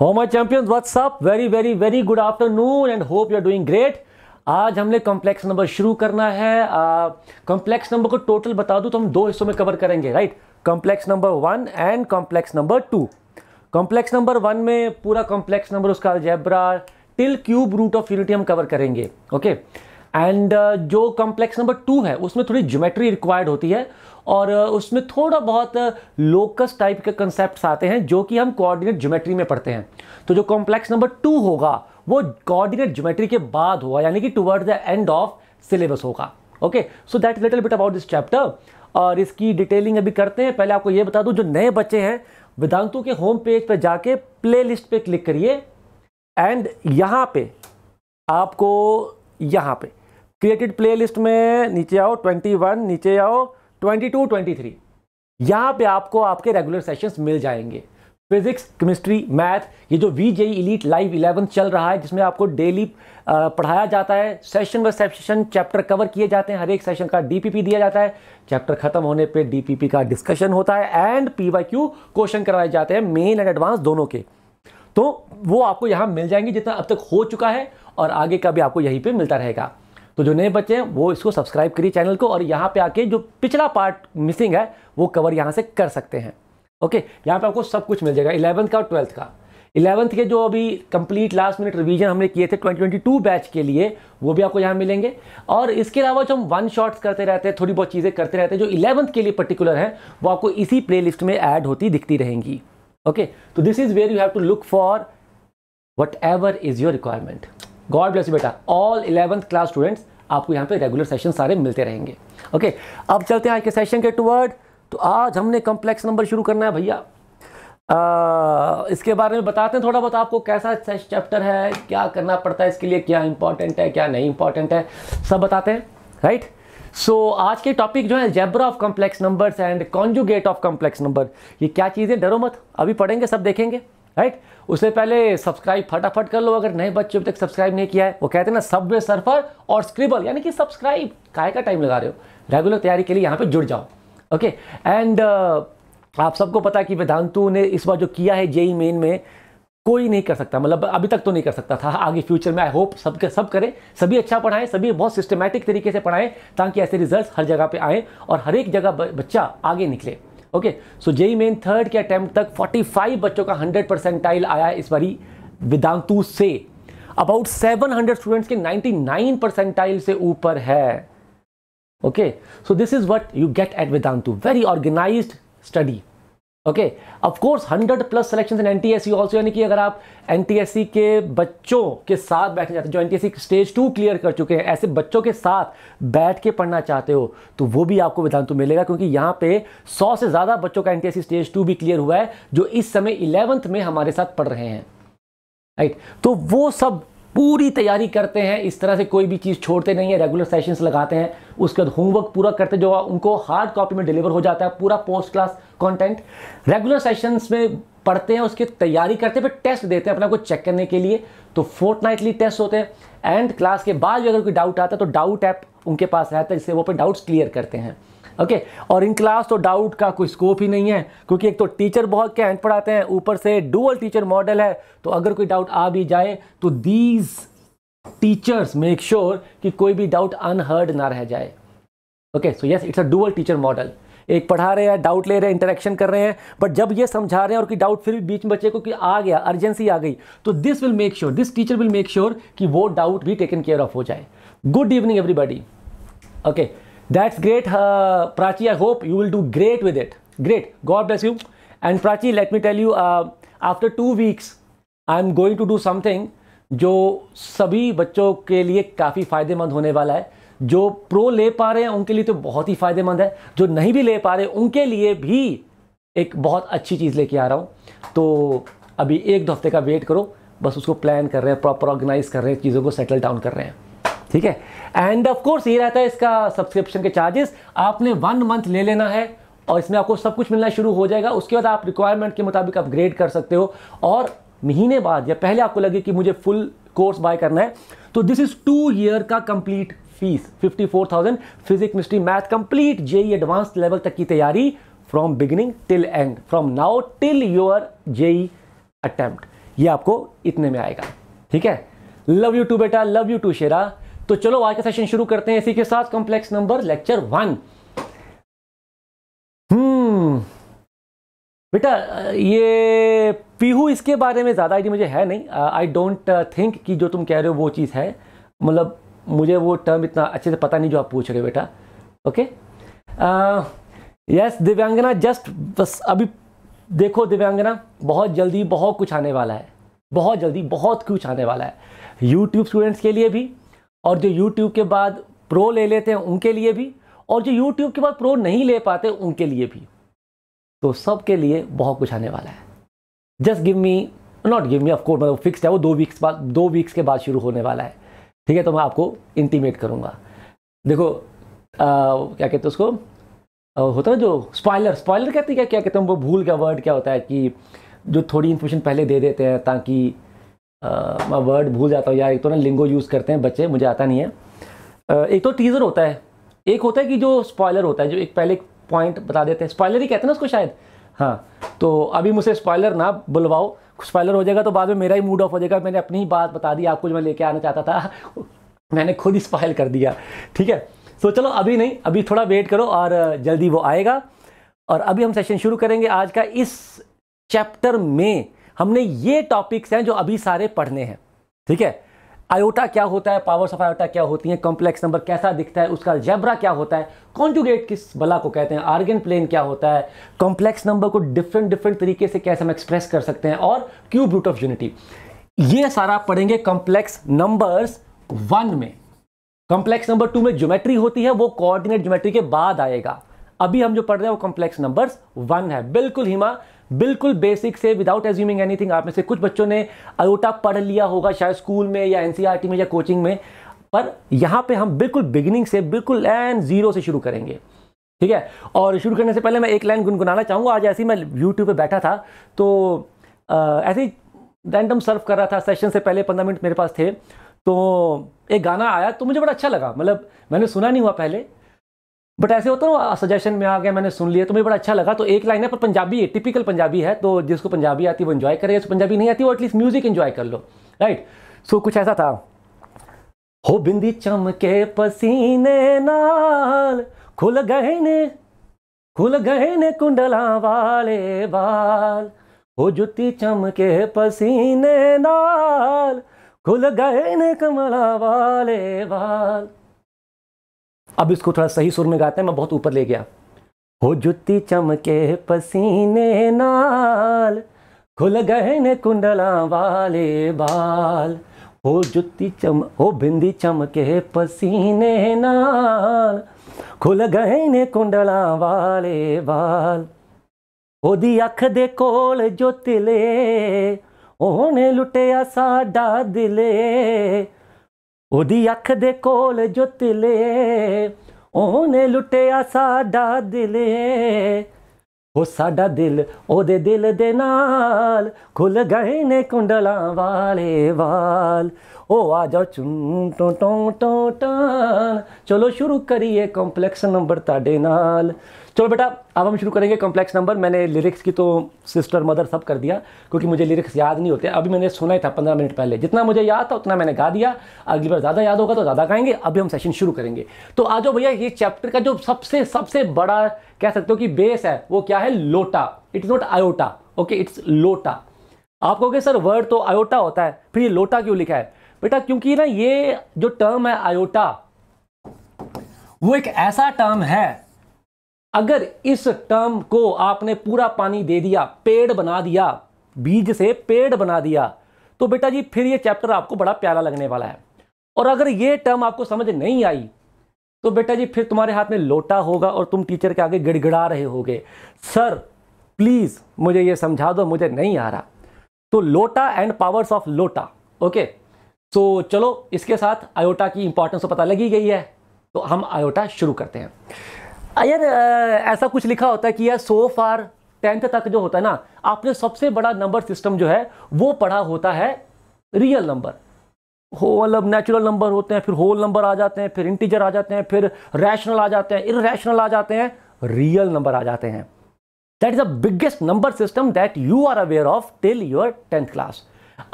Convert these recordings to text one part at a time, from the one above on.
हो my champions what's up very very very good afternoon and hope you are doing great आज हमने complex number शुरू करना है कॉम्प्लेक्स नंबर को टोटल बता दूं तो हम दो हिस्सों में कवर करेंगे right complex number one and complex number two complex number one में पूरा कॉम्प्लेक्स नंबर उसका algebra till cube root of unity हम कवर करेंगे ओके okay? एंड uh, जो कॉम्प्लेक्स नंबर टू है उसमें थोड़ी ज्योमेट्री रिक्वायर्ड होती है और uh, उसमें थोड़ा बहुत लोकस uh, टाइप के कंसेप्ट आते हैं जो कि हम कोऑर्डिनेट ज्योमेट्री में पढ़ते हैं तो जो कॉम्प्लेक्स नंबर टू होगा वो कोऑर्डिनेट ज्योमेट्री के बाद होगा यानी कि toward the end of syllabus होगा okay so that little bit about this chapter और इसकी डिटेलिंग अभी करते हैं पहले आपको ये बता दूँ जो नए बच्चे हैं वेदांतों के होम पेज पर जाके प्ले लिस्ट पर क्लिक करिए एंड यहाँ पे आपको यहाँ पे क्रिएटेड प्लेलिस्ट में नीचे आओ 21 नीचे आओ 22 23 यहाँ पे आपको आपके रेगुलर सेशंस मिल जाएंगे फिजिक्स केमिस्ट्री मैथ ये जो V JEE elite live eleven चल रहा है जिसमें आपको डेली पढ़ाया जाता है सेशन व सेशन चैप्टर कवर किए जाते हैं हर एक सेशन का डीपीपी दिया जाता है चैप्टर खत्म होने पे डीपीपी का डिस्कशन होता है एंड पीवाईक्यू क्वेश्चन करवाए जाते हैं मेन एंड एडवांस दोनों के तो वो आपको यहाँ मिल जाएंगे जितना अब तक हो चुका है और आगे का भी आपको यहीं पर मिलता रहेगा तो जो नए बच्चे हैं वो इसको सब्सक्राइब करिए चैनल को और यहाँ पे आके जो पिछला पार्ट मिसिंग है वो कवर यहाँ से कर सकते हैं ओके यहाँ पे आपको सब कुछ मिल जाएगा इलेवंथ का और ट्वेल्थ का इलेवंथ के जो अभी कंप्लीट लास्ट मिनट रिवीजन हमने किए थे 2022 बैच के लिए वो भी आपको यहाँ मिलेंगे और इसके अलावा जो हम वन शॉट्स करते रहते हैं थोड़ी बहुत चीज़ें करते रहते हैं जो इलेवंथ के लिए पर्टिकुलर हैं वो आपको इसी प्ले लिस्ट में ऐड होती दिखती रहेंगी ओके तो this is where you have to look for whatever is your requirement God bless you बेटा ऑल इलेवंथ क्लास स्टूडेंट्स आपको यहाँ पे रेगुलर सेशन सारे मिलते रहेंगे ओके okay, अब चलते हैं आज के सेशन के टूवर्ड तो आज हमने कम्प्लेक्स नंबर शुरू करना है भैया इसके बारे में बताते हैं थोड़ा बहुत आपको कैसा चैप्टर है क्या करना पड़ता है इसके लिए क्या इंपॉर्टेंट है क्या नहीं इंपॉर्टेंट है सब बताते हैं राइट right? सो so, आज के टॉपिक जो है algebra of complex numbers and conjugate of complex number ये क्या चीज़ है डरो मत अभी पढ़ेंगे सब देखेंगे राइट उससे पहले सब्सक्राइब फटाफट कर लो अगर नए बच्चों तक सब्सक्राइब नहीं किया है वो कहते हैं ना सब वे सर्फर और स्क्रिबल यानी कि सब्सक्राइब काय का टाइम लगा रहे हो रेगुलर तैयारी के लिए यहाँ पे जुड़ जाओ ओके एंड uh, आप सबको पता है कि वेदांतु ने इस बार जो किया है जेई मेन में कोई नहीं कर सकता मतलब अभी तक तो नहीं कर सकता था आगे फ्यूचर में आई होप सब कर, सब करें सभी अच्छा पढ़ाएं सभी बहुत सिस्टमेटिक तरीके से पढ़ाएं ताकि ऐसे रिजल्ट्स हर जगह पे आए और हर एक जगह बच्चा आगे निकले okay so JEE main third के अटैम्प्ट तक 45 बच्चों का 100 परसेंटाइल आया इस बारी विदांतु से अबाउट 700 स्टूडेंट्स के 99 परसेंटाइल से ऊपर है okay so this is what you get at Vedantu very organised study okay of course 100 plus selection in NTSC also यानी कि अगर आप एनटीएससी के बच्चों के साथ बैठना चाहते हो जो एनटीएससी स्टेज टू क्लियर कर चुके हैं ऐसे बच्चों के साथ बैठ के पढ़ना चाहते हो तो वो भी आपको वेदांतु तो मिलेगा क्योंकि यहाँ पे 100 से ज़्यादा बच्चों का एन स्टेज टू भी क्लियर हुआ है जो इस समय इलेवंथ में हमारे साथ पढ़ रहे हैं राइट तो वो सब पूरी तैयारी करते हैं इस तरह से कोई भी चीज़ छोड़ते नहीं है रेगुलर सेशंस लगाते हैं उसके बाद होमवर्क पूरा करते जो उनको हार्ड कॉपी में डिलीवर हो जाता है पूरा post class content regular sessions में पढ़ते हैं उसकी तैयारी करते हैं फिर टेस्ट देते हैं अपना को चेक करने के लिए तो फोर्टनाइटली टेस्ट होते हैं एंड क्लास के बाद भी अगर कोई डाउट आता है तो डाउट ऐप उनके पास रहता है जिससे वो अपने डाउट्स क्लियर करते हैं ओके okay, और इन क्लास तो डाउट का कोई स्कोप ही नहीं है क्योंकि एक तो टीचर बहुत कैंट पढ़ाते हैं ऊपर से डुअल टीचर मॉडल है तो अगर कोई डाउट आ भी जाए तो दीज टीचर्स मेक श्योर कि कोई भी डाउट अनहर्ड ना रह जाए okay so yes it's a dual teacher model एक पढ़ा रहे हैं डाउट ले रहे हैं इंटरेक्शन कर रहे हैं बट जब ये समझा रहे हैं और कि डाउट फिर भी बीच में बच्चे को कि आ गया अर्जेंसी आ गई तो this will make sure this teacher will make sure कि वो डाउट भी टेकन केयर ऑफ हो जाए good evening everybody okay that's great Prachi I hope you will do great with it great God bless you and Prachi let me tell you after two weeks I am going to do something जो सभी बच्चों के लिए काफ़ी फ़ायदेमंद होने वाला है जो प्रो ले पा रहे हैं उनके लिए तो बहुत ही फ़ायदेमंद है जो नहीं भी ले पा रहे उनके लिए भी एक बहुत अच्छी चीज़ लेके आ रहा हूँ तो अभी एक दो हफ्ते का वेट करो बस उसको प्लान कर रहे हैं प्रॉपर ऑर्गेनाइज कर रहे हैं चीज़ों को सेटल डाउन कर रहे हैं ठीक है एंड ऑफ कोर्स ये रहता है इसका सब्सक्रिप्शन के चार्जेस आपने वन मंथ ले लेना है और इसमें आपको सब कुछ मिलना शुरू हो जाएगा उसके बाद आप रिक्वायरमेंट के मुताबिक अपग्रेड कर सकते हो और महीने बाद या पहले आपको लगे कि मुझे फुल कोर्स बाय करना है तो दिस इज टू ईयर का complete fees 54,000 physics chemistry math complete JEE advance level तक की तैयारी from beginning till end from now till your JEE attempt ये आपको इतने में आएगा ठीक है लव यू टू बेटा लव यू टू शेरा तो चलो आज का सेशन शुरू करते हैं इसी के साथ कॉम्प्लेक्स नंबर लेक्चर वन बेटा ये पीहू इसके बारे में ज़्यादा आइडिया मुझे है नहीं आई डोंट थिंक कि जो तुम कह रहे हो वो चीज़ है मतलब मुझे वो टर्म इतना अच्छे से पता नहीं जो आप पूछ रहे हो बेटा okay yes uh, Divyangana just बस अभी देखो दिव्यांगना बहुत जल्दी बहुत कुछ आने वाला है बहुत जल्दी बहुत कुछ आने वाला है यूट्यूब स्टूडेंट्स के लिए भी और जो यूट्यूब के बाद प्रो ले लेते हैं उनके लिए भी और जो यूट्यूब के बाद प्रो नहीं ले पाते उनके लिए भी तो सबके लिए बहुत कुछ आने वाला है just give me not give me of course मतलब फिक्स है वो दो वीक्स बाद दो वीक्स के बाद शुरू होने वाला है ठीक है तो मैं आपको इंटीमेट करूँगा देखो आ, क्या कहते हैं उसको आ, होता है जो स्पॉयलर स्पॉयलर कहते हैं क्या क्या कहते हैं वो भूल गया वर्ड क्या होता है कि जो थोड़ी इन्फॉर्मेशन पहले दे देते हैं ताकि मैं वर्ड भूल जाता हूँ यार एक तो ना लिंगो यूज़ करते हैं बच्चे मुझे आता नहीं है आ, एक तो टीज़र होता है एक होता है कि जो स्पॉयलर होता है जो एक पहले पॉइंट बता देते हैं स्पॉयलर ही कहते हैं ना उसको शायद हाँ तो अभी मुझसे स्पॉयलर ना बुलवाओ स्पॉयलर हो जाएगा तो बाद में मेरा ही मूड ऑफ हो जाएगा मैंने अपनी ही बात बता दी आपको जो मैं लेके आना चाहता था मैंने खुद ही स्पॉयल कर दिया ठीक है तो चलो अभी नहीं अभी थोड़ा वेट करो और जल्दी वो आएगा और अभी हम सेशन शुरू करेंगे आज का इस चैप्टर में हमने ये टॉपिक्स हैं जो अभी सारे पढ़ने हैं ठीक है आयोटा क्या होता है पावर्स ऑफ आयोटा क्या होती है कॉम्प्लेक्स नंबर कैसा दिखता है उसका जेब्रा क्या होता है कॉन्जुगेट किस बला को कहते हैं आर्गन प्लेन क्या होता है कॉम्प्लेक्स नंबर को डिफरेंट डिफरेंट तरीके से कैसे हम एक्सप्रेस कर सकते हैं और क्यूब रूट ऑफ यूनिटी ये सारा आप पढ़ेंगे कॉम्प्लेक्स नंबर्स वन में कॉम्प्लेक्स नंबर टू में ज्योमेट्री होती है वो कोऑर्डिनेट ज्योमेट्री के बाद आएगा अभी हम जो पढ़ रहे हैं वो कॉम्प्लेक्स नंबर्स वन है बिल्कुल हिमा बिल्कुल बेसिक से विदाउट एज्यूमिंग एनीथिंग आप में से कुछ बच्चों ने अयोटा पढ़ लिया होगा शायद स्कूल में या एनसीईआरटी e में या कोचिंग में पर यहाँ पे हम बिल्कुल बिगिनिंग से बिल्कुल एंड जीरो से शुरू करेंगे ठीक है और शुरू करने से पहले मैं एक लाइन गुनगुनाना चाहूँगा आज ऐसे ही मैं यूट्यूब पे बैठा था तो ऐसे ही रैंडम सर्व कर रहा था सेशन से पहले पंद्रह मिनट मेरे पास थे तो एक गाना आया तो मुझे बड़ा अच्छा लगा मतलब मैंने सुना नहीं हुआ पहले बट ऐसे होता है ना सजेशन में आ गया मैंने सुन लिया तो मुझे बड़ा अच्छा लगा तो एक लाइन है पर पंजाबी है टिपिकल पंजाबी है तो जिसको पंजाबी आती है वो इन्जॉय करेगा जिसको पंजाबी नहीं आती वो एटलीस्ट म्यूजिक इन्जॉय कर लो राइट सो कुछ ऐसा था हो बिंदी चमके पसीने नाल खुल गए ने खुल गए ने कुंडला वाले बाल हो जुती चमके पसीने नाल खुल गए ने कमला वाले बाल अब इसको थोड़ा सही सुर में गाते हैं मैं बहुत ऊपर ले गया हो जुत्ती चमके पसीने नाल खुल गहने कुंडला वाले बाल हो जुत्ती चम हो बिंदी चमके पसीने नाल खुल गहने ने कुंडला वाले बाल ਉਹਦੀ दे ਦੇ ਕੋਲ ਜੋ ਤਿਲੇ ਉਹਨੇ ਲੁੱਟਿਆ ਸਾਡਾ दिले ਉਹਦੀ ਅੱਖ ਦੇ ਕੋਲ ਜੋ ਤਿਲੇ ਉਹਨੇ ਲੁੱਟਿਆ ਸਾਡਾ ਦਿਲੇ ਉਹ ਸਾਡਾ ਦਿਲ ਉਹਦੇ ਦਿਲ ਦੇ ਨਾਲ ਖੁੱਲ ਗਏ ਨੇ ਕੁੰਡਲਾਂ ਵਾਲੇ ਵਾਲ ਉਹ ਆ ਜਾ ਚੁੰ ਟੋ ਟੋ ਟੋ ਟਾ ਚਲੋ ਸ਼ੁਰੂ ਕਰੀਏ ਕੰਪਲੈਕਸ ਨੰਬਰ ਤੁਹਾਡੇ ਨਾਲ चलो बेटा अब हम शुरू करेंगे कॉम्प्लेक्स नंबर मैंने लिरिक्स की तो सिस्टर मदर सब कर दिया क्योंकि मुझे लिरिक्स याद नहीं होते अभी मैंने सुना ही था पंद्रह मिनट पहले जितना मुझे याद था उतना मैंने गा दिया अगली बार ज़्यादा याद होगा तो ज़्यादा गाएंगे अभी हम सेशन शुरू करेंगे तो आ जाओ भैया ये चैप्टर का जो सबसे सबसे बड़ा कह सकते हो कि बेस है वो क्या है लोटा it is not iota okay it's लोटा आप कहोगे सर वर्ड तो आयोटा होता है फिर ये लोटा क्यों लिखा है बेटा क्योंकि ना ये जो टर्म है आयोटा वो एक ऐसा टर्म है अगर इस टर्म को आपने पूरा पानी दे दिया पेड़ बना दिया बीज से पेड़ बना दिया तो बेटा जी फिर ये चैप्टर आपको बड़ा प्यारा लगने वाला है और अगर ये टर्म आपको समझ नहीं आई तो बेटा जी फिर तुम्हारे हाथ में लोटा होगा और तुम टीचर के आगे गिड़गिड़ा रहे होगे सर प्लीज़ मुझे ये समझा दो मुझे नहीं आ रहा तो लोटा एंड पावर्स ऑफ लोटा ओके तो चलो इसके साथ आयोटा की इंपॉर्टेंस तो पता लगी गई है तो हम आयोटा शुरू करते हैं यार ऐसा कुछ लिखा होता है कि यार सो फार टेंथ तक जो होता है ना आपने सबसे बड़ा नंबर सिस्टम जो है वो पढ़ा होता है रियल नंबर हो मतलब नेचुरल नंबर होते हैं फिर होल नंबर आ जाते हैं फिर इंटीजर आ जाते हैं फिर रैशनल आ जाते हैं इरेशनल आ जाते हैं रियल नंबर आ जाते हैं that is the biggest number system that you are aware of till your tenth class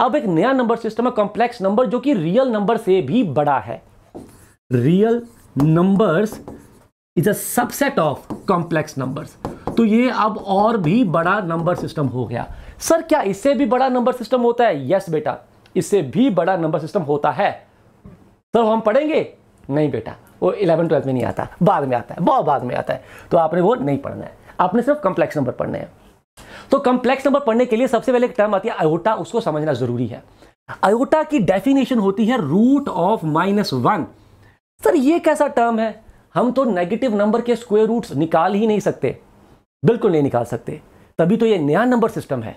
अब एक नया नंबर सिस्टम है कॉम्प्लेक्स नंबर जो कि रियल नंबर से भी बड़ा है real numbers is a subset of complex numbers तो ये अब और भी बड़ा नंबर सिस्टम हो गया सर क्या इससे भी बड़ा नंबर सिस्टम होता है यस yes, बेटा इससे भी बड़ा नंबर सिस्टम होता है सर हम पढ़ेंगे नहीं बेटा वो इलेवन ट्वेल्थ में नहीं आता बाद में आता है बहुत बाद में आता है तो आपने वो नहीं पढ़ना है आपने सिर्फ कॉम्प्लेक्स नंबर पढ़ने हैं तो कॉम्प्लेक्स नंबर पढ़ने के लिए सबसे पहले एक टर्म आती है आयोटा उसको समझना जरूरी है आयोटा की डेफिनेशन होती है root of minus one sir ये कैसा टर्म है हम तो नेगेटिव नंबर के स्क्वेयर रूट्स निकाल ही नहीं सकते बिल्कुल नहीं निकाल सकते तभी तो ये नया नंबर सिस्टम है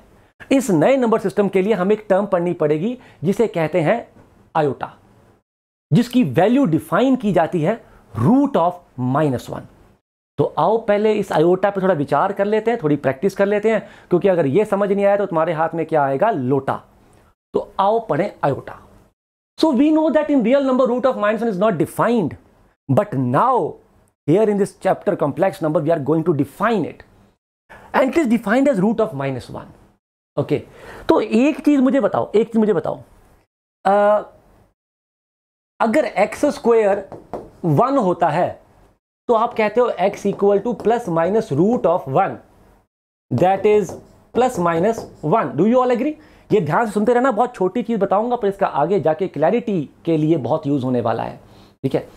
इस नए नंबर सिस्टम के लिए हमें एक टर्म पढ़नी पड़ेगी जिसे कहते हैं आयोटा जिसकी वैल्यू डिफाइन की जाती है रूट ऑफ माइनस वन तो आओ पहले इस आयोटा पे थोड़ा विचार कर लेते हैं थोड़ी प्रैक्टिस कर लेते हैं क्योंकि अगर ये समझ नहीं आया तो तुम्हारे हाथ में क्या आएगा लोटा तो आओ पढ़े iota so we know that in real number root of minus one is not defined But now, here in this chapter complex number, we are going to define it. And it is defined as root of minus one okay तो एक चीज मुझे बताओ एक चीज मुझे बताओ आ, अगर एक्स स्क्वेयर वन होता है तो आप कहते हो x equal to plus minus root of one that is plus minus one do you all agree ये ध्यान से सुनते रहना बहुत छोटी चीज बताऊंगा पर इसका आगे जाके क्लैरिटी के लिए बहुत यूज होने वाला है ठीक है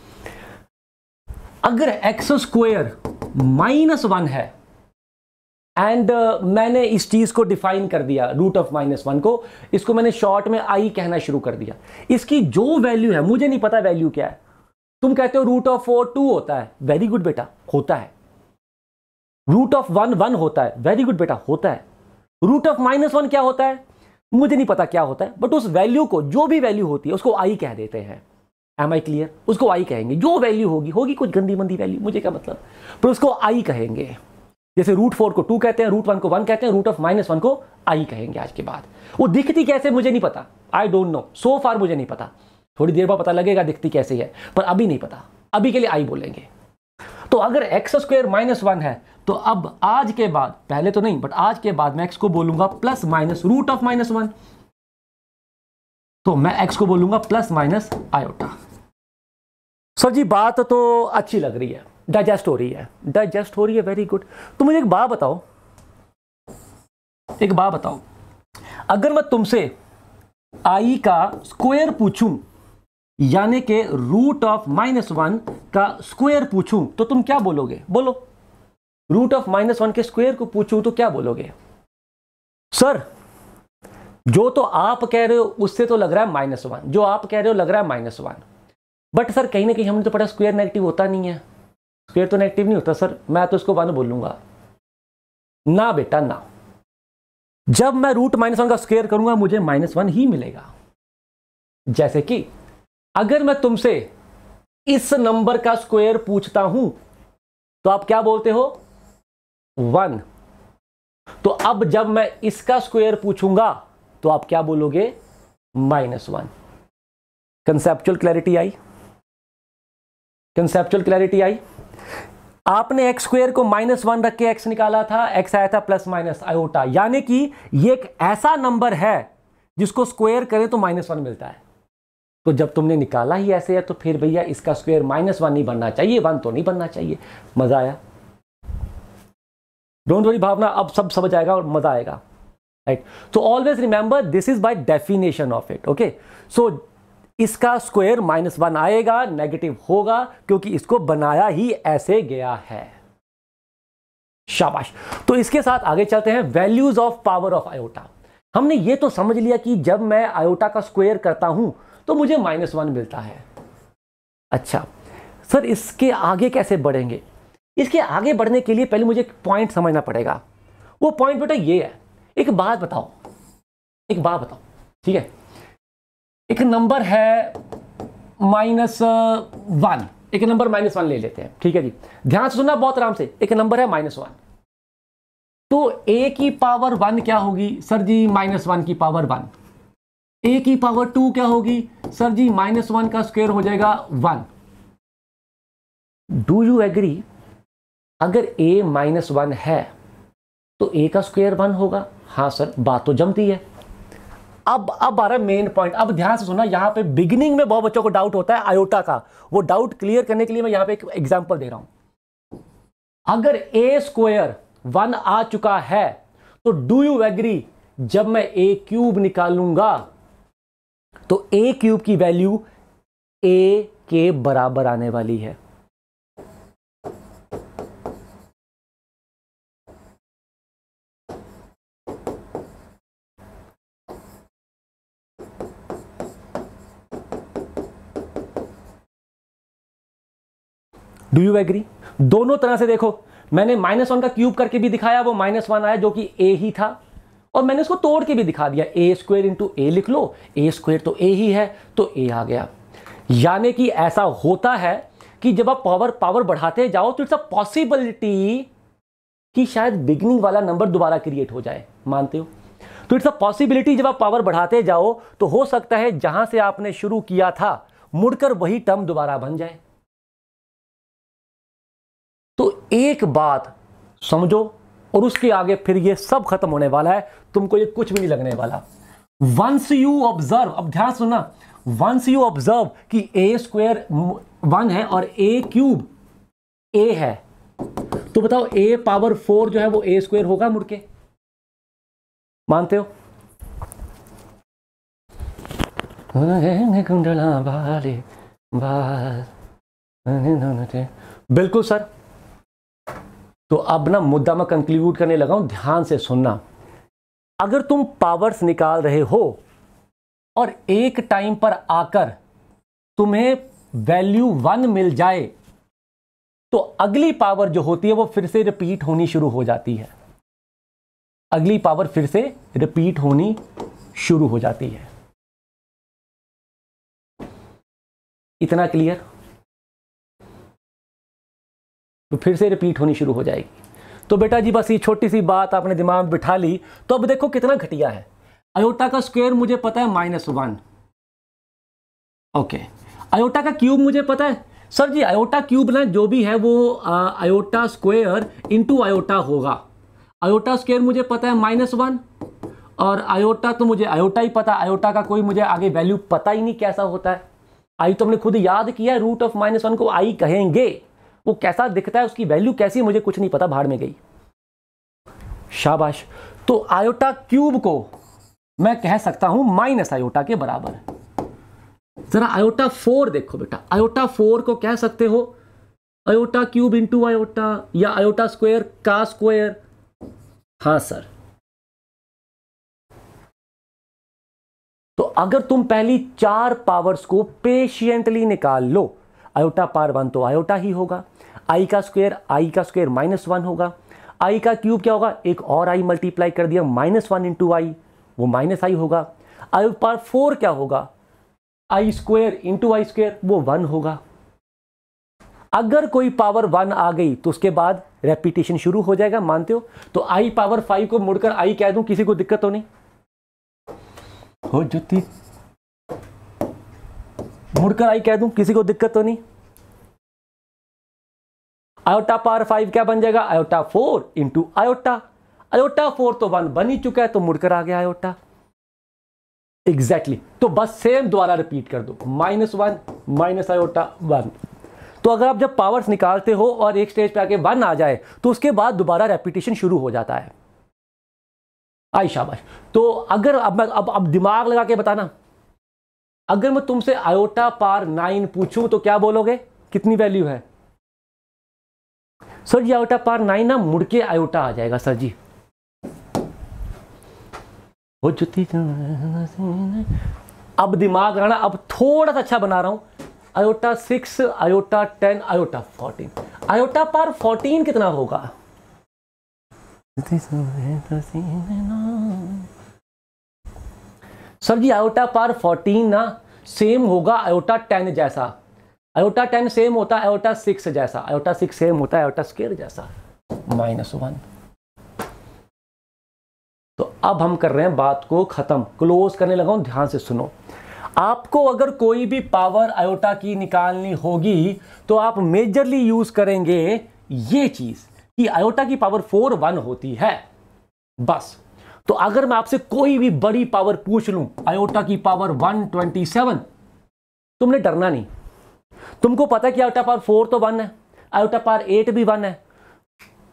अगर एक्स स्क्वेयर माइनस वन है एंड uh, मैंने इस चीज़ को डिफाइन कर दिया रूट ऑफ माइनस वन को इसको मैंने शॉर्ट में आई कहना शुरू कर दिया इसकी जो वैल्यू है मुझे नहीं पता वैल्यू क्या है तुम कहते हो रूट ऑफ फोर टू होता है वेरी गुड बेटा होता है रूट ऑफ वन वन होता है वेरी गुड बेटा होता है रूट ऑफ माइनस वन क्या होता है मुझे नहीं पता क्या होता है बट उस वैल्यू को जो भी वैल्यू होती है उसको आई कह देते हैं एम आई क्लियर उसको आई कहेंगे जो वैल्यू होगी होगी कुछ गंदी मंदी वैल्यू मुझे क्या मतलब पर उसको आई कहेंगे जैसे रूट फोर को टू कहते हैं रूट वन को वन कहते हैं रूट ऑफ माइनस वन को आई कहेंगे आज के बाद वो दिखती कैसे मुझे नहीं पता आई डोंट नो सो फार मुझे नहीं पता थोड़ी देर बाद पता लगेगा दिखती कैसे है पर अभी नहीं पता अभी के लिए आई बोलेंगे तो अगर एक्स स्क्वेयर माइनस वन है तो अब आज के बाद पहले तो नहीं बट आज के बाद मैं एक्स को बोलूंगा plus minus root of minus one तो मैं एक्स को बोलूंगा प्लस माइनस आयोटा सर जी बात तो अच्छी लग रही है डाइजेस्ट हो रही है डाइजेस्ट हो रही है वेरी गुड तो मुझे एक बात बताओ एक बात बताओ अगर मैं तुमसे आई का स्क्वायर पूछूं यानी के रूट ऑफ माइनस वन का स्क्वायर पूछूं तो तुम क्या बोलोगे बोलो रूट ऑफ माइनस वन के स्क्वायर को पूछूं तो क्या बोलोगे सर जो तो आप कह रहे हो उससे तो लग रहा है माइनस वन जो आप कह रहे हो लग रहा है माइनस वन बट सर कहीं ना कहीं हमने तो पढ़ा स्क्वेयर नेगेटिव होता नहीं है स्क्वेयर तो नेगेटिव नहीं होता सर मैं तो इसको वन बोलूंगा ना बेटा ना जब मैं रूट माइनस वन का स्क्वेयर करूंगा मुझे माइनस वन ही मिलेगा जैसे कि अगर मैं तुमसे इस नंबर का स्क्वेयर पूछता हूं तो आप क्या बोलते हो वन तो अब जब मैं इसका स्क्वेयर पूछूंगा तो आप क्या बोलोगे माइनस वन कंसेप्चुअल क्लैरिटी आई कंसेप्चुअल क्लैरिटी आई आपने एक्स स्क्वेयर को माइनस वन रख के एक्स निकाला था एक्स आया था प्लस माइनस आयोटा यानी कि ये एक ऐसा नंबर है जिसको स्क्वेयर करें तो माइनस वन मिलता है तो जब तुमने निकाला ही ऐसे है तो फिर भैया इसका स्क्वेयर माइनस वन नहीं बनना चाहिए वन तो नहीं बनना चाहिए मजा आया डोंट वरी भावना अब सब समझ आएगा और मजा आएगा राइट तो always remember this is by definition of it okay so इसका स्क्वायर माइनस वन आएगा नेगेटिव होगा क्योंकि इसको बनाया ही ऐसे गया है शाबाश तो इसके साथ आगे चलते हैं values of power of iota हमने ये तो समझ लिया कि जब मैं आयोटा का स्क्वायर करता हूं तो मुझे माइनस वन मिलता है अच्छा सर इसके आगे कैसे बढ़ेंगे इसके आगे बढ़ने के लिए पहले मुझे एक पॉइंट समझना पड़ेगा वो पॉइंट बेटा ये है एक बात बताओ एक बात बताओ ठीक है एक नंबर है माइनस वन एक नंबर माइनस वन ले लेते हैं ठीक है जी ध्यान से सुनना बहुत आराम से एक नंबर है माइनस वन तो ए की पावर वन क्या होगी सर जी माइनस वन की पावर वन ए की पावर टू क्या होगी सर जी माइनस वन का स्क्वेयर हो जाएगा वन डू यू एग्री अगर ए माइनस वन है तो ए का स्क्वायर वन होगा हाँ सर बात तो जमती है अब अब आ रहा है मेन पॉइंट अब ध्यान से सुना यहाँ पे बिगिनिंग में बहुत बच्चों को डाउट होता है आयोटा का वो डाउट क्लियर करने के लिए मैं यहाँ पे एक एग्जांपल दे रहा हूं अगर ए स्क्वायर वन आ चुका है तो डू यू एग्री जब मैं ए क्यूब निकालूंगा तो ए क्यूब की वैल्यू ए के बराबर आने वाली है डू यू एग्री दोनों तरह से देखो मैंने माइनस वन का क्यूब करके भी दिखाया वो माइनस वन आया जो कि ए ही था और मैंने इसको तोड़ के भी दिखा दिया ए स्क्वेयर इंटू ए लिख लो ए स्क्वेयर तो ए ही है तो ए आ गया यानी कि ऐसा होता है कि जब आप पावर पावर बढ़ाते जाओ तो इट्स अ पॉसिबिलिटी कि शायद बिगनिंग वाला नंबर दोबारा क्रिएट हो जाए मानते हो तो इट्स अ पॉसिबिलिटी जब आप पावर बढ़ाते जाओ तो हो सकता है जहां से आपने शुरू किया था मुड़कर वही टर्म दोबारा बन जाए एक बात समझो और उसके आगे फिर ये सब खत्म होने वाला है तुमको ये कुछ भी नहीं लगने वाला वंस यू ऑब्जर्व अब ध्यान सुना वंस यू ऑब्जर्व कि ए स्क्वेयर वन है और ए क्यूब ए है तो बताओ ए पावर फोर जो है वो ए स्क्वेयर होगा मुड़के मानते हो बिल्कुल सर तो अब ना मुद्दा मैं कंक्लूड करने लगा हूं ध्यान से सुनना अगर तुम पावर्स निकाल रहे हो और एक टाइम पर आकर तुम्हें वैल्यू वन मिल जाए तो अगली पावर जो होती है वो फिर से रिपीट होनी शुरू हो जाती है अगली पावर फिर से रिपीट होनी शुरू हो जाती है इतना क्लियर तो फिर से रिपीट होनी शुरू हो जाएगी तो बेटा जी बस ये छोटी सी बात आपने दिमाग में बिठा ली तो अब देखो कितना घटिया है अयोटा का स्क्वेयर मुझे पता है माइनस वन ओके अयोटा का क्यूब मुझे पता है सर जी अयोटा क्यूब ना जो भी है वो अयोटा स्क्वेयर इंटू अयोटा होगा अयोटा स्क्वेयर मुझे पता है माइनस वन और अयोटा तो मुझे अयोटा ही पता अयोटा का कोई मुझे आगे वैल्यू पता ही नहीं कैसा होता है आई तो हमने खुद याद किया रूट ऑफ माइनस वन को आई कहेंगे वो कैसा दिखता है उसकी वैल्यू कैसी मुझे कुछ नहीं पता भाड़ में गई शाबाश तो आयोटा क्यूब को मैं कह सकता हूं माइनस आयोटा के बराबर जरा आयोटा फोर देखो बेटा आयोटा फोर को कह सकते हो आयोटा क्यूब इंटू आयोटा या आयोटा स्क्वायर का स्क्वायर हां सर तो अगर तुम पहली चार पावर्स को पेशियंटली निकाल लो आयोटा पार वन तो आयोटा ही होगा आई का स्क्वेयर आई का स्क्वेयर माइनस वन होगा आई का क्यूब क्या होगा एक और आई मल्टीप्लाई कर दिया माइनस वन इंटू आई वो माइनस आई होगा आई पावर फोर क्या होगा I square into I square वो वन होगा अगर कोई पावर वन आ गई तो उसके बाद रेपिटेशन शुरू हो जाएगा मानते हो तो आई पावर फाइव को मुड़कर आई कह दूं किसी को दिक्कत हो नहीं हो ज्योति मुड़कर आई कह दूं किसी को दिक्कत तो नहीं आयोटा पावर फाइव क्या बन जाएगा iota four into iota iota four तो वन बन ही चुका है तो मुड़कर आ गया आयोटा एग्जैक्टली exactly. तो बस सेम द्वारा रिपीट कर दो minus one minus iota one तो अगर आप जब पावर्स निकालते हो और एक स्टेज पे आके वन आ जाए तो उसके बाद दोबारा रेपिटेशन शुरू हो जाता है आई शाबाश तो अगर अब मैं अब अब दिमाग लगा के बताना अगर मैं तुमसे आयोटा पार नाइन पूछूं तो क्या बोलोगे कितनी वैल्यू है सर जी आयोटा पार नाइन ना मुड़ के आयोटा आ जाएगा सर जी वो जुती तो अब दिमाग रहना अब थोड़ा सा अच्छा बना रहा हूं iota six iota ten iota fourteen iota power fourteen कितना होगा सर जी आयोटा पार फोर्टीन ना सेम होगा आयोटा टेन जैसा आयोटा टेन सेम होता है आयोटा सिक्स जैसा आयोटा सिक्स सेम होता है आयोटा स्केयर जैसा माइनस वन तो अब हम कर रहे हैं बात को खत्म क्लोज करने लगा हूं ध्यान से सुनो आपको अगर कोई भी पावर आयोटा की निकालनी होगी तो आप मेजरली यूज करेंगे ये चीज कि आयोटा की पावर फोर वन होती है बस तो अगर मैं आपसे कोई भी बड़ी पावर पूछ लूं आयोटा की पावर वन ट्वेंटी सेवन तुमने डरना नहीं तुमको पता कि कि ऑफ पावर फोर तो वन है ऑफ पावर एट भी वन है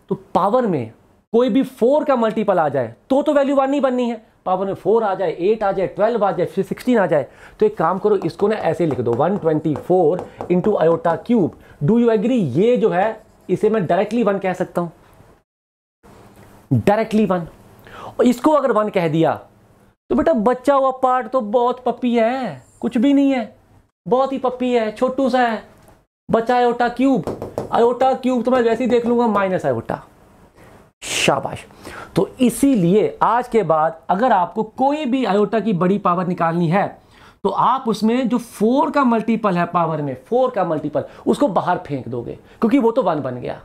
तो पावर में कोई भी फोर का मल्टीपल आ जाए तो तो वैल्यू वन ही बननी है पावर में फोर आ जाए एट आ जाए ट्वेल्व आ जाए फिर सिक्सटीन आ जाए तो एक काम करो इसको ना ऐसे लिख दो one twenty four into iota cube do you agree ये जो है इसे मैं डायरेक्टली वन कह सकता हूं डायरेक्टली वन और इसको अगर वन कह दिया तो बेटा बच्चा हुआ पार्ट तो बहुत पपी है कुछ भी नहीं है बहुत ही पप्पी है छोटू सा है बचा आयोटा क्यूब आयोटा क्यूब तो मैं वैसे ही देख लूंगा माइनस आयोटा शाबाश तो इसीलिए आज के बाद अगर आपको कोई भी आयोटा की बड़ी पावर निकालनी है तो आप उसमें जो फोर का मल्टीपल है पावर में फोर का मल्टीपल उसको बाहर फेंक दोगे क्योंकि वो तो वन बन गया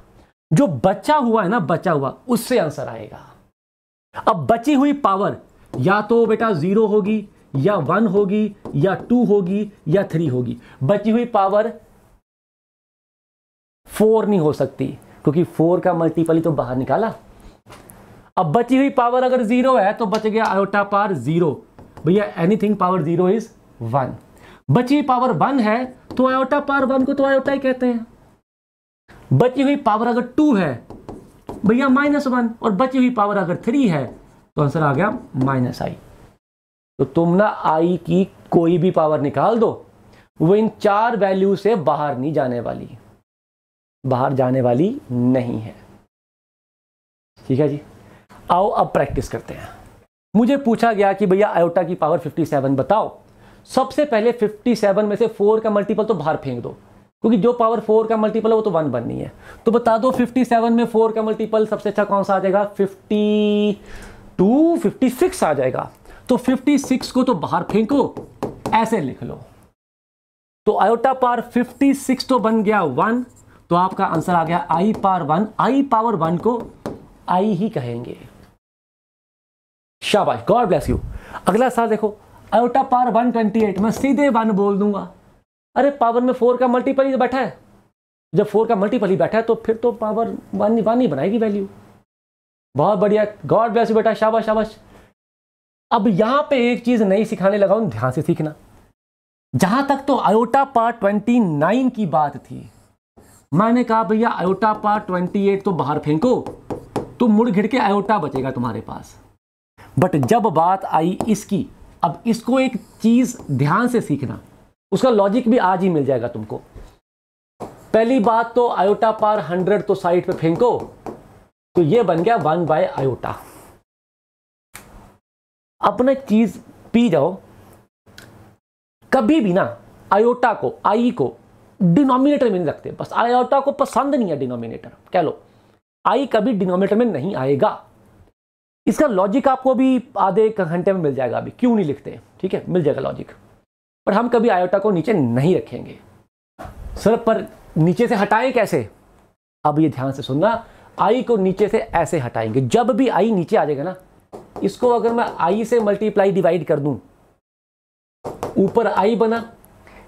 जो बचा हुआ है ना बचा हुआ उससे आंसर आएगा अब बची हुई पावर या तो बेटा जीरो होगी या वन होगी या टू होगी या थ्री होगी बची हुई पावर फोर नहीं हो सकती क्योंकि फोर का मल्टीपल ही तो बाहर निकाला अब बची हुई पावर अगर जीरो है तो बच गया आयोटा पार जीरो भैया anything power zero is one बची हुई पावर वन है तो आयोटा पार वन को तो आयोटा ही कहते हैं बची हुई पावर अगर टू है भैया माइनस वन और बची हुई पावर अगर थ्री है तो आंसर आ गया माइनस आई तो तुम ना आई की कोई भी पावर निकाल दो वो इन चार वैल्यू से बाहर नहीं जाने वाली बाहर जाने वाली नहीं है ठीक है जी आओ अब प्रैक्टिस करते हैं मुझे पूछा गया कि भैया आयोटा की पावर 57 बताओ सबसे पहले 57 में से 4 का मल्टीपल तो बाहर फेंक दो क्योंकि जो पावर 4 का मल्टीपल है वो तो वन बननी है तो बता दो 57 में 4 का मल्टीपल सबसे अच्छा कौन सा आ जाएगा 52 56 आ जाएगा तो 56 को तो बाहर फेंको ऐसे लिख लो तो आयोटा पार 56 तो बन गया वन तो आपका आंसर आ गया I power one I power one को आई ही कहेंगे शाबाश गॉड ब्लेस यू अगला साल देखो आयोटा पार 128 मैं सीधे वन बोल दूंगा अरे पावर में फोर का मल्टीपल ही बैठा है जब फोर का मल्टीपल ही बैठा है तो फिर तो पावर वन वन ही बनाएगी वैल्यू बहुत बढ़िया गॉड ब्लेस यू बेटा शाबाश शाबाश अब यहां पे एक चीज नई सिखाने लगा हूं ध्यान से सीखना जहां तक तो आयोटा पार्ट ट्वेंटी नाइन की बात थी मैंने कहा भैया आयोटा पार्ट ट्वेंटी एट तो बाहर फेंको तो मुड़ घिड़ के आयोटा बचेगा तुम्हारे पास बट जब बात आई इसकी अब इसको एक चीज ध्यान से सीखना उसका लॉजिक भी आज ही मिल जाएगा तुमको पहली बात तो आयोटा पार हंड्रेड तो साइड पर फेंको तो ये बन गया वन बाय आयोटा अपना चीज़ पी जाओ कभी भी ना आयोटा को आई को डिनोमिनेटर में नहीं रखते बस आयोटा को पसंद नहीं है डिनोमिनेटर कह लो आई कभी डिनोमिनेटर में नहीं आएगा इसका लॉजिक आपको भी आधे एक घंटे में मिल जाएगा अभी क्यों नहीं लिखते ठीक है मिल जाएगा लॉजिक पर हम कभी आयोटा को नीचे नहीं रखेंगे सर पर नीचे से हटाएं कैसे अब ये ध्यान से सुनना आई को नीचे से ऐसे हटाएंगे जब भी आई नीचे आ जाएगा ना इसको अगर मैं आई से मल्टीप्लाई डिवाइड कर दूं ऊपर आई बना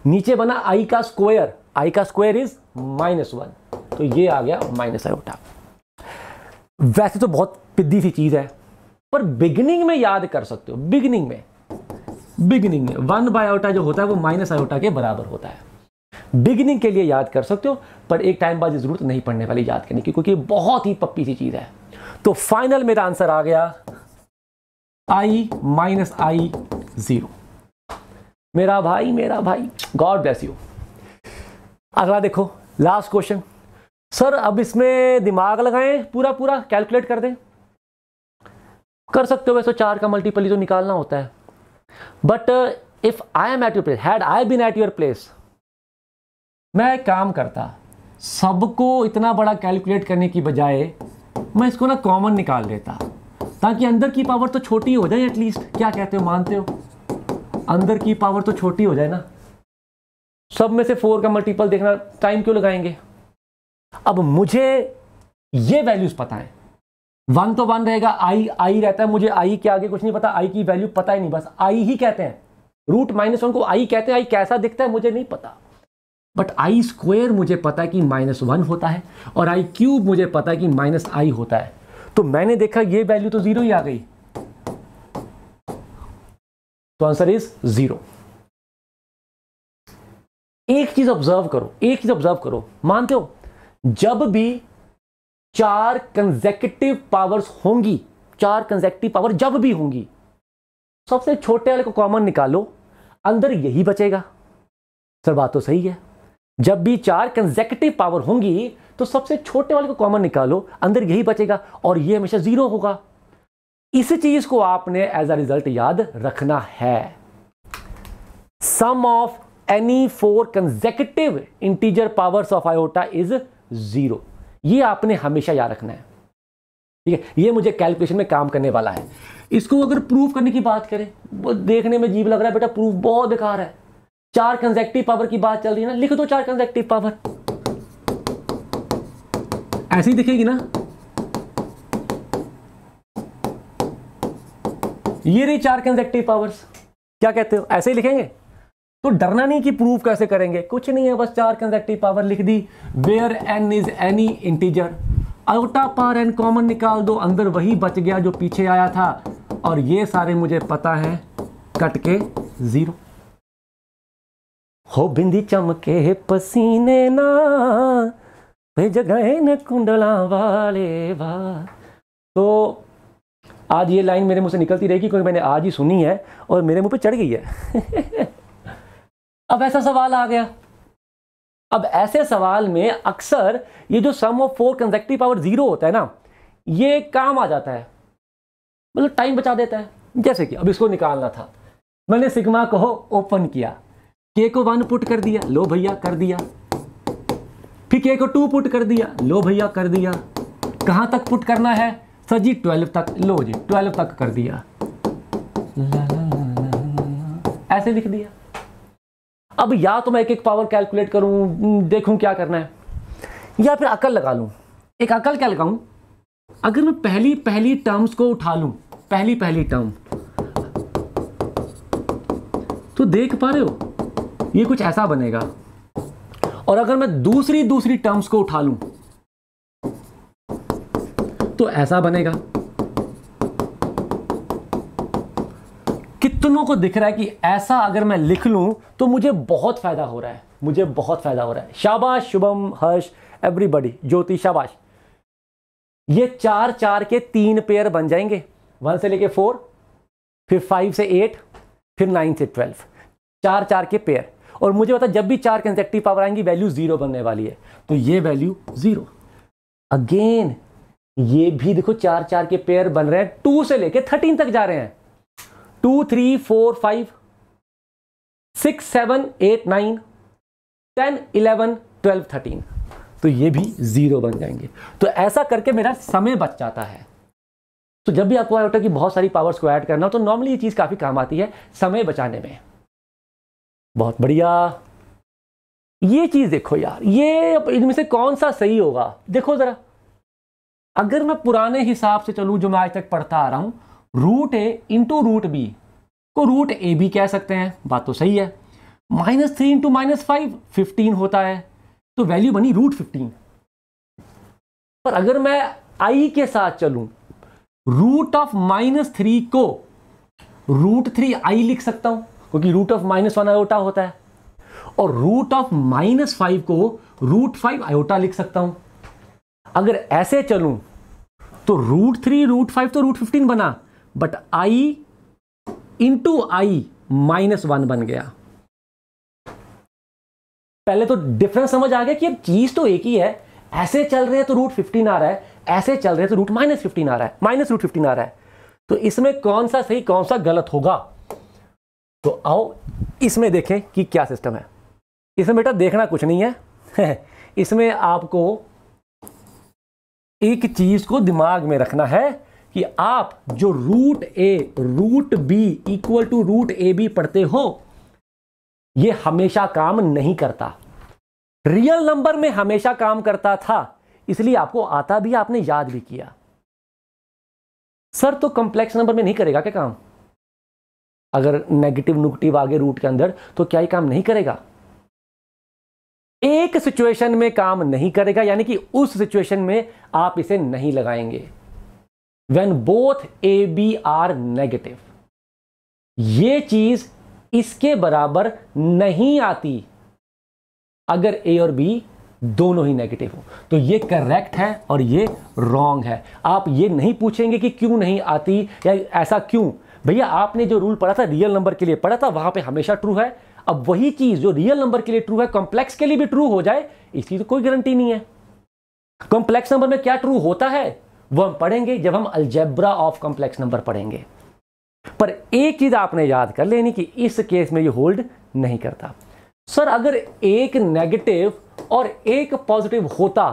नीचे बना आई का स्क्वायर आई का स्क्वायर इज माइनस वन तो ये आ गया माइनस उठा वैसे तो बहुत पिद्दी सी चीज़ है पर बिगिनिंग में याद कर सकते हो बिगिनिंग में बिगिनिंग में वन बाय आउटा जो होता है वो माइनस आयोटा के बराबर होता है बिगिनिंग के लिए याद कर सकते हो पर एक टाइम बाद जरूरत नहीं पड़ने वाली याद करने की क्योंकि बहुत ही पप्पी सी चीज़ है तो फाइनल मेरा आंसर आ गया आई माइनस आई जीरो मेरा भाई मेरा भाई गॉड ब्लेस यू अगला देखो लास्ट क्वेश्चन सर अब इसमें दिमाग लगाएं पूरा पूरा कैलकुलेट कर दें कर सकते हो वैसे चार का मल्टीपल ही तो निकालना होता है but if I am at your place had I been at your place मैं एक काम करता सबको इतना बड़ा कैलकुलेट करने की बजाय मैं इसको ना कॉमन निकाल लेता ताकि अंदर की पावर तो छोटी हो जाए एटलीस्ट क्या कहते हो मानते हो अंदर की पावर तो छोटी हो जाए ना सब में से फोर का मल्टीपल देखना टाइम क्यों लगाएंगे अब मुझे ये वैल्यूज पता है वन तो वन रहेगा आई आई रहता है मुझे आई के आगे कुछ नहीं पता आई की वैल्यू पता ही नहीं बस आई ही कहते हैं रूट माइनस वन को आई कहते हैं आई कैसा दिखता है मुझे नहीं पता बट आई स्क्वेयर मुझे पता है कि माइनस वन होता है और आई क्यूब मुझे पता है कि माइनस आई होता है तो मैंने देखा ये वैल्यू तो जीरो ही आ गई तो आंसर इज जीरो एक चीज ऑब्जर्व करो एक चीज ऑब्जर्व करो मानते हो जब भी चार कंजेक्टिव पावर्स होंगी चार कंजेक्टिव पावर जब भी होंगी सबसे छोटे वाले को कॉमन निकालो अंदर यही बचेगा सर बात तो सही है जब भी चार कंजेक्टिव पावर होंगी तो सबसे छोटे वाले को कॉमन निकालो अंदर यही बचेगा और ये हमेशा जीरो होगा इस चीज को आपने एज अ रिजल्ट याद रखना है sum of any four consecutive integer powers of iota is zero ये आपने हमेशा याद रखना है ठीक है ये मुझे कैलकुलेशन में काम करने वाला है इसको अगर प्रूफ करने की बात करें देखने में जीव लग रहा है बेटा प्रूफ बहुत बेकार है चार कंजेक्टिव पावर की बात चल रही है ना लिख दो चार कंजेक्टिव पावर ऐसी दिखेगी ना ये रही चार कंजेक्टिव पावर्स क्या कहते हो ऐसे ही लिखेंगे तो डरना नहीं कि प्रूव कैसे करेंगे कुछ नहीं है बस चार कंजेक्टिव पावर लिख दी where n is any integer iota power n common निकाल दो अंदर वही बच गया जो पीछे आया था और ये सारे मुझे पता है कट के ज़ीरो हो बिंदी चमके पसीने ना भेज गए न कुंडला वाले वा तो आज ये लाइन मेरे मुंह से निकलती रहेगी क्योंकि मैंने आज ही सुनी है और मेरे मुंह पे चढ़ गई है अब ऐसा सवाल आ गया अब ऐसे सवाल में अक्सर ये जो sum of four consecutive power zero होता है ना ये काम आ जाता है मतलब टाइम बचा देता है जैसे कि अब इसको निकालना था मैंने सिग्मा को ओपन किया के को वन पुट कर दिया लो भैया कर दिया फिर के को टू पुट कर दिया लो भैया कर दिया कहां तक पुट करना है सर जी ट्वेल्व तक लो जी ट्वेल्व तक कर दिया ऐसे लिख दिया अब या तो मैं एक एक पावर कैलकुलेट करूं देखूं क्या करना है या फिर अकल लगा लूं एक अकल क्या लगाऊं अगर मैं पहली पहली टर्म्स को उठा लूं पहली पहली टर्म तो देख पा रहे हो ये कुछ ऐसा बनेगा और अगर मैं दूसरी दूसरी टर्म्स को उठा लूं तो ऐसा बनेगा कितनों को दिख रहा है कि ऐसा अगर मैं लिख लूं तो मुझे बहुत फायदा हो रहा है मुझे बहुत फायदा हो रहा है शाबाश शुभम हर्ष एवरीबडी ज्योति शाबाश ये चार चार के तीन पेयर बन जाएंगे वन से लेके फोर फिर फाइव से एट फिर नाइन से ट्वेल्व चार चार के पेयर और मुझे पता जब भी चार कंजेक्टिव पावर आएंगी वैल्यू जीरो बनने वाली है तो ये वैल्यू जीरो अगेन ये भी देखो चार चार के पेयर बन रहे हैं टू से लेके थर्टीन तक जा रहे हैं two three four five six seven eight nine ten eleven twelve thirteen तो ये भी जीरो बन जाएंगे तो ऐसा करके मेरा समय बच जाता है तो जब भी आपको आयोटा की बहुत सारी पावर्स को ऐड करना हो तो नॉर्मली ये चीज़ काफ़ी काम आती है समय बचाने में बहुत बढ़िया ये चीज़ देखो यार ये इनमें से कौन सा सही होगा देखो ज़रा अगर मैं पुराने हिसाब से चलूं जो मैं आज तक पढ़ता आ रहा हूं root a into root b को रूट ए बी कह सकते हैं बात तो सही है minus three into minus five fifteen होता है तो वैल्यू बनी रूट फिफ्टीन पर अगर मैं आई के साथ चलूं रूट ऑफ माइनस थ्री को रूट थ्री आई लिख सकता हूं क्योंकि root of minus one iota होता है और रूट ऑफ माइनस फाइव को रूट फाइव आयोटा लिख सकता हूं अगर ऐसे चलूं तो रूट थ्री रूट फाइव तो रूट फिफ्टीन बना but i into i minus one बन गया पहले तो डिफरेंस समझ आ गया कि अब चीज तो एक ही है ऐसे चल रहे हैं तो रूट फिफ्टीन आ रहा है ऐसे चल रहे हैं तो रूट माइनस फिफ्टीन आ रहा है माइनस रूट फिफ्टीन आ रहा है तो इसमें कौन सा सही कौन सा गलत होगा तो आओ इसमें देखें कि क्या सिस्टम है इसमें बेटा देखना कुछ नहीं है इसमें आपको एक चीज़ को दिमाग में रखना है कि आप जो root a root b equal to root a b पढ़ते हो ये हमेशा काम नहीं करता रियल नंबर में हमेशा काम करता था इसलिए आपको आता भी आपने याद भी किया सर तो कॉम्प्लेक्स नंबर में नहीं करेगा क्या काम अगर नेगेटिव नुगेटिव आगे रूट के अंदर तो क्या ये काम नहीं करेगा एक सिचुएशन में काम नहीं करेगा यानी कि उस सिचुएशन में आप इसे नहीं लगाएंगे when both a b are negative ये चीज इसके बराबर नहीं आती अगर ए और बी दोनों ही नेगेटिव हो तो ये करेक्ट है और ये रॉन्ग है आप ये नहीं पूछेंगे कि क्यों नहीं आती या ऐसा क्यों भैया आपने जो रूल पढ़ा था रियल नंबर के लिए पढ़ा था वहां पे हमेशा ट्रू है अब वही चीज जो रियल नंबर के लिए ट्रू है कॉम्प्लेक्स के लिए भी ट्रू हो जाए इसकी तो कोई गारंटी नहीं है कॉम्प्लेक्स नंबर में क्या ट्रू होता है वह हम पढ़ेंगे जब हम अल्जेब्रा ऑफ कॉम्प्लेक्स नंबर पढ़ेंगे पर एक चीज आपने याद कर लेनी कि इस केस में ये होल्ड नहीं करता सर अगर एक नेगेटिव और एक पॉजिटिव होता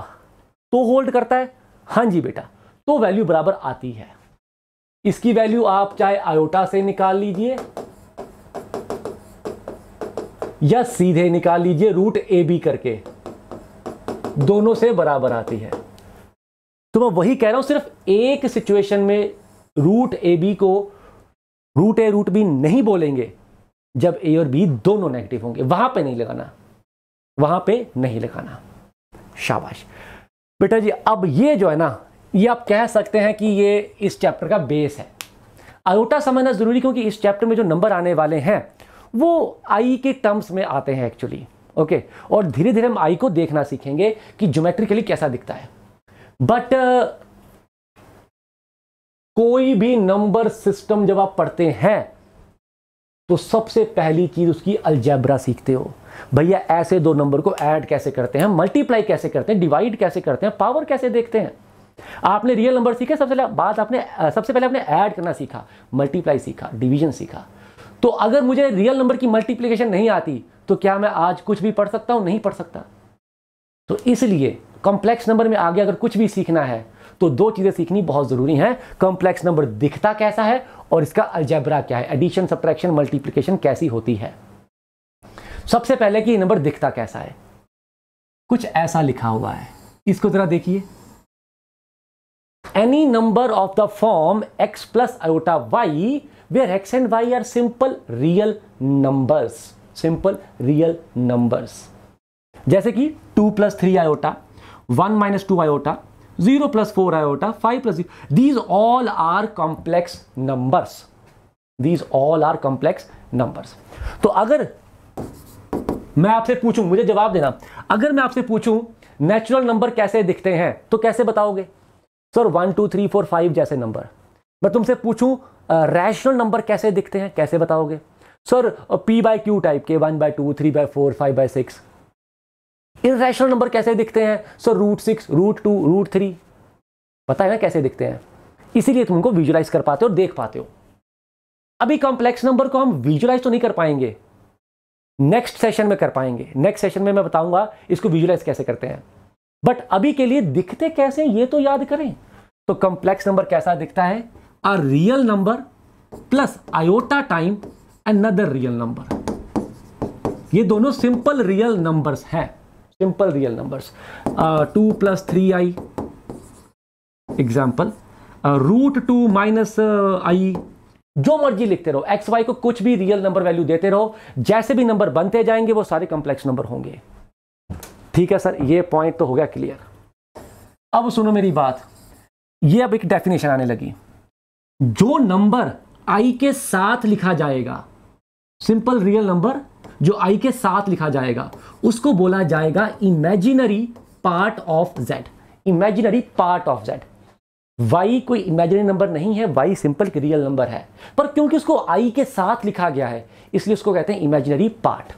तो होल्ड करता है हाँ जी बेटा तो वैल्यू बराबर आती है इसकी वैल्यू आप चाहे आयोटा से निकाल लीजिए या सीधे निकाल लीजिए रूट ए बी करके दोनों से बराबर आती है तो मैं वही कह रहा हूं सिर्फ एक सिचुएशन में रूट ए बी को रूट ए रूट बी नहीं बोलेंगे जब ए और बी दोनों नेगेटिव होंगे वहां पे नहीं लगाना वहां पे नहीं लगाना शाबाश बेटा जी अब ये जो है ना ये आप कह सकते हैं कि ये इस चैप्टर का बेस है आयोटा समझना ज़रूरी क्योंकि इस चैप्टर में जो नंबर आने वाले हैं वो आई के टर्म्स में आते हैं एक्चुअली ओके और धीरे धीरे हम आई को देखना सीखेंगे कि ज्योमेट्रिकली कैसा दिखता है बट uh, कोई भी नंबर सिस्टम जब आप पढ़ते हैं तो सबसे पहली चीज़ उसकी अलजेब्रा सीखते हो भैया ऐसे दो नंबर को ऐड कैसे करते हैं मल्टीप्लाई कैसे करते हैं डिवाइड कैसे करते हैं पावर कैसे देखते हैं आपने रियल नंबर सीखे सबसे पहले बात आपने सबसे पहले आपने ऐड करना सीखा मल्टीप्लाई सीखा डिवीजन सीखा तो अगर मुझे रियल नंबर की मल्टीप्लीकेशन नहीं आती तो क्या मैं आज कुछ भी पढ़ सकता हूं नहीं पढ़ सकता तो इसलिए कॉम्प्लेक्स नंबर में आगे अगर कुछ भी सीखना है तो दो चीज़ें सीखनी बहुत ज़रूरी हैं कॉम्प्लेक्स नंबर दिखता कैसा है और इसका अलजेब्रा क्या है एडिशन सब्ट्रैक्शन मल्टीप्लीकेशन कैसी होती है सबसे पहले कि नंबर दिखता कैसा है कुछ ऐसा लिखा हुआ है इसको ज़रा देखिए any number of the form x plus iota y where x and y are simple real number simple real number जैसे कि two plus three iota one minus two iota zero plus four iota five plus these all are complex number these all are complex number तो अगर मैं आपसे पूछू मुझे जवाब देना अगर मैं आपसे पूछू नेचुरल नंबर कैसे दिखते हैं तो कैसे बताओगे sir one two three four five जैसे नंबर मैं तुमसे पूछूं रैशनल नंबर कैसे दिखते हैं कैसे बताओगे sir p by q type के one by two three by four five by six rational number कैसे दिखते हैं sir root six root two root three पता है ना कैसे दिखते हैं इसीलिए तुम उनको विजुलाइज कर पाते हो और देख पाते हो अभी कॉम्प्लेक्स नंबर को हम विजुलाइज तो नहीं कर पाएंगे नेक्स्ट सेशन में कर पाएंगे नेक्स्ट सेशन में मैं बताऊंगा इसको विजुलाइज कैसे करते हैं बट अभी के लिए दिखते कैसे ये तो याद करें तो कंप्लेक्स नंबर कैसा दिखता है a real number plus iota time another real number ये दोनों सिंपल रियल नंबर्स हैं simple real numbers two plus three i example root two minus i जो मर्जी लिखते रहो एक्स वाई को कुछ भी रियल नंबर वैल्यू देते रहो जैसे भी नंबर बनते जाएंगे वो सारे कंप्लेक्स नंबर होंगे ठीक है सर ये पॉइंट तो हो गया क्लियर अब सुनो मेरी बात ये अब एक डेफिनेशन आने लगी जो नंबर आई के साथ लिखा जाएगा सिंपल रियल नंबर जो आई के साथ लिखा जाएगा उसको बोला जाएगा imaginary part of z imaginary part of z y कोई इमेजिनरी नंबर नहीं है वाई सिंपल रियल नंबर है पर क्योंकि उसको आई के साथ लिखा गया है इसलिए उसको कहते हैं इमेजिनरी पार्ट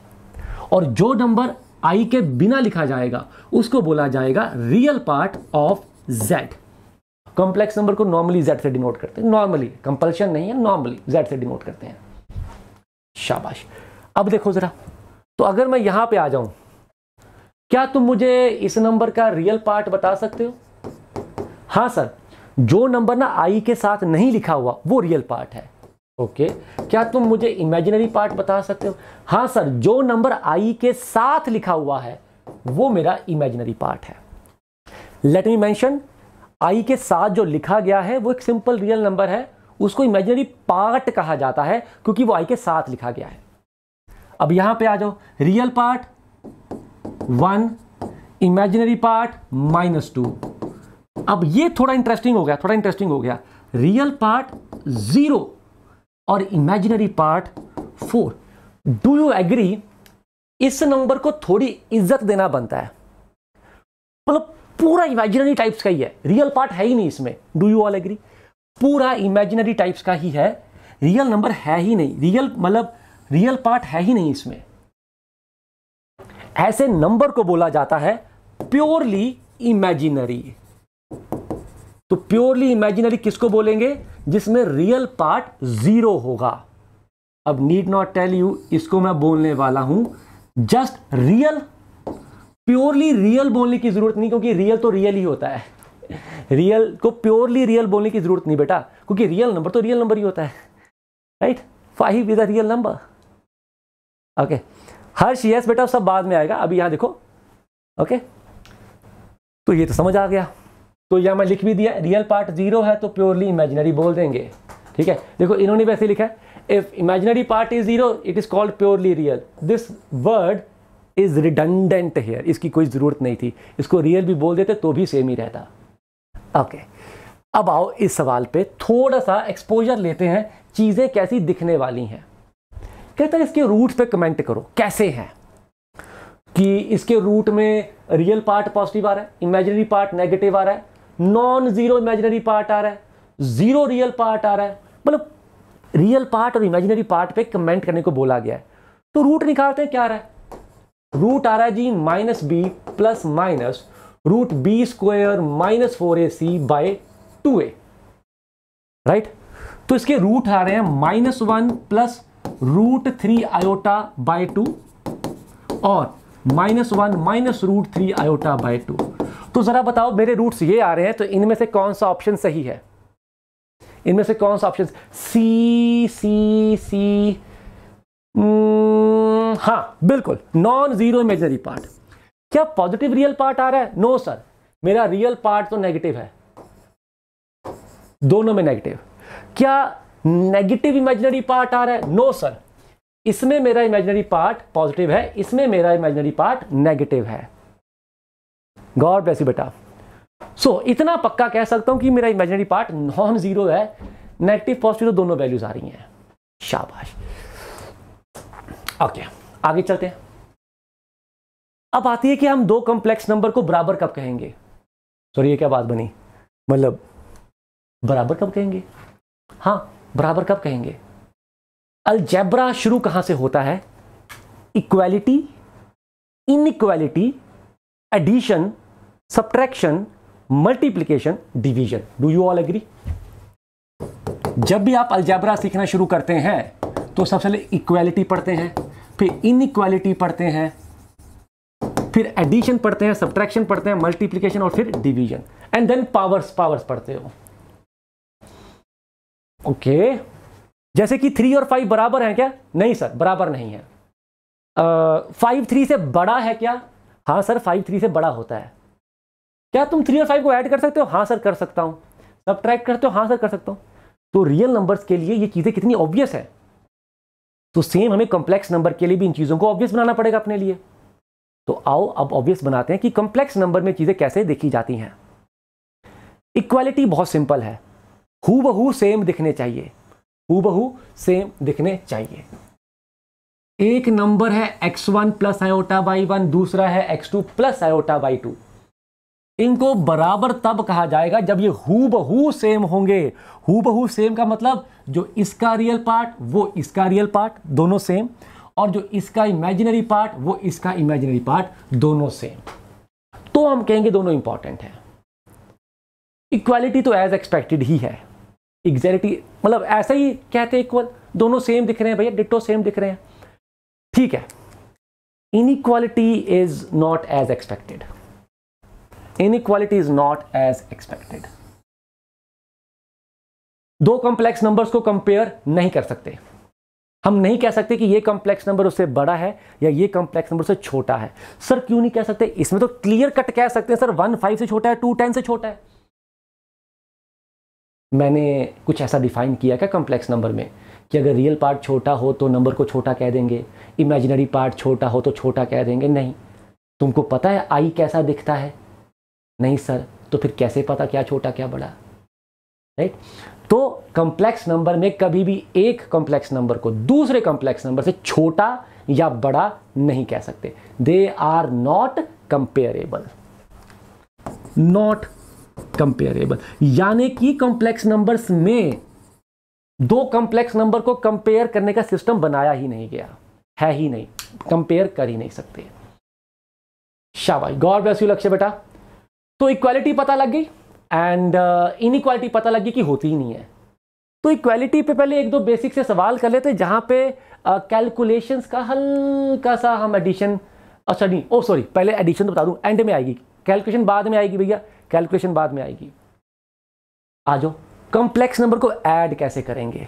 और जो नंबर आई के बिना लिखा जाएगा उसको बोला जाएगा real part of z complex number को नॉर्मली जेड से डिनोट करते हैं नॉर्मली कंपल्शन नहीं है नॉर्मली जेड से डिनोट करते हैं शाबाश अब देखो जरा तो अगर मैं यहां पे आ जाऊं क्या तुम मुझे इस नंबर का रियल पार्ट बता सकते हो हां सर जो नंबर ना आई के साथ नहीं लिखा हुआ वो रियल पार्ट है ओके क्या तुम मुझे इमेजिनरी पार्ट बता सकते हो हाँ सर जो नंबर आई के साथ लिखा हुआ है वो मेरा इमेजिनरी पार्ट है लेट मी मैंशन आई के साथ जो लिखा गया है वो एक सिंपल रियल नंबर है उसको इमेजिनरी पार्ट कहा जाता है क्योंकि वो आई के साथ लिखा गया है अब यहां पे आ जाओ real part one imaginary part minus two अब ये थोड़ा इंटरेस्टिंग हो गया थोड़ा इंटरेस्टिंग हो गया रियल पार्ट जीरो और imaginary part four do you agree इस नंबर को थोड़ी इज्जत देना बनता है मतलब पूरा इमेजिनरी टाइप्स का ही है रियल पार्ट है ही नहीं इसमें डू यू ऑल एग्री पूरा इमेजिनरी टाइप्स का ही है रियल नंबर है ही नहीं रियल मतलब रियल पार्ट है ही नहीं इसमें ऐसे नंबर को बोला जाता है प्योरली इमेजिनरी तो प्योरली इमेजिनरी किसको बोलेंगे जिसमें रियल पार्ट जीरो होगा अब नीड नॉट टेल यू इसको मैं बोलने वाला हूं जस्ट रियल प्योरली रियल बोलने की जरूरत नहीं क्योंकि रियल तो रियल ही होता है रियल को प्योरली रियल बोलने की जरूरत नहीं बेटा क्योंकि रियल नंबर तो रियल नंबर ही होता है right five is a real number okay Harsh yes बेटा सब बाद में आएगा अभी यहां देखो ओके okay? तो ये तो समझ आ गया तो यहां मैं लिख भी दिया रियल पार्ट जीरो है तो प्योरली इमेजिनरी बोल देंगे ठीक है देखो इन्होंने वैसे लिखा है if imaginary part is zero it is called purely real this word is redundant here इसकी कोई ज़रूरत नहीं थी इसको रियल भी बोल देते तो भी सेम ही रहता ओके okay. अब आओ इस सवाल पे थोड़ा सा एक्सपोजर लेते हैं चीज़ें कैसी दिखने वाली हैं कहता है इसके रूट पे कमेंट करो कैसे हैं कि इसके रूट में रियल पार्ट पॉजिटिव आ रहा है इमेजिनरी पार्ट नेगेटिव आ रहा है नॉन जीरो इमेजिनरी पार्ट आ रहा है जीरो रियल पार्ट आ रहा है मतलब रियल पार्ट और इमेजिनरी पार्ट पे कमेंट करने को बोला गया है तो रूट निकालते हैं क्या आ रहा है रूट आ रहा है जी minus B plus minus root b square minus four a c by two a right तो इसके रूट आ रहे हैं minus one plus root three iota by two और minus one minus root three iota by two तो ज़रा बताओ मेरे रूट्स ये आ रहे हैं तो इनमें से कौन सा ऑप्शन सही है इनमें से कौन सा ऑप्शन सी सी सी हाँ बिल्कुल नॉन जीरो इमेजनरी पार्ट क्या पॉजिटिव रियल पार्ट आ रहा है नो सर मेरा रियल पार्ट तो नेगेटिव है दोनों में नेगेटिव क्या नेगेटिव इमेजनरी पार्ट आ रहा है नो सर इसमें मेरा इमेजनरी पार्ट पॉजिटिव है इसमें मेरा इमेजनरी पार्ट नेगेटिव है गॉड ब्लेस यू बेटा सो इतना पक्का कह सकता हूं कि मेरा इमेजिनरी पार्ट नॉन जीरो है नेगेटिव पॉजिटिव तो दोनों वैल्यूज आ रही हैं शाबाश ओके आगे चलते हैं अब आती है कि हम दो कॉम्प्लेक्स नंबर को बराबर कब कहेंगे सॉरी ये क्या बात बनी मतलब बराबर कब कहेंगे हाँ बराबर कब कहेंगे अलजेब्रा शुरू कहां से होता है equality inequality addition subtraction multiplication division do you all agree जब भी आप अल्जैबरा सीखना शुरू करते हैं तो सबसे पहले इक्वालिटी पढ़ते हैं फिर इनइक्वालिटी पढ़ते हैं फिर एडिशन पढ़ते हैं सब्ट्रैक्शन पढ़ते हैं मल्टीप्लीकेशन और फिर division and then powers powers पढ़ते हो ओके okay. जैसे कि थ्री और फाइव बराबर हैं क्या नहीं सर बराबर नहीं है फाइव uh, थ्री से बड़ा है क्या हाँ सर फाइव थ्री से बड़ा होता है क्या तुम थ्री और फाइव को ऐड कर सकते हो हाँ सर कर सकता हूँ सब ट्रैक करते हो हाँ सर कर सकता हूँ तो रियल नंबर्स के लिए ये चीज़ें कितनी ऑब्वियस है तो सेम हमें कॉम्प्लेक्स नंबर के लिए भी इन चीज़ों को ऑब्वियस बनाना पड़ेगा अपने लिए तो आओ अब ऑब्वियस बनाते हैं कि कॉम्प्लेक्स नंबर में चीज़ें कैसे देखी जाती हैं इक्वालिटी बहुत सिंपल है हु बहू सेम दिखने चाहिए हु बहू सेम दिखने चाहिए एक नंबर है x one plus iota y one दूसरा है x two plus iota y two इनको बराबर तब कहा जाएगा जब ये हु बहू सेम होंगे हु बहू सेम का मतलब जो इसका रियल पार्ट वो इसका रियल पार्ट दोनों सेम और जो इसका इमेजिनरी पार्ट वो इसका इमेजिनरी पार्ट दोनों सेम तो हम कहेंगे दोनों इंपॉर्टेंट है इक्वालिटी तो एज एक्सपेक्टेड ही है एग्जैक्टली मतलब ऐसा ही कहते हैं इक्वल दोनों सेम दिख रहे हैं भैया डिटो सेम दिख रहे हैं ठीक है inequality is not as expected inequality is not as expected दो कॉम्प्लेक्स नंबर्स को कंपेयर नहीं कर सकते हम नहीं कह सकते कि ये कॉम्प्लेक्स नंबर उससे बड़ा है या ये कॉम्प्लेक्स नंबर उससे छोटा है सर क्यों नहीं कह सकते इसमें तो क्लियर कट कह सकते हैं सर वन फाइव से छोटा है टू टेन से छोटा है मैंने कुछ ऐसा डिफाइन किया क्या कॉम्प्लेक्स नंबर में कि अगर रियल पार्ट छोटा हो तो नंबर को छोटा कह देंगे इमेजिनरी पार्ट छोटा हो तो छोटा कह देंगे नहीं तुमको पता है आई कैसा दिखता है नहीं सर तो फिर कैसे पता क्या छोटा क्या बड़ा राइट तो कॉम्प्लेक्स नंबर में कभी भी एक कॉम्प्लेक्स नंबर को दूसरे कॉम्प्लेक्स नंबर से छोटा या बड़ा नहीं कह सकते they are not comparable not comparable यानी कि कॉम्प्लेक्स नंबर्स में दो कंप्लेक्स नंबर को कंपेयर करने का सिस्टम बनाया ही नहीं गया है ही नहीं कंपेयर कर ही नहीं सकते शाबाई गौर ब्लेस यू लक्ष्य बेटा तो इक्वालिटी पता लग गई एंड इक्वालिटी uh, पता लग गई कि होती ही नहीं है तो इक्वालिटी पे पहले एक दो बेसिक से सवाल कर लेते जहां पे कैलकुलेशन uh, का हल्का सा हम एडिशन अच्छा नहीं ओ oh, सॉरी पहले एडिशन तो बता दूं एंड में आएगी कैलकुलेशन बाद में आएगी भैया कैलकुलेशन बाद में आएगी आ जाओ कॉम्प्लेक्स नंबर को ऐड कैसे करेंगे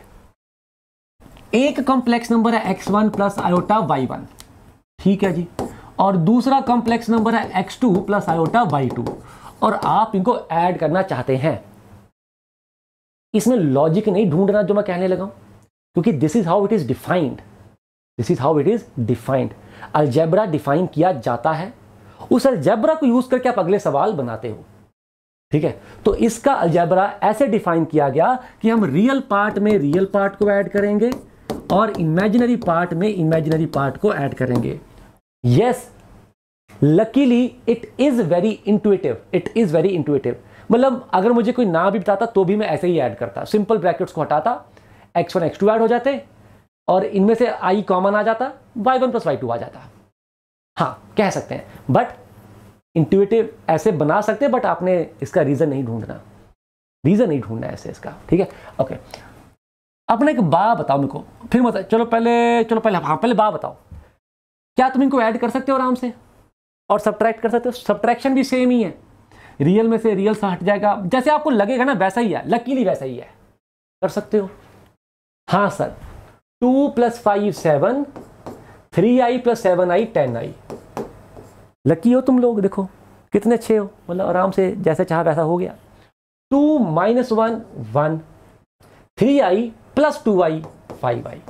एक कॉम्प्लेक्स नंबर है x one plus iota Y one ठीक है जी और दूसरा कॉम्प्लेक्स नंबर है x two plus iota Y two और आप इनको ऐड करना चाहते हैं इसमें लॉजिक नहीं ढूंढना जो मैं कहने लगा क्योंकि this is how it is defined this is how it is defined algebra define किया जाता है उस अलजेबरा को यूज करके आप अगले सवाल बनाते हो ठीक है तो इसका अलजेब्रा ऐसे डिफाइन किया गया कि हम रियल पार्ट में रियल पार्ट को ऐड करेंगे और इमेजिनरी पार्ट में इमेजिनरी पार्ट को ऐड करेंगे yes luckily it is very intuitive it is very intuitive मतलब अगर मुझे कोई ना भी बताता तो भी मैं ऐसे ही ऐड करता सिंपल ब्रैकेट्स को हटाता x one x two add हो जाते और इनमें से आई कॉमन आ जाता y one plus Y two आ जाता हाँ कह सकते हैं बट इंट्यूटिव ऐसे बना सकते बट आपने इसका रीज़न नहीं ढूंढना रीज़न नहीं ढूंढना ऐसे इसका ठीक है ओके अपने एक बा बताओ मेरे को फिर मतलब चलो पहले चलो पहले हाँ पहले बा बताओ क्या तुम इनको ऐड कर सकते हो आराम से और सब्ट्रैक्ट कर सकते हो सब्ट्रैक्शन भी सेम ही है रियल में से रियल से हट जाएगा जैसे आपको लगेगा ना वैसा ही है लकीली वैसा ही है कर सकते हो हाँ sir two plus five seven three i plus seven i ten i lucky हो तुम लोग देखो कितने अच्छे हो मतलब आराम से जैसे चाह वैसा हो गया two minus one one three i plus two i five i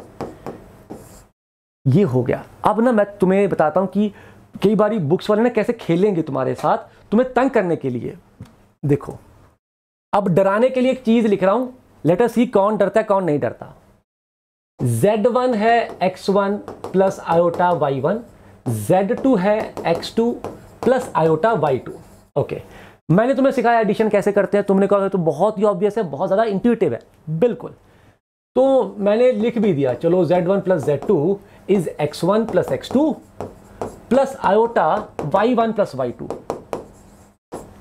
ये हो गया अब ना मैं तुम्हें बताता हूं कि कई बार बुक्स वाले ना कैसे खेलेंगे तुम्हारे साथ तुम्हें तंग करने के लिए देखो अब डराने के लिए एक चीज़ लिख रहा हूं लेटर सी कौन डरता है कौन नहीं डरता जेड वन है x one plus iota Y one z two है x two plus iota Y two okay मैंने तुम्हें सिखाया एडिशन कैसे करते हैं तुमने कहा तो बहुत ही ऑब्वियस है बहुत ज़्यादा इंट्यूटिव है बिल्कुल तो मैंने लिख भी दिया चलो z one plus z two is x one plus x two plus iota Y one plus Y two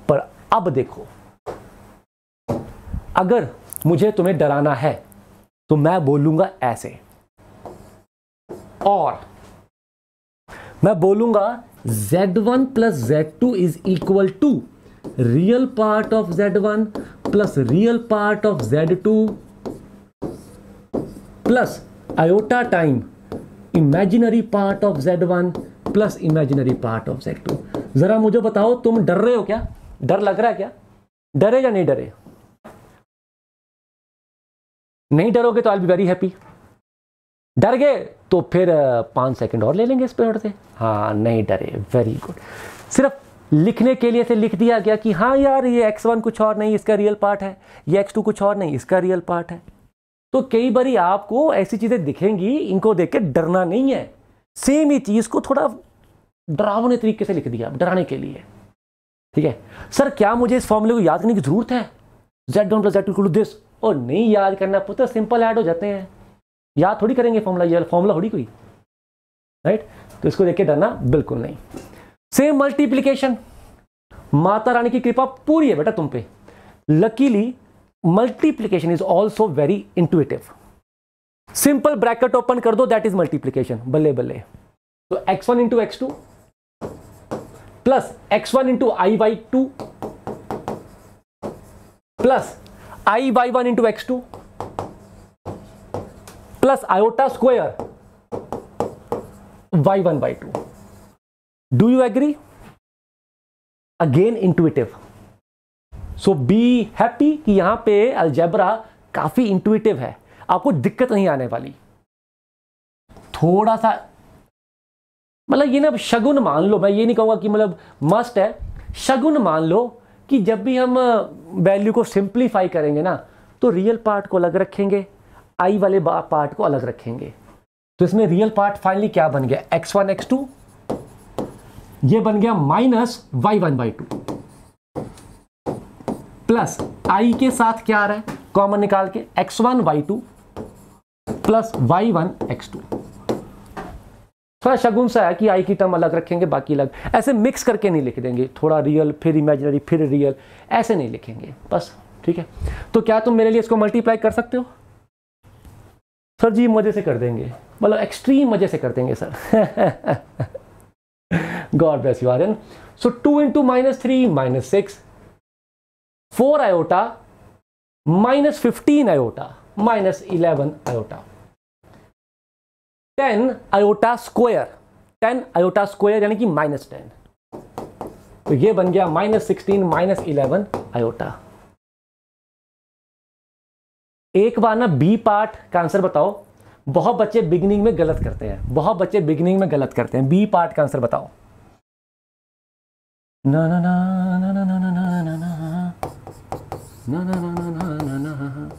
पर अब देखो अगर मुझे तुम्हें डराना है तो मैं बोलूंगा ऐसे और मैं बोलूंगा z1 one plus z two is equal to real part of z1 one plus real part of z2 two plus iota time imaginary part of z1 one plus imaginary part of z2 जरा मुझे बताओ तुम डर रहे हो क्या डर लग रहा है क्या डरे या नहीं डरे नहीं डरोगे तो आई बी वेरी हैप्पी डर गए तो फिर पाँच सेकंड और ले लेंगे इस पेड़ से हाँ नहीं डरे वेरी गुड सिर्फ लिखने के लिए से लिख दिया गया कि हाँ यार ये एक्स वन कुछ और नहीं इसका रियल पार्ट है ये एक्स टू कुछ और नहीं इसका रियल पार्ट है तो कई बारी आपको ऐसी चीज़ें दिखेंगी इनको देख के डरना नहीं है सेम ही चीज़ को थोड़ा डरावने तरीके से लिख दिया डराने के लिए ठीक है सर क्या मुझे इस फॉर्मूले को याद करने की जरूरत है z one plus z two this और नहीं याद करना पुत्र सिंपल ऐड हो जाते हैं याद थोड़ी करेंगे फॉर्मूला ये फॉर्मूला थोड़ी कोई राइट तो इसको देख के डरना बिल्कुल नहीं सेम मल्टीप्लीकेशन माता रानी की कृपा पूरी है बेटा तुम पे luckily multiplication is also very intuitive simple bracket open कर दो दैट इज मल्टीप्लीकेशन बल्ले बल्ले तो x one into x two plus x one into i y two plus i y one into x two plus iota square y one y two do you agree again intuitive so be happy कि यहां पे algebra काफी Intuitive है आपको दिक्कत नहीं आने वाली थोड़ा सा मतलब ये ना शगुन मान लो मैं ये नहीं कहूंगा कि मतलब मस्ट है शगुन मान लो कि जब भी हम वैल्यू uh, को सिंप्लीफाई करेंगे ना तो रियल पार्ट को अलग रखेंगे आई वाले पार्ट को अलग रखेंगे तो इसमें रियल पार्ट फाइनली क्या बन गया एक्स वन एक्स टू यह बन गया minus y one y two plus i के साथ क्या आ रहा है कॉमन निकाल के x one Y two plus Y one x two थोड़ा शगुन सा है कि आई की टर्म अलग रखेंगे बाकी अलग ऐसे मिक्स करके नहीं लिख देंगे थोड़ा रियल फिर इमेजिनरी फिर रियल ऐसे नहीं लिखेंगे बस ठीक है तो क्या तुम मेरे लिए इसको मल्टीप्लाई कर सकते हो सर जी मज़े से कर देंगे मतलब एक्सट्रीम मज़े से कर देंगे sir God bless you Aryan so two into minus three minus six four iota minus fifteen iota minus eleven iota ten iota square ten iota square यानी कि माइनस टेन तो ये बन गया minus sixteen minus eleven iota एक बार ना B part का आंसर बताओ बहुत बच्चे बिगनिंग में गलत करते हैं बहुत बच्चे बिगनिंग में गलत करते हैं बी पार्ट का आंसर बताओ ना ना ना ना ना ना ना ना ना ना ना ना ना ना ना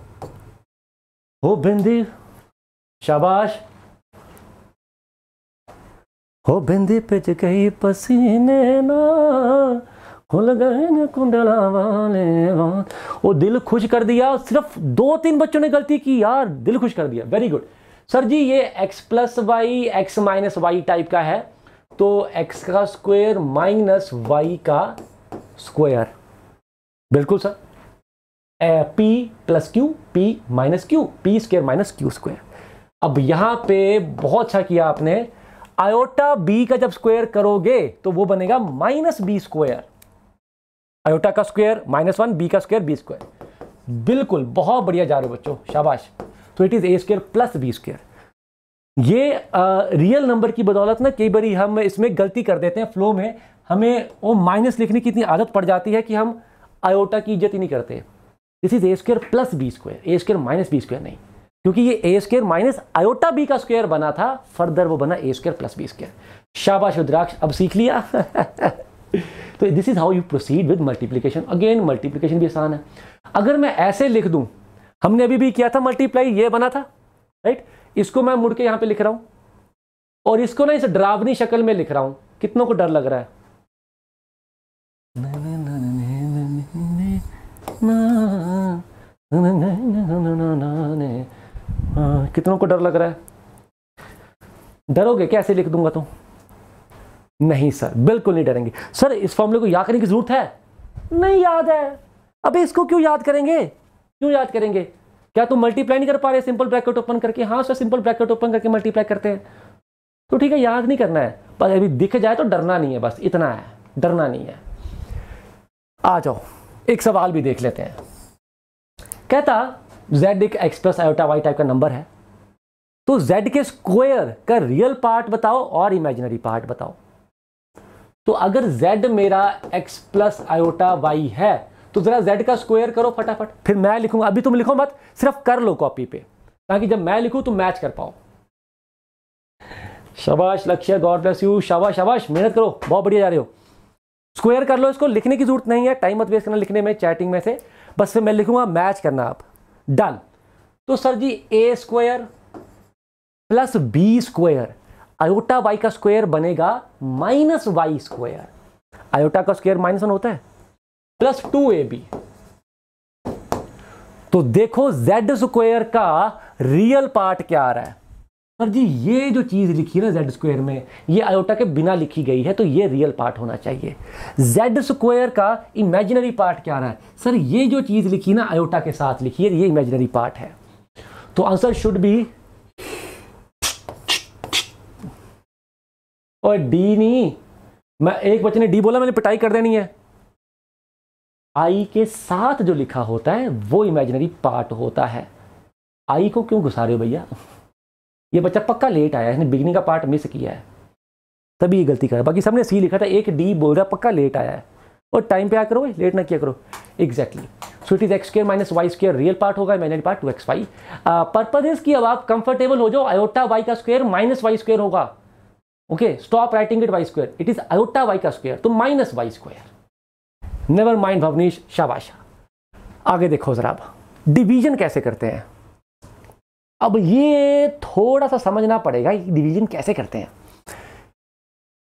हो बिंदी शाबाश हो बिंदी पिच गई पसीने ना खुल गए कुंडला वाले वो दिल खुश कर दिया सिर्फ दो तीन बच्चों ने गलती की यार दिल खुश कर दिया वेरी गुड सर जी ये x plus y x minus y type का है तो x का स्क्वायर माइनस वाई का स्क्वायर बिल्कुल सर ए, p plus q p minus q p square minus q square अब यहां पे बहुत अच्छा किया आपने आयोटा b का जब स्क्वायर करोगे तो वो बनेगा माइनस बी स्क्वायर अयोटा का स्क्वायर माइनस वन बी का स्क्वायर बी स्क्वायर बिल्कुल बहुत बढ़िया जा रहे हो बच्चों शाबाश तो it is A square plus B square ये आ, रियल नंबर की बदौलत ना कई बार हम इसमें गलती कर देते हैं फ्लो में हमें वो माइनस लिखने की इतनी आदत पड़ जाती है कि हम आयोटा की इज्जत ही नहीं करते this is A square plus B square A square minus B square नहीं क्योंकि ये A square minus iota B का स्क्वायर बना था फर्दर वो बना A square plus B square शाबाश रुद्राक्ष अब सीख लिया तो this is how you proceed with multiplication again multiplication भी आसान है अगर मैं ऐसे लिख दूं हमने अभी भी किया था मल्टीप्लाई ये बना था राइट इसको मैं मुड़ के यहां पे लिख रहा हूं और इसको ना इस ड्रावनी शक्ल में लिख रहा हूं कितनों को डर लग रहा है कितनों को डर लग रहा है डरोगे कैसे लिख दूंगा तुम तो? नहीं सर बिल्कुल नहीं डरेंगे सर इस फॉर्मूले को याद करने की जरूरत है नहीं याद है अबे इसको क्यों याद करेंगे क्यों याद करेंगे क्या तुम मल्टीप्लाई नहीं कर पा रहे सिंपल ब्रैकेट ओपन करके हाँ सर सिंपल ब्रैकेट ओपन करके मल्टीप्लाई करते हैं तो ठीक है याद नहीं करना है पर अभी दिख जाए तो डरना नहीं है बस इतना है डरना नहीं है आ जाओ एक सवाल भी देख लेते हैं कहता जेड एक एक्सप्रेस आयोटा वाई टाइप का नंबर है तो जेड के स्क्वायर का रियल पार्ट बताओ और इमेजिनरी पार्ट बताओ तो अगर z मेरा x प्लस आयोटा वाई है तो जरा z का स्क्वायर करो फटाफट फिर मैं लिखूंगा अभी तुम लिखो मत सिर्फ कर लो कॉपी पे ताकि जब मैं लिखूं तो मैच कर पाओ शबाश लक्ष्य गॉड ब्लेस यू शबाश शबाश मेहनत करो बहुत बढ़िया जा रहे हो स्क्वायर कर लो इसको लिखने की जरूरत नहीं है टाइम मत वेस्ट करना लिखने में चैटिंग में से बस फिर मैं लिखूंगा मैच करना आप डन तो sir ji A square plus B square iota Y का स्क्वायर बनेगा माइनस वाई स्क्वायर आयोटा का स्क्वायर माइनस वन होता है प्लस टू ए बी तो देखो जेड स्क्वायर का रियल पार्ट क्या आ रहा है सर जी ये जो चीज लिखी है ना जेड स्क्वायर में ये आयोटा के बिना लिखी गई है तो ये रियल पार्ट होना चाहिए जेड स्क्वायर का इमेजिनरी पार्ट क्या आ रहा है सर ये जो चीज लिखी ना आयोटा के साथ लिखी है ये इमेजिनरी पार्ट है तो आंसर शुड बी और डी नहीं मैं एक बच्चे ने डी बोला मैंने पिटाई कर देनी है आई के साथ जो लिखा होता है वो इमेजिनरी पार्ट होता है आई को क्यों घुसा रहे हो भैया ये बच्चा पक्का लेट आया है इसने बिगनिंग का पार्ट मिस किया है तभी ये गलती कर बाकी सबने सी लिखा था एक डी बोल रहा पक्का लेट आया है और टाइम पे आ करो लेट ना किया करो exactly so it is X square minus Y square real part होगा imaginary part two x Y purpose is की अब आप कंफर्टेबल हो जाओ आयोटा वाई का स्क्वायर माइनस वाई स्क्वायर होगा okay stop writing it Y square it is iota Y का square तो minus Y square never mind Bhavnish शाबाश आगे देखो जरा डिवीजन कैसे करते हैं अब ये थोड़ा सा समझना पड़ेगा डिवीजन कैसे करते हैं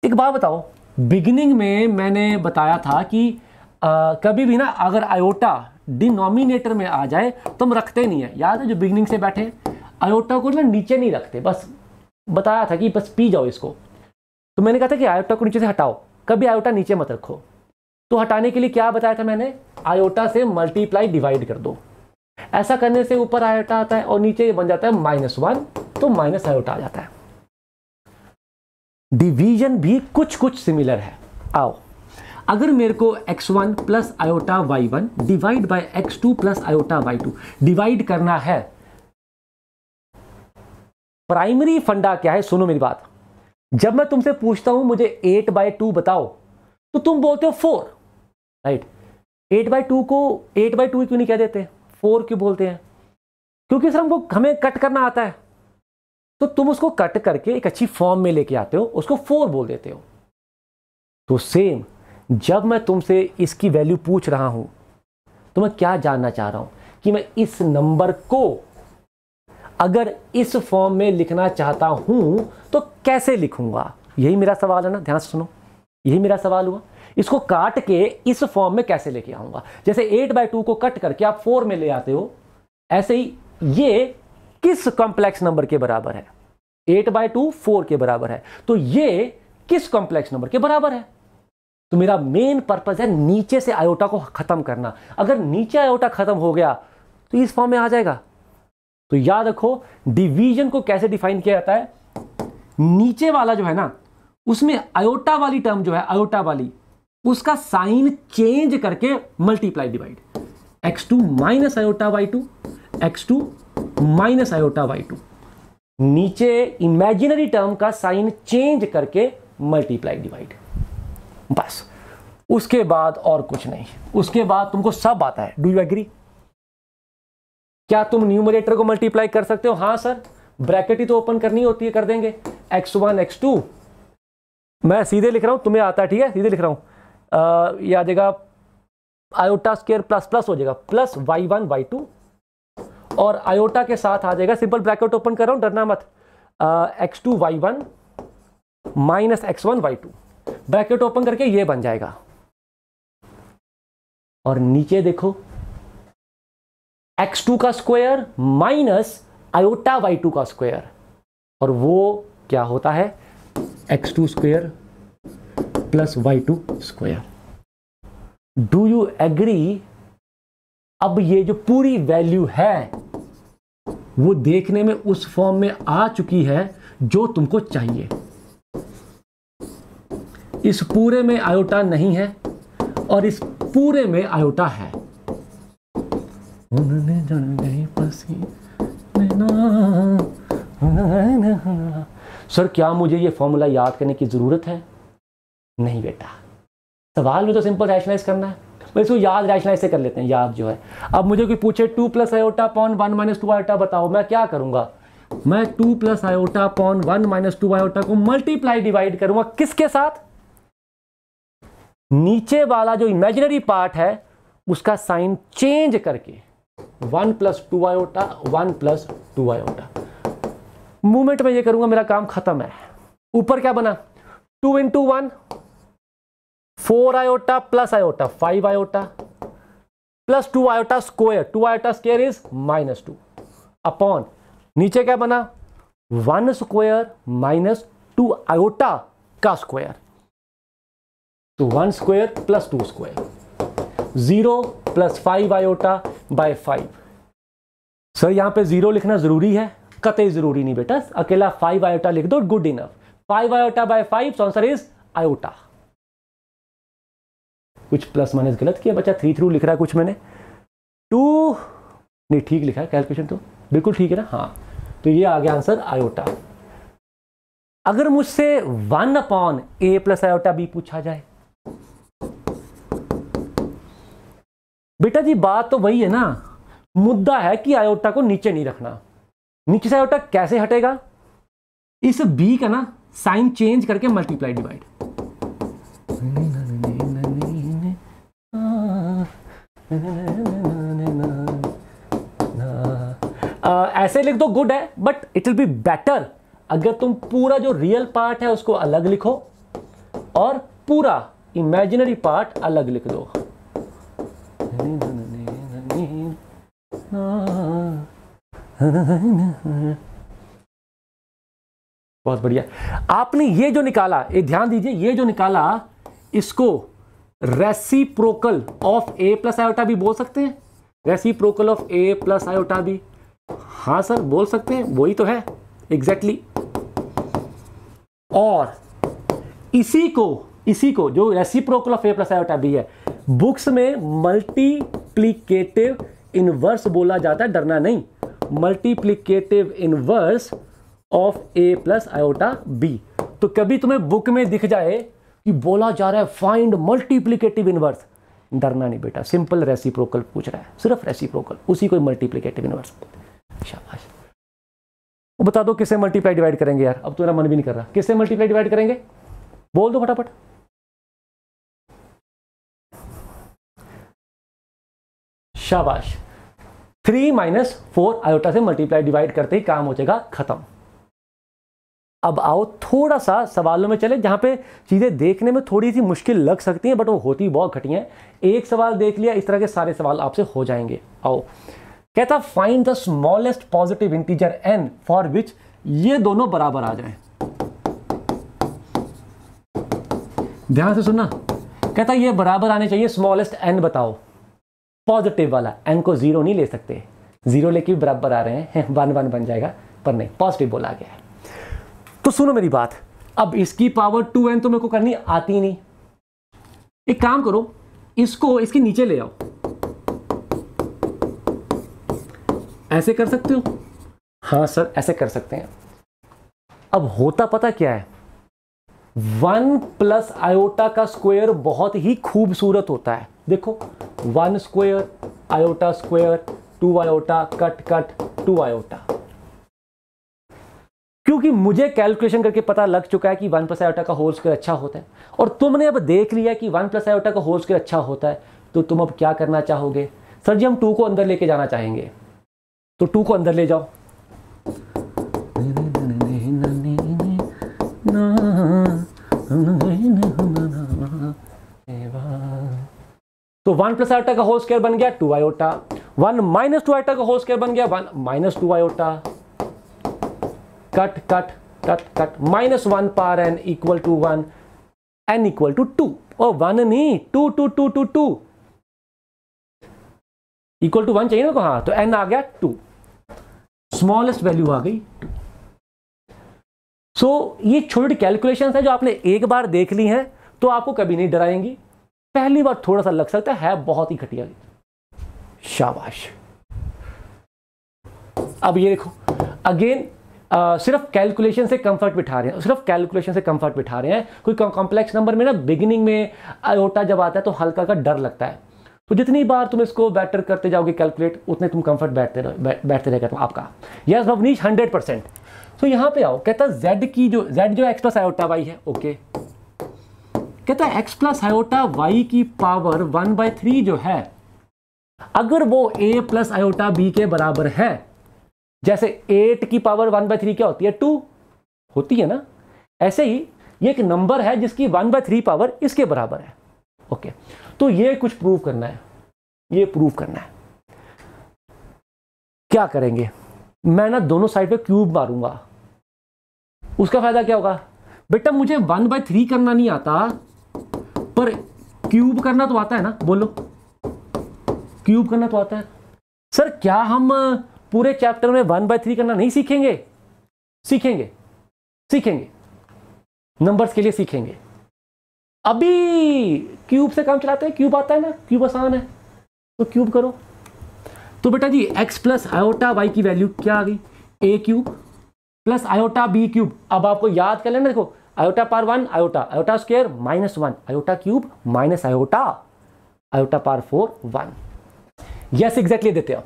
एक बात बताओ बिगिनिंग में मैंने बताया था कि आ, कभी भी ना अगर आयोटा डिनोमिनेटर में आ जाए तो हम रखते नहीं है याद है जो बिगनिंग से बैठे आयोटा को ना नीचे नहीं रखते बस बताया था कि बस पी जाओ इसको तो मैंने कहा था कि आयोटा को नीचे से हटाओ कभी आयोटा नीचे मत रखो तो हटाने के लिए क्या बताया था मैंने आयोटा से मल्टीप्लाई डिवाइड कर दो ऐसा करने से ऊपर आयोटा आता है और नीचे बन जाता है माइनस वन तो माइनस आयोटा आ जाता है डिवीजन भी कुछ कुछ सिमिलर है आओ अगर मेरे को x1 one plus iota Y one divide by X two plus iota Y two divide करना है प्राइमरी फंडा क्या है सुनो मेरी बात जब मैं तुमसे पूछता हूं मुझे एट बाय टू बताओ तो तुम बोलते हो four right eight by two को एट बाय टू क्यों नहीं कह देते फोर क्यों बोलते हैं क्योंकि सर हमको हमें कट करना आता है तो तुम उसको कट करके एक अच्छी फॉर्म में लेके आते हो उसको फोर बोल देते हो तो सेम जब मैं तुमसे इसकी वैल्यू पूछ रहा हूं तो मैं क्या जानना चाह रहा हूं कि मैं इस नंबर को अगर इस फॉर्म में लिखना चाहता हूं तो कैसे लिखूंगा यही मेरा सवाल है ना ध्यान से सुनो यही मेरा सवाल हुआ इसको काट के इस फॉर्म में कैसे लेके आऊंगा जैसे एट बाय टू को कट करके आप फोर में ले आते हो ऐसे ही ये किस कॉम्प्लेक्स नंबर के बराबर है एट बाय टू फोर के बराबर है तो ये किस कॉम्प्लेक्स नंबर के बराबर है तो मेरा मेन पर्पज है नीचे से आयोटा को खत्म करना अगर नीचे आयोटा खत्म हो गया तो इस फॉर्म में आ जाएगा तो याद रखो डिवीजन को कैसे डिफाइन किया जाता है नीचे वाला जो है ना उसमें अयोटा वाली टर्म जो है अयोटा वाली उसका साइन चेंज करके multiply divide X two minus iota Y two X two minus iota Y two नीचे इमेजिनरी टर्म का साइन चेंज करके मल्टीप्लाई डिवाइड बस उसके बाद और कुछ नहीं उसके बाद तुमको सब आता है डू यू एग्री क्या तुम न्यूमरेटर को मल्टीप्लाई कर सकते हो हाँ सर ब्रैकेट ही तो ओपन करनी होती है कर देंगे एक्स वन एक्स टू मैं सीधे लिख रहा हूँ तुम्हें आता है ठीक है सीधे लिख रहा हूँ ये आ जाएगा आयोटा स्केयर प्लस प्लस हो जाएगा plus Y one Y two और आयोटा के साथ आ जाएगा सिंपल ब्रैकेट ओपन कर रहा हूँ डरना मत X two Y one minus X one Y two bracket open करके ये बन जाएगा और नीचे देखो एक्स टू का square minus iota Y two का स्क्वायर और वो क्या होता है x two square plus Y two square do you agree अब ये जो पूरी वैल्यू है वो देखने में उस फॉर्म में आ चुकी है जो तुमको चाहिए इस पूरे में आयोटा नहीं है और इस पूरे में आयोटा है उन्होंने जड़ गई पसी सर क्या मुझे ये फॉर्मूला याद करने की ज़रूरत है नहीं बेटा सवाल में तो सिंपल रैशनलाइज करना है मैं इसको याद रैशनलाइज से कर लेते हैं याद जो है अब मुझे कोई पूछे two plus iota upon one minus two iota बताओ मैं क्या करूंगा मैं two plus iota upon one minus two iota को मल्टीप्लाई डिवाइड करूंगा किसके साथ नीचे वाला जो इमेजिनरी पार्ट है उसका साइन चेंज करके one plus two iota one plus two iota movement में ये करूंगा मेरा काम खत्म है ऊपर क्या बना two into one four iota plus iota five iota plus two iota square two iota square is minus two upon नीचे क्या बना one square minus two iota का स्क्वायर तो one square plus two square zero plus five iota by five sir यहां पे zero लिखना जरूरी है कतई जरूरी नहीं बेटा अकेला फाइव आयोटा लिख दो good enough five iota by five answer is iota कुछ प्लस माइनस गलत किया बच्चा थ्री थ्रू लिख रहा है कुछ मैंने टू नहीं ठीक लिखा है कैलकुलेशन तो बिल्कुल ठीक है ना हाँ तो ये आ गया आंसर आयोटा अगर मुझसे one upon A plus iota B पूछा जाए बेटा जी बात तो वही है ना मुद्दा है कि आयोटा को नीचे नहीं रखना नीचे से आयोटा कैसे हटेगा इस बी का ना साइन चेंज करके मल्टीप्लाई डिवाइड ऐसे लिख दो गुड है but it will be better अगर तुम पूरा जो रियल पार्ट है उसको अलग लिखो और पूरा इमेजिनरी पार्ट अलग लिख दो बहुत बढ़िया आपने ये जो निकाला ये ध्यान दीजिए ये जो निकाला इसको reciprocal of A plus iota भी बोल सकते हैं reciprocal of A plus iota भी हाँ सर बोल सकते हैं वही तो है एग्जैक्टली exactly. और इसी को इसी को जो reciprocal of A plus iota B है बुक्स में मल्टीप्लीकेटिव इनवर्स बोला जाता है डरना नहीं multiplicative inverse of A plus iota B तो कभी तुम्हें बुक में दिख जाए कि बोला जा रहा है फाइंड मल्टीप्लीकेटिव इनवर्स डरना नहीं बेटा सिंपल रेसिप्रोकल पूछ रहा है सिर्फ रेसिप्रोकल उसी को मल्टीप्लीकेटिव इनवर्स शाबाश बता दो किसे मल्टीप्लाई डिवाइड करेंगे यार अब तो मेरा मन भी नहीं कर रहा किसे मल्टीप्लाई डिवाइड करेंगे बोल दो फटाफट शाबाश थ्री माइनस फोर आयोटा से मल्टीप्लाई डिवाइड करते ही काम हो जाएगा खत्म अब आओ थोड़ा सा सवालों में चले जहां पे चीज़ें देखने में थोड़ी सी मुश्किल लग सकती हैं बट वो होती बहुत घटी है एक सवाल देख लिया इस तरह के सारे सवाल आपसे हो जाएंगे आओ कहता find the smallest positive integer N for which ये दोनों बराबर आ जाए ध्यान से सुनना कहता ये बराबर आने चाहिए स्मॉलेस्ट एन बताओ पॉजिटिव वाला एन को जीरो नहीं ले सकते जीरो लेके भी बराबर आ रहे हैं वन वन बन जाएगा पर नहीं पॉजिटिव बोला गया है तो सुनो मेरी बात अब इसकी पावर टू एन तो मेरे को करनी आती नहीं एक काम करो इसको इसके नीचे ले आओ ऐसे कर सकते हो हाँ सर ऐसे कर सकते हैं अब होता पता क्या है वन प्लस आयोटा का स्क्वायर बहुत ही खूबसूरत होता है देखो one square iota square two iota cut cut two iota क्योंकि मुझे कैलकुलेशन करके पता लग चुका है कि वन प्लस आयोटा का होल स्क्वायर अच्छा होता है और तुमने अब देख लिया कि वन प्लस आयोटा का होल स्क्वायर अच्छा होता है तो तुम अब क्या करना चाहोगे सर जी हम टू को अंदर लेके जाना चाहेंगे तो टू को अंदर ले जाओ ना तो वन प्लस आयोटा का होल स्केयर बन गया two iota one minus two iota का होल स्केयर बन गया one minus two iota cut cut cut cut minus one power N equal to one N equal to two और one नहीं two two two two two equal to one चाहिए ना को हाँ तो एन आ गया टू स्मॉलेस्ट वैल्यू आ गई टू सो so, ये छोटी कैलकुलेशन है जो आपने एक बार देख ली हैं तो आपको कभी नहीं डराएंगी पहली बार थोड़ा सा लग सकता है बहुत ही घटिया शाबाश अब ये देखो अगेन सिर्फ कैलकुलेशन से कंफर्ट बिठा रहे हैं सिर्फ कैलकुलेशन से कंफर्ट बिठा रहे हैं कोई कॉम्प्लेक्स नंबर में ना बिगिनिंग में आयोटा जब आता है तो हल्का का डर लगता है तो जितनी बार तुम इसको बेटर करते जाओगे कैलकुलेट उतने तुम कंफर्ट बैठते रहो बै, बैठते रहेगा तुम आपका यस भवनीश हंड्रेड परसेंट तो यहाँ पे आओ कहता है जेड की जो जेड जो एक्सप्रेस आयोटा वाई है ओके okay. कहता है एक्स प्लस आयोटा वाई की पावर वन बाय थ्री जो है अगर वो ए प्लस आयोटा बी के बराबर है जैसे एट की पावर वन बाय थ्री क्या होती है टू होती है ना ऐसे ही ये एक नंबर है जिसकी वन बाय थ्री पावर इसके बराबर है ओके तो ये कुछ प्रूव करना है ये प्रूव करना है क्या करेंगे मैं ना दोनों साइड पे क्यूब मारूंगा उसका फायदा क्या होगा बेटा मुझे वन बाय थ्री करना नहीं आता पर क्यूब करना तो आता है ना बोलो क्यूब करना तो आता है सर क्या हम पूरे चैप्टर में वन बाय थ्री करना नहीं सीखेंगे सीखेंगे सीखेंगे नंबर्स के लिए सीखेंगे अभी क्यूब से काम चलाते हैं क्यूब आता है ना क्यूब आसान है तो क्यूब करो तो बेटा जी x प्लस आयोटा वाई की वैल्यू क्या आ गई A cube plus iota B cube अब आपको याद कर लेना देखो iota power one iota iota square minus one iota cube minus iota iota power four one yes exactly देते हैं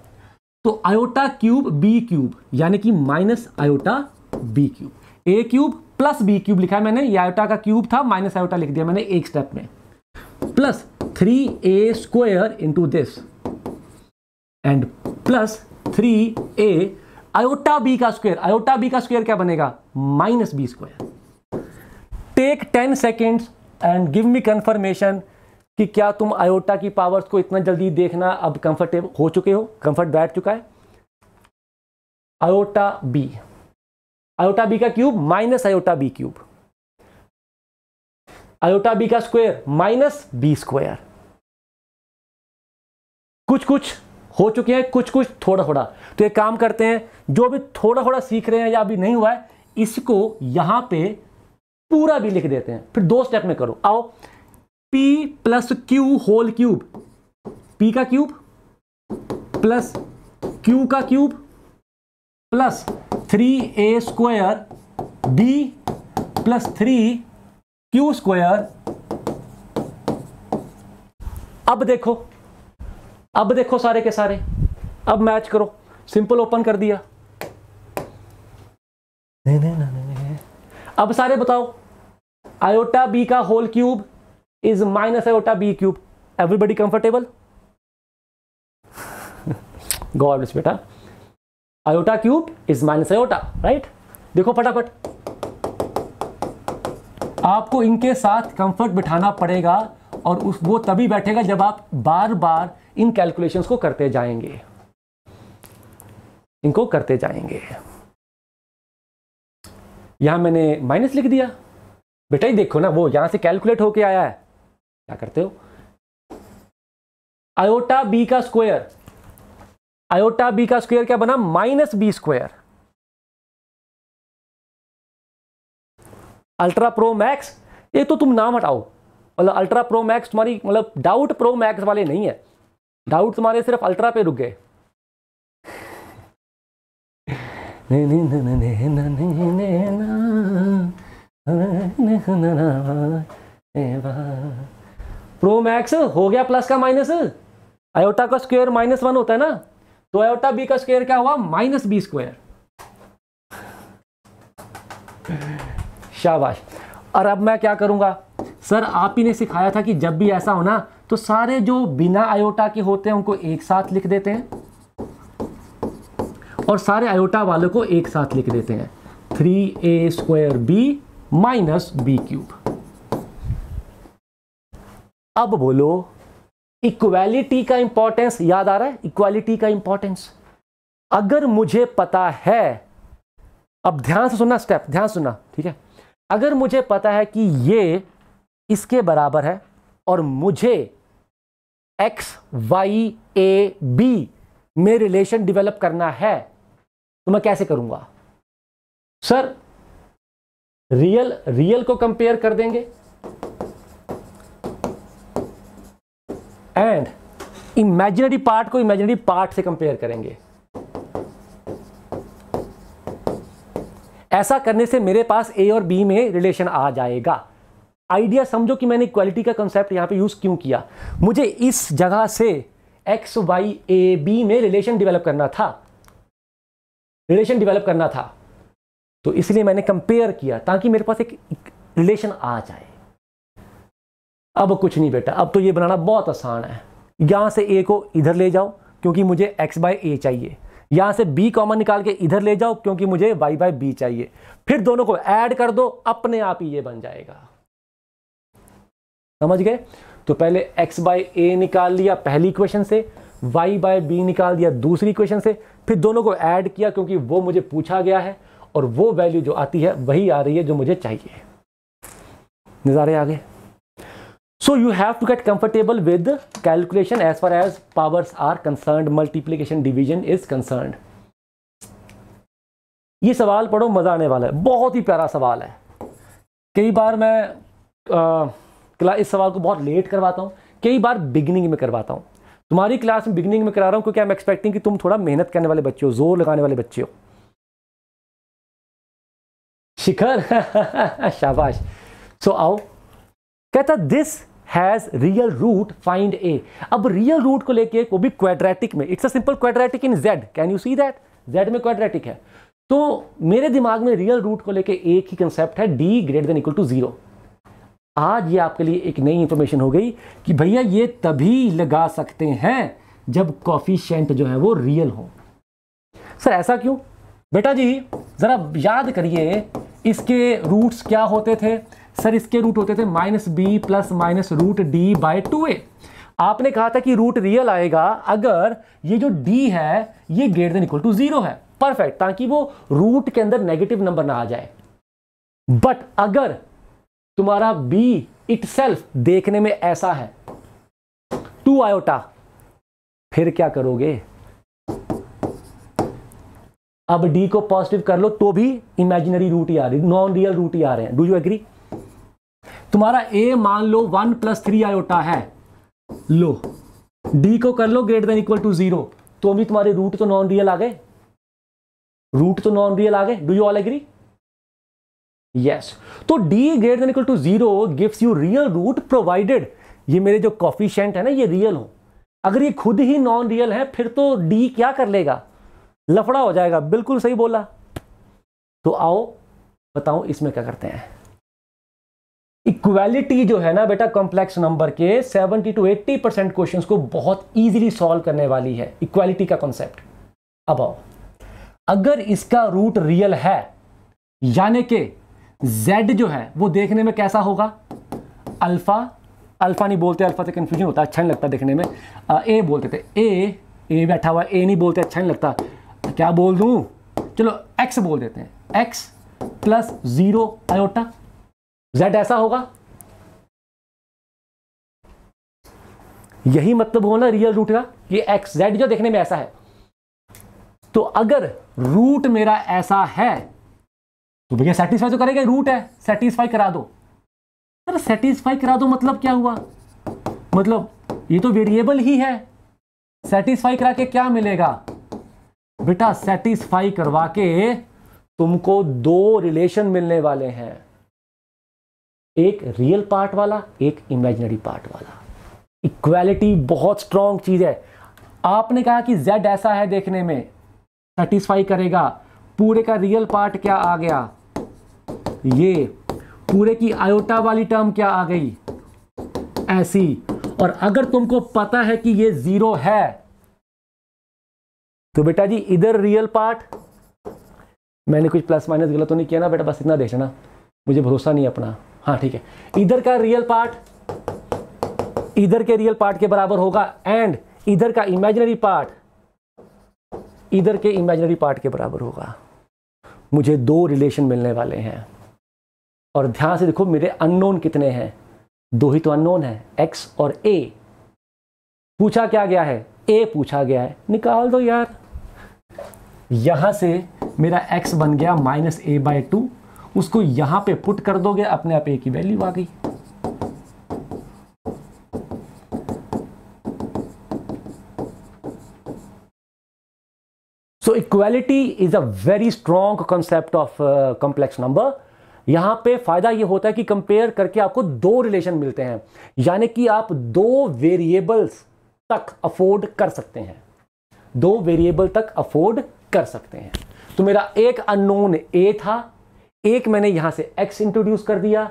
तो आयोटा क्यूब बी क्यूब यानी कि minus iota B cube A cube plus B cube लिखा है मैंने ये iota का क्यूब था माइनस आयोटा लिख दिया मैंने एक स्टेप में plus three A square into this and plus three A iota B का स्क्वायर आयोटा बी का स्क्वायर क्या बनेगा minus B square take ten seconds and give me confirmation कि क्या तुम आयोटा की पावर्स को इतना जल्दी देखना अब कंफर्टेबल हो चुके हो कंफर्ट बैठ चुका है आयोटा बी आयोटा बी का cube minus iota B cube iota B का स्क्वायर माइनस बी स्क्वायर कुछ कुछ हो चुके हैं कुछ कुछ थोड़ा थोड़ा तो एक काम करते हैं जो भी थोड़ा थोड़ा सीख रहे हैं या अभी नहीं हुआ है इसको यहां पर पूरा भी लिख देते हैं फिर दो स्टेप में करो आओ p plus Q whole cube p का क्यूब प्लस q का cube plus three A square B plus three Q square अब देखो अब देखो सारे के सारे अब मैच करो सिंपल ओपन कर दिया नहीं नहीं नहीं अब सारे बताओ आयोटा बी का whole cube is minus iota B cube everybody comfortable गौर बेटा iota cube is minus iota right देखो फटाफट आपको इनके साथ कंफर्ट बिठाना पड़ेगा और उस वो तभी बैठेगा जब आप बार बार इन कैलकुलेशंस को करते जाएंगे इनको करते जाएंगे यहां मैंने माइनस लिख दिया बेटा ही देखो ना वो यहां से कैलकुलेट होके आया है क्या करते हो आयोटा बी का स्क्वायर आयोटा बी का स्क्वायर क्या बना minus B square ultra pro max ये तो तुम नाम हटाओ मतलब अल्ट्रा प्रो मैक्स तुम्हारी मतलब डाउट प्रो मैक्स वाले नहीं है डाउट तुम्हारे सिर्फ अल्ट्रा पे रुक गए नहीं नहीं नहीं नहीं नहीं नहीं प्रो मैक्स हो गया प्लस का माइनस आयोटा का स्क्वायर माइनस वन होता है ना तो आयोटा बी का स्क्वायर क्या हुआ माइनस बी स्क्वायर शाबाश और अब मैं क्या करूंगा सर आप ही ने सिखाया था कि जब भी ऐसा हो ना तो सारे जो बिना आयोटा के होते हैं उनको एक साथ लिख देते हैं और सारे आयोटा वालों को एक साथ लिख देते हैं three A square B minus B cube अब बोलो इक्वालिटी का इंपॉर्टेंस याद आ रहा है इक्वालिटी का इंपॉर्टेंस अगर मुझे पता है अब ध्यान से सुनना स्टेप ध्यान सुनना ठीक है अगर मुझे पता है कि ये इसके बराबर है और मुझे एक्स वाई ए बी में रिलेशन डेवलप करना है तो मैं कैसे करूंगा सर रियल रियल को कंपेयर कर देंगे एंड इमेजिनरी पार्ट को इमेजिनरी पार्ट से कंपेयर करेंगे ऐसा करने से मेरे पास ए और बी में रिलेशन आ जाएगा आइडिया समझो कि मैंने क्वालिटी का कंसेप्ट यहां पे यूज क्यों किया मुझे इस जगह से एक्स वाई ए बी में रिलेशन डेवलप करना था रिलेशन डेवलप करना था तो इसलिए मैंने कंपेयर किया ताकि मेरे पास एक रिलेशन आ जाए अब कुछ नहीं बेटा अब तो ये बनाना बहुत आसान है यहां से ए को इधर ले जाओ क्योंकि मुझे एक्स बाय ए चाहिए यहां से बी कॉमन निकाल के इधर ले जाओ क्योंकि मुझे वाई बाय बी चाहिए फिर दोनों को ऐड कर दो अपने आप ही ये बन जाएगा समझ गए तो पहले एक्स बाय ए निकाल लिया पहली इक्वेशन से वाई बाय बी निकाल दिया दूसरी इक्वेशन से फिर दोनों को ऐड किया क्योंकि वो मुझे पूछा गया है और वो वैल्यू जो आती है वही आ रही है जो मुझे चाहिए नज़ारे आ गए you have to get comfortable with with as far as powers are concerned multiplication division is is ये सवाल पढ़ो मज़ा आने वाला है बहुत ही प्यारा सवाल है कई बार मैं आ, इस सवाल को बहुत लेट करवाता हूँ कई बार बिगनिंग में करवाता हूँ तुम्हारी क्लास में बिगनिंग में करा रहा हूँ क्योंकि आई एम एक्सपेक्टिंग कि तुम थोड़ा मेहनत करने वाले बच्चे हो जोर लगाने वाले बच्चे हो शिखर शाबाश सो आओ कहता this has real root find a अब रियल रूट को लेके वो भी क्वाड्रेटिक में it's a simple quadratic in Z can you see that Z में क्वाड्रेटिक है तो मेरे दिमाग में रियल रूट को लेके एक ही कंसेप्ट है D greater than equal to zero आज ये आपके लिए एक नई इंफॉर्मेशन हो गई कि भैया ये तभी लगा सकते हैं जब कॉफिशेंट जो है वो रियल हो सर ऐसा क्यों बेटा जी ज़रा याद करिए इसके रूट्स क्या होते थे सर इसके रूट होते थे minus B plus minus root D by two A आपने कहा था कि रूट रियल आएगा अगर ये जो डी है ये greater than equal to zero है परफेक्ट ताकि वो रूट के अंदर नेगेटिव नंबर ना आ जाए बट अगर तुम्हारा बी इट देखने में ऐसा है टू आयोटा फिर क्या करोगे अब डी को पॉजिटिव कर लो तो भी इमेजिनरी रूट ही आ रही नॉन रियल रूट ही आ रहे हैं डू यू एग्री तुम्हारा ए मान लो वन प्लस थ्री आयोटा है लो डी को कर लो greater than equal to zero तो भी तुम्हारे रूट तो नॉन रियल आ गए रूट तो नॉन रियल आ गए do you all agree yes तो d greater than equal to zero gives you real root provided ये मेरे जो कॉफिशेंट है ना ये रियल हो अगर ये खुद ही नॉन रियल है फिर तो डी क्या कर लेगा लफड़ा हो जाएगा बिल्कुल सही बोला तो आओ बताओ इसमें क्या करते हैं इक्वालिटी जो है ना बेटा कॉम्प्लेक्स नंबर के 70 टू 80 परसेंट क्वेश्चन को बहुत इजीली सॉल्व करने वाली है इक्वालिटी का कॉन्सेप्ट अब आओ अगर इसका रूट रियल है यानी कि z जो है वो देखने में कैसा होगा अल्फा अल्फा नहीं बोलते अल्फा से कंफ्यूजन होता है अच्छा नहीं लगता देखने में ए बोलते थे ए ए बैठा हुआ ए नहीं बोलते अच्छा नहीं लगता तो क्या बोल दू चलो x बोल देते हैं x plus zero iota z ऐसा होगा यही मतलब होगा ना रियल रूट का ये x z जो देखने में ऐसा है तो अगर रूट मेरा ऐसा है तो भैया सेटिस्फाई तो करेगा रूट है सेटिस्फाई करा दो सर सेटिस्फाई करा दो मतलब क्या हुआ मतलब ये तो वेरिएबल ही है सेटिस्फाई करा के क्या मिलेगा बेटा सेटिस्फाई करवा के तुमको दो रिलेशन मिलने वाले हैं एक रियल पार्ट वाला एक इमेजिनरी पार्ट वाला इक्वालिटी बहुत स्ट्रांग चीज है आपने कहा कि जेड ऐसा है देखने में सेटिस्फाई करेगा पूरे का रियल पार्ट क्या आ गया ये पूरे की आयोटा वाली टर्म क्या आ गई ऐसी और अगर तुमको पता है कि ये जीरो है तो बेटा जी इधर रियल पार्ट मैंने कुछ प्लस माइनस गलत तो नहीं किया ना बेटा बस इतना देख लेना मुझे भरोसा नहीं अपना हाँ ठीक है इधर का रियल पार्ट इधर के रियल पार्ट के बराबर होगा एंड इधर का इमेजिनरी पार्ट इधर के इमेजिनरी पार्ट के बराबर होगा मुझे दो रिलेशन मिलने वाले हैं और ध्यान से देखो मेरे अननोन कितने हैं दो ही तो अननोन है एक्स और ए पूछा क्या गया है ए पूछा गया है निकाल दो यार यहाँ से मेरा एक्स बन गया माइनस ए बाई टू उसको यहाँ पे पुट कर दोगे अपने आप ए की वैल्यू आ गई so equality is a very strong concept of complex number यहां पे फायदा ये होता है कि कंपेयर करके आपको दो रिलेशन मिलते हैं यानी कि आप दो वेरिएबल्स तक अफोर्ड कर सकते हैं दो वेरिएबल तक अफोर्ड कर सकते हैं तो मेरा एक अननोन ए था एक मैंने यहां से एक्स इंट्रोड्यूस कर दिया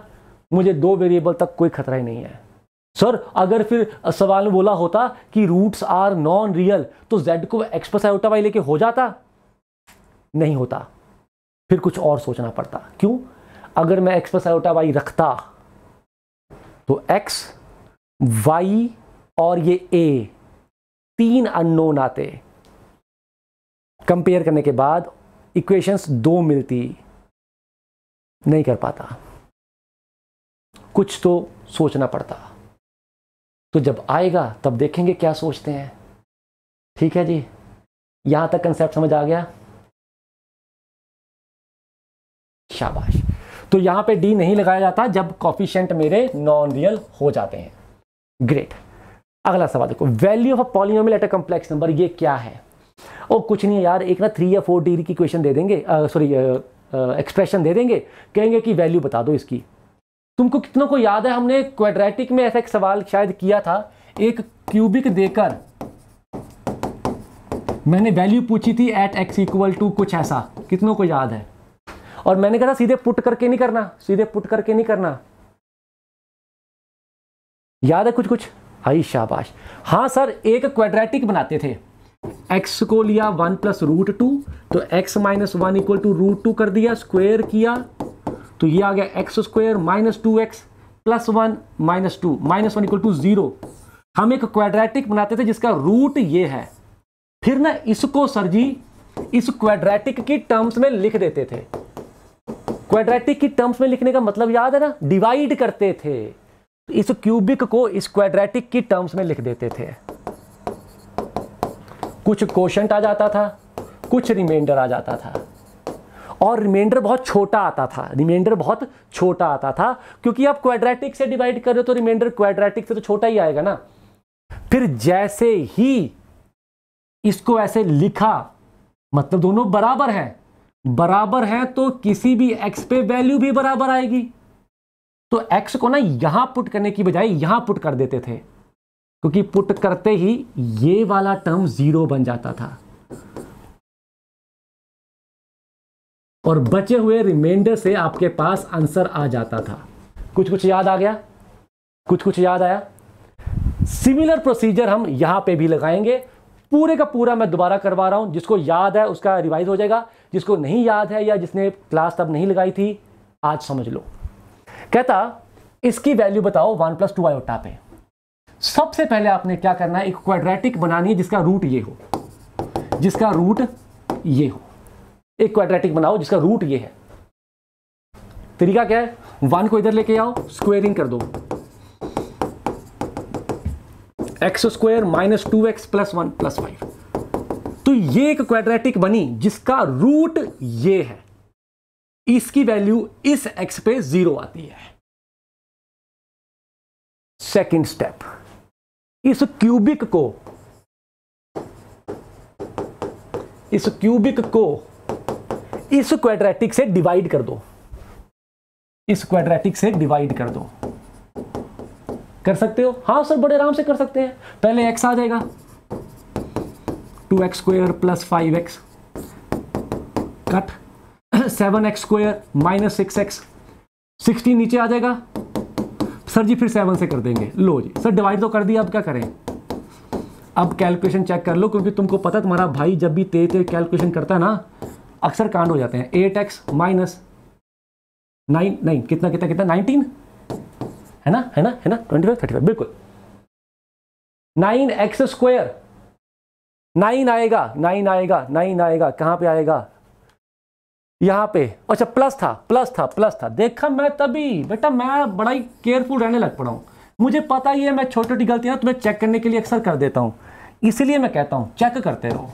मुझे दो वेरिएबल तक कोई खतरा ही नहीं है सर अगर फिर सवाल में बोला होता कि रूट्स आर नॉन रियल तो जेड को एक्स आयोटा वाई लेके हो जाता नहीं होता फिर कुछ और सोचना पड़ता क्यों अगर मैं एक्स आयोटा वाई रखता तो एक्स वाई और ये ए तीन अननोन आते कंपेयर करने के बाद इक्वेशंस दो मिलती नहीं कर पाता कुछ तो सोचना पड़ता तो जब आएगा तब देखेंगे क्या सोचते हैं ठीक है जी यहां तक कंसेप्ट समझ आ गया शाबाश तो यहां पे डी नहीं लगाया जाता जब कॉफिशेंट मेरे नॉन रियल हो जाते हैं ग्रेट अगला सवाल देखो value of polynomial at a complex number ये क्या है ओ कुछ नहीं यार एक ना थ्री या फोर डिग्री की क्वेश्चन दे देंगे सॉरी एक्सप्रेशन दे देंगे कहेंगे कि वैल्यू बता दो इसकी तुमको कितनों को याद है हमने क्वाड्रेटिक में ऐसा एक सवाल शायद किया था एक क्यूबिक देकर मैंने वैल्यू पूछी थी एट एक्स इक्वल टू कुछ ऐसा कितनों को याद है और मैंने कहा था सीधे पुट करके नहीं करना सीधे पुट करके नहीं करना याद है कुछ कुछ भाई शाबाश हाँ सर एक क्वाड्रेटिक बनाते थे एक्स को लिया वन प्लस रूट टू तो x minus one equal to root two कर दिया स्क्वेयर किया तो ये आ गया x square minus two x plus one minus two minus one equal to zero हम एक क्वाड्रेटिक बनाते थे जिसका रूट ये है फिर ना इसको सर जी इस क्वाड्रेटिक की टर्म्स में लिख देते थे क्वाड्रेटिक की टर्म्स में लिखने का मतलब याद है ना डिवाइड करते थे इस क्यूबिक को स्क्वाड्रेटिक की टर्म्स में लिख देते थे कुछ क्वेश्चन आ जाता था कुछ रिमाइंडर आ जाता था और रिमाइंडर बहुत छोटा आता था रिमाइंडर बहुत छोटा आता था क्योंकि आप क्वाड्रेटिक से डिवाइड कर रहे हो तो रिमाइंडर क्वाड्रेटिक से तो छोटा ही आएगा ना फिर जैसे ही इसको ऐसे लिखा मतलब दोनों बराबर हैं बराबर हैं तो किसी भी एक्स पे वैल्यू भी बराबर आएगी तो एक्स को ना यहां पुट करने की बजाय यहां पुट कर देते थे क्योंकि पुट करते ही ये वाला टर्म जीरो बन जाता था और बचे हुए रिमाइंडर से आपके पास आंसर आ जाता था कुछ कुछ याद आ गया कुछ कुछ याद आया सिमिलर प्रोसीजर हम यहां पे भी लगाएंगे पूरे का पूरा मैं दोबारा करवा रहा हूं जिसको याद है उसका रिवाइज हो जाएगा जिसको नहीं याद है या जिसने क्लास तब नहीं लगाई थी आज समझ लो कहता इसकी वैल्यू बताओ वन प्लस टू आयोटा पे सबसे पहले आपने क्या करना है एक क्वाड्रेटिक बनानी है जिसका रूट ये हो जिसका रूट ये हो एक क्वाड्रेटिक बनाओ जिसका रूट ये है तरीका क्या है वन को इधर लेके आओ स्क्वेयरिंग कर दो x square minus two x plus one plus five तो ये एक क्वाड्रेटिक बनी जिसका रूट ये है इसकी वैल्यू इस एक्स पे जीरो आती है सेकंड स्टेप इस क्यूबिक को इस क्यूबिक को इस क्वाड्रेटिक से डिवाइड कर दो इस क्वाड्रेटिक से डिवाइड कर दो कर सकते हो हाँ सर बड़े आराम से कर सकते हैं पहले एक्स आ जाएगा two x square plus five x cut seven x square minus six x sixteen नीचे आ जाएगा सर जी फिर सेवन से कर देंगे लो जी सर डिवाइड तो कर दिया अब क्या करें अब कैलकुलेशन चेक कर लो क्योंकि तुमको पता तुम्हारा भाई जब भी तेज तेज कैलकुलेशन करता है ना अक्सर कांड हो जाते हैं eight x minus nine nine कितना कितना कितना नाइनटीन है ना है ना है ना ट्वेंटी फाइव थर्टी फाइव बिल्कुल नाइन एक्स स्क्वायर नाइन आएगा नाइन आएगा नाइन आएगा कहां पे आएगा यहाँ पे अच्छा प्लस था प्लस था प्लस था देखा मैं तभी बेटा मैं बड़ा ही केयरफुल रहने लग पड़ा हूँ मुझे पता ही है मैं छोटी छोटी गलतियाँ तुम्हें चेक करने के लिए अक्सर कर देता हूँ इसीलिए मैं कहता हूँ चेक करते रहो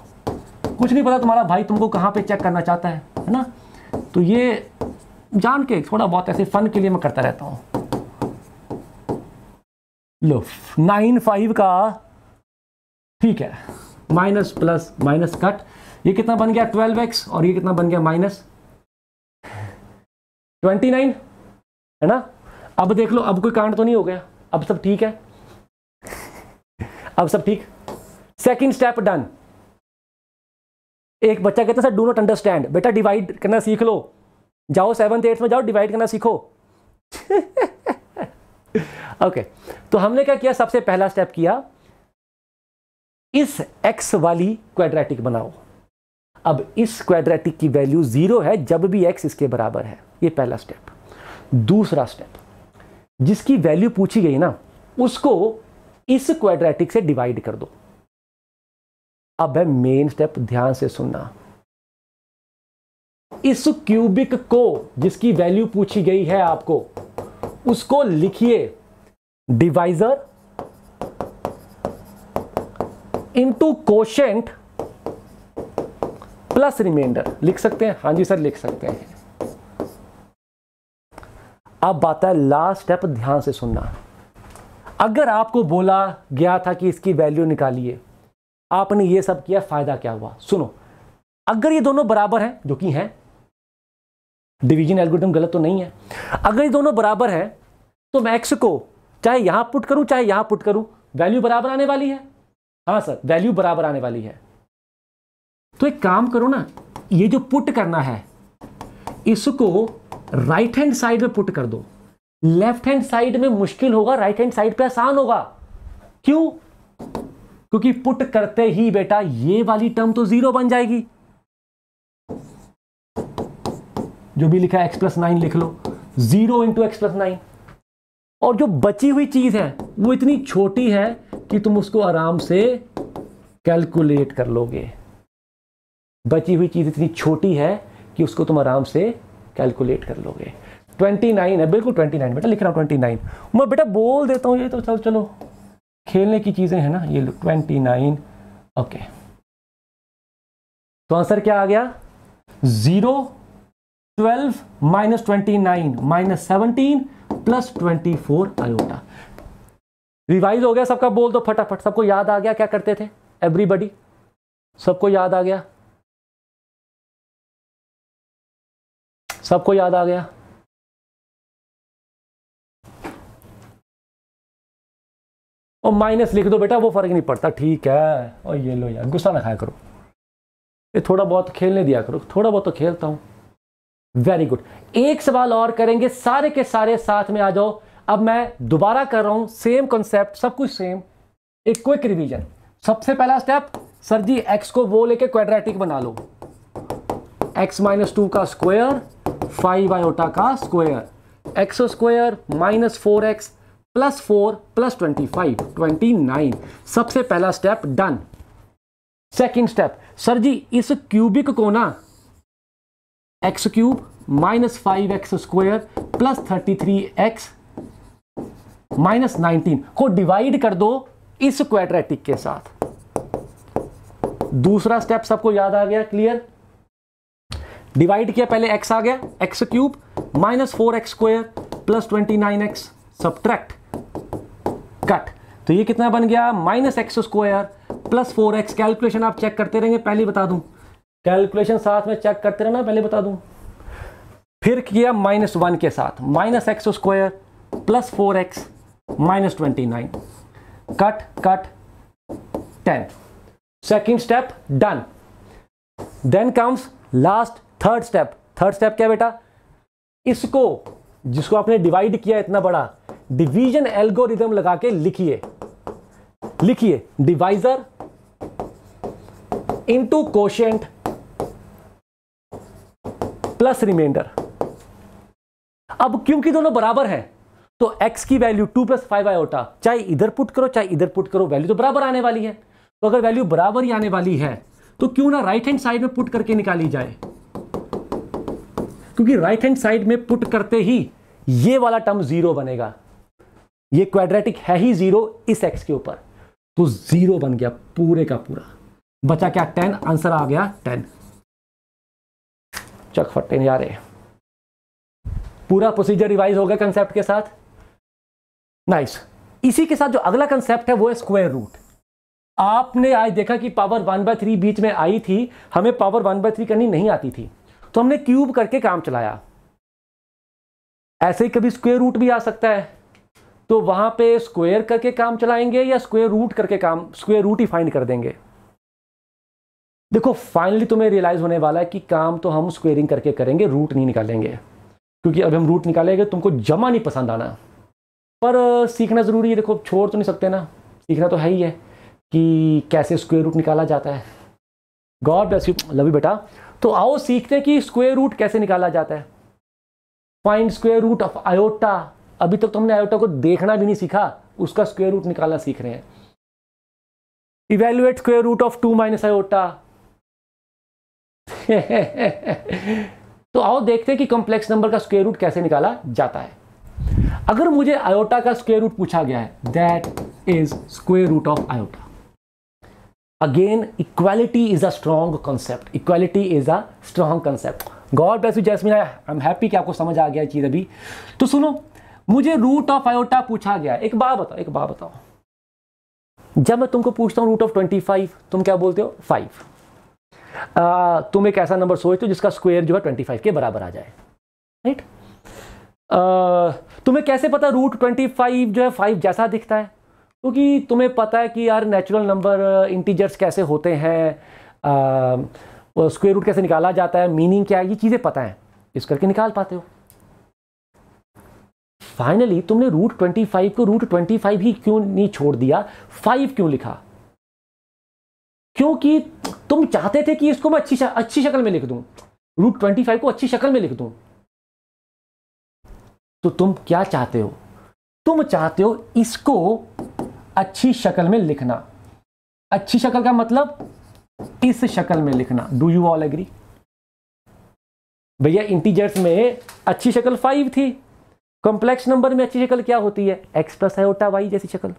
कुछ नहीं पता तुम्हारा भाई तुमको कहाँ पे चेक करना चाहता है है ना तो ये जान के थोड़ा बहुत ऐसे फन के लिए मैं करता रहता हूँ लो नाइन फाइव का ठीक है माइनस प्लस माइनस कट ये कितना बन गया ट्वेल्व एक्स और ये कितना बन गया माइनस ट्वेंटी नाइन है ना अब देख लो अब कोई कांड तो नहीं हो गया अब सब ठीक है अब सब ठीक सेकंड स्टेप डन एक बच्चा कहता सर डू नॉट अंडरस्टैंड बेटा डिवाइड करना सीख लो जाओ सेवन्थ एट्थ में जाओ डिवाइड करना सीखो ओके okay. तो हमने क्या किया सबसे पहला स्टेप किया इस एक्स वाली क्वाड्रेटिक बनाओ अब इस क्वाड्रेटिक की वैल्यू ज़ीरो है जब भी एक्स इसके बराबर है ये पहला स्टेप दूसरा स्टेप जिसकी वैल्यू पूछी गई ना उसको इस क्वाड्रेटिक से डिवाइड कर दो अब है मेन स्टेप ध्यान से सुनना इस क्यूबिक को जिसकी वैल्यू पूछी गई है आपको उसको लिखिए divisor into quotient plus remainder लिख सकते हैं हाँ जी सर लिख सकते हैं अब बात है लास्ट स्टेप ध्यान से सुनना अगर आपको बोला गया था कि इसकी वैल्यू निकालिए आपने ये सब किया फायदा क्या हुआ सुनो अगर ये दोनों बराबर हैं जो कि हैं डिवीजन एल्गोरिथम गलत तो नहीं है अगर ये दोनों बराबर हैं तो मैं एक्स को चाहे यहां पुट करूं चाहे यहां पुट करूं वैल्यू बराबर आने वाली है हाँ सर वैल्यू बराबर आने वाली है तो एक काम करो ना ये जो पुट करना है इसको राइट हैंड साइड में पुट कर दो लेफ्ट हैंड साइड में मुश्किल होगा राइट हैंड साइड पे आसान होगा क्यों क्योंकि पुट करते ही बेटा ये वाली टर्म तो जीरो बन जाएगी जो भी लिखा है एक्स प्लस नाइन लिख लो zero into x plus nine और जो बची हुई चीज है वो इतनी छोटी है कि तुम उसको आराम से कैलकुलेट कर लोगे बची हुई चीज़ इतनी छोटी है कि उसको तुम आराम से कैलकुलेट कर लोगे 29 है बिल्कुल 29 बेटा लिख रहा हूँ ट्वेंटी मैं बेटा बोल देता हूँ ये तो चल चलो खेलने की चीज़ें हैं ना ये लो नाइन ओके तो आंसर क्या आ गया zero twelve minus twenty nine minus seventeen plus twenty four iota revise हो गया सबका बोल दो फटाफट सबको याद आ गया क्या करते थे एवरीबडी सबको याद आ गया सबको याद आ गया और माइनस लिख दो बेटा वो फर्क नहीं पड़ता ठीक है और ये लो यार गुस्सा ना खाया करो ये थोड़ा बहुत खेलने दिया करो थोड़ा बहुत तो खेलता हूं वेरी गुड एक सवाल और करेंगे सारे के सारे साथ में आ जाओ अब मैं दोबारा कर रहा हूं सेम कॉन्सेप्ट सब कुछ सेम एक क्विक रिवीजन सबसे पहला स्टेप सर जी एक्स को वो लेके क्वाड्रेटिक बना लो एक्स माइनस टू का स्क्वायर फाइव आयोटा का square x square minus four x plus four plus twenty five twenty nine सबसे पहला step done second step sir ji इस क्यूबिक को ना x cube minus five x square plus thirty three x minus nineteen को divide कर दो इस quadratic के साथ दूसरा स्टेप सबको याद आ गया क्लियर डिवाइड किया पहले एक्स आ गया x cube minus four x square plus twenty nine x subtract cut तो ये कितना बन गया minus x square plus four x calculation आप चेक करते रहेंगे पहले बता दूं कैलकुलेशन साथ में चेक करते रहना पहले बता दूं फिर किया माइनस वन के साथ minus x square plus four x minus twenty nine cut cut ten second step done then comes last third step third step क्या बेटा इसको जिसको आपने डिवाइड किया इतना बड़ा डिवीजन एल्गोरिदम लगा के लिखिए लिखिए divisor into quotient plus remainder अब क्योंकि दोनों बराबर हैं तो x की वैल्यू 2 प्लस फाइव आई ओटा चाहे इधर पुट करो चाहे इधर पुट करो वैल्यू तो बराबर आने वाली है तो अगर वैल्यू बराबर ही आने वाली है तो क्यों ना राइट हैंड साइड में पुट करके निकाली जाए क्योंकि राइट हैंड साइड में पुट करते ही ये वाला टर्म जीरो बनेगा ये क्वाड्रेटिक है ही जीरो इस एक्स के ऊपर तो जीरो बन गया पूरे का पूरा बचा क्या टेन आंसर आ गया टेन चक फटे नहीं आ रहे पूरा प्रोसीजर रिवाइज हो गया कंसेप्ट के साथ नाइस इसी के साथ जो अगला कंसेप्ट है वो है स्क्वायर रूट आपने आज देखा कि पावर वन बाय थ्री बीच में आई थी हमें पावर वन बाय थ्री करनी नहीं आती थी तो हमने क्यूब करके काम चलाया ऐसे ही कभी स्क्वेयर रूट भी आ सकता है तो वहां पे स्क्वेयर करके काम चलाएंगे या स्क्वेयर रूट करके काम स्क्वेयर रूट ही फाइंड कर देंगे देखो फाइनली तुम्हें रियलाइज होने वाला है कि काम तो हम स्क्वेयरिंग करके करेंगे रूट नहीं निकालेंगे क्योंकि अब हम रूट निकालेंगे तुमको जमा नहीं पसंद आना पर सीखना ज़रूरी है देखो छोड़ तो नहीं सकते ना सीखना तो है ही है कि कैसे स्क्वेयर रूट निकाला जाता है God bless you love you बेटा तो आओ सीखते हैं कि स्क्वेयर रूट कैसे निकाला जाता है find square root of iota अभी तक तो हमने आयोटा को देखना भी नहीं सीखा उसका स्क्वेयर रूट निकालना सीख रहे हैं evaluate square root of two minus iota तो आओ देखते हैं कि कॉम्प्लेक्स नंबर का स्क्वेयर रूट कैसे निकाला जाता है अगर मुझे आयोटा का स्क्वेयर रूट पूछा गया है that is square root of iota again equality is a strong concept equality is a strong concept God bless you Jasmine I am happy कि आपको समझ आ गया चीज़ अभी तो सुनो मुझे रूट ऑफ आयोटा पूछा गया एक बात बताओ एक बात बताओ जब मैं तुमको पूछता हूं रूट ऑफ ट्वेंटी फाइव तुम क्या बोलते हो फाइव तुम एक ऐसा नंबर सोचते हो जिसका स्क्वायर जो है ट्वेंटी फाइव के बराबर आ जाए राइट right? तुम्हें कैसे पता रूट ट्वेंटी फाइव जो है फाइव जैसा दिखता है क्योंकि तुम्हें पता है कि यार नेचुरल नंबर इंटीजर्स कैसे होते हैं स्क्वेयर uh, रूट कैसे निकाला जाता है मीनिंग क्या है ये चीज़ें पता हैं इस करके निकाल पाते हो फाइनली तुमने रूट ट्वेंटी फाइव को रूट ट्वेंटी फाइव ही क्यों नहीं छोड़ दिया फाइव क्यों लिखा क्योंकि तुम चाहते थे कि इसको मैं अच्छी अच्छी शक्ल में लिख दूं रूट ट्वेंटी फाइव को अच्छी शक्ल में लिख दूं तो तुम क्या चाहते हो तुम चाहते हो इसको अच्छी शक्ल में लिखना अच्छी शक्ल का मतलब इस शक्ल में लिखना डू यू ऑल एग्री भैया इंटीजर्स में अच्छी शक्ल फाइव थी कॉम्प्लेक्स नंबर में अच्छी शक्ल क्या होती है एक्स प्लस आयोटा वाई जैसी शक्ल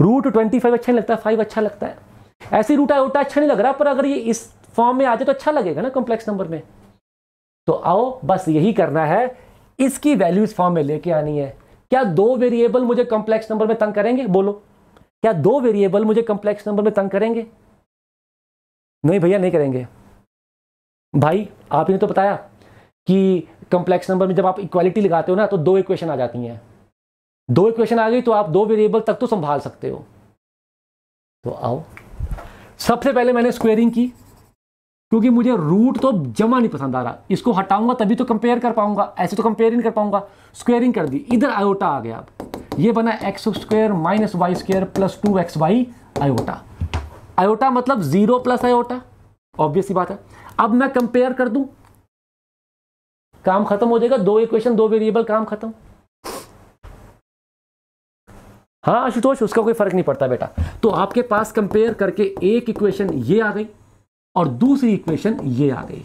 रूट ट्वेंटी फाइव अच्छा नहीं लगता फाइव अच्छा लगता है ऐसी रूट आयोटा अच्छा नहीं लग रहा पर अगर ये इस फॉर्म में आ जाए तो अच्छा लगेगा ना कॉम्प्लेक्स नंबर में तो आओ बस यही करना है इसकी इस फॉर्म में लेके आनी है क्या दो वेरिएबल मुझे कॉम्प्लेक्स नंबर में तंग करेंगे बोलो क्या दो वेरिएबल मुझे कॉम्प्लेक्स नंबर में तंग करेंगे नहीं भैया नहीं करेंगे भाई आपने तो बताया कि कॉम्प्लेक्स नंबर में जब आप इक्वालिटी लगाते हो ना तो दो इक्वेशन आ जाती हैं दो इक्वेशन आ गई तो आप दो वेरिएबल तक तो संभाल सकते हो तो आओ सबसे पहले मैंने स्क्वेयरिंग की क्योंकि मुझे रूट तो जमा नहीं पसंद आ रहा इसको हटाऊंगा तभी तो कंपेयर कर पाऊंगा ऐसे तो कंपेयर नहीं कर पाऊंगा स्क्वेयरिंग कर दी इधर आयोटा आ गया अब ये बना x square minus y square plus two x y iota iota मतलब जीरो प्लस आयोटा ऑब्वियस बात है अब मैं कंपेयर कर दू काम खत्म हो जाएगा दो इक्वेशन दो वेरिएबल काम खत्म हाँ आशुतोष उसका कोई फर्क नहीं पड़ता बेटा तो आपके पास कंपेयर करके एक इक्वेशन ये आ गई और दूसरी इक्वेशन ये आ गई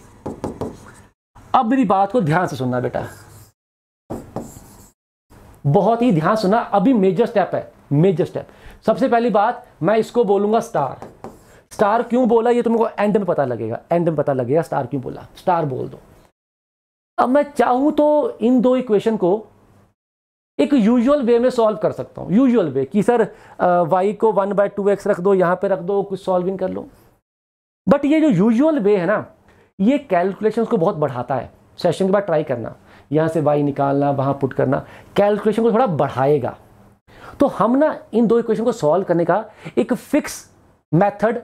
अब मेरी बात को ध्यान से सुनना बेटा बहुत ही ध्यान सुना अभी मेजर स्टेप है मेजर स्टेप सबसे पहली बात मैं इसको बोलूंगा स्टार स्टार क्यों बोला ये तुमको एंड में पता लगेगा एंड में पता लगेगा स्टार क्यों बोला स्टार बोल दो अब मैं चाहूं तो इन दो इक्वेशन को एक यूजुअल वे में सॉल्व कर सकता हूं यूजुअल वे कि सर वाई को वन बाय टू एक्स रख दो यहां पे रख दो कुछ सॉल्विंग कर लो बट ये जो यूजुअल वे है ना ये कैलकुलेशन को बहुत बढ़ाता है सेशन के बाद ट्राई करना यहाँ से वाई निकालना वहाँ पुट करना कैलकुलेशन को थोड़ा बढ़ाएगा तो हम ना इन दो इक्वेशन को सॉल्व करने का एक फिक्स मेथड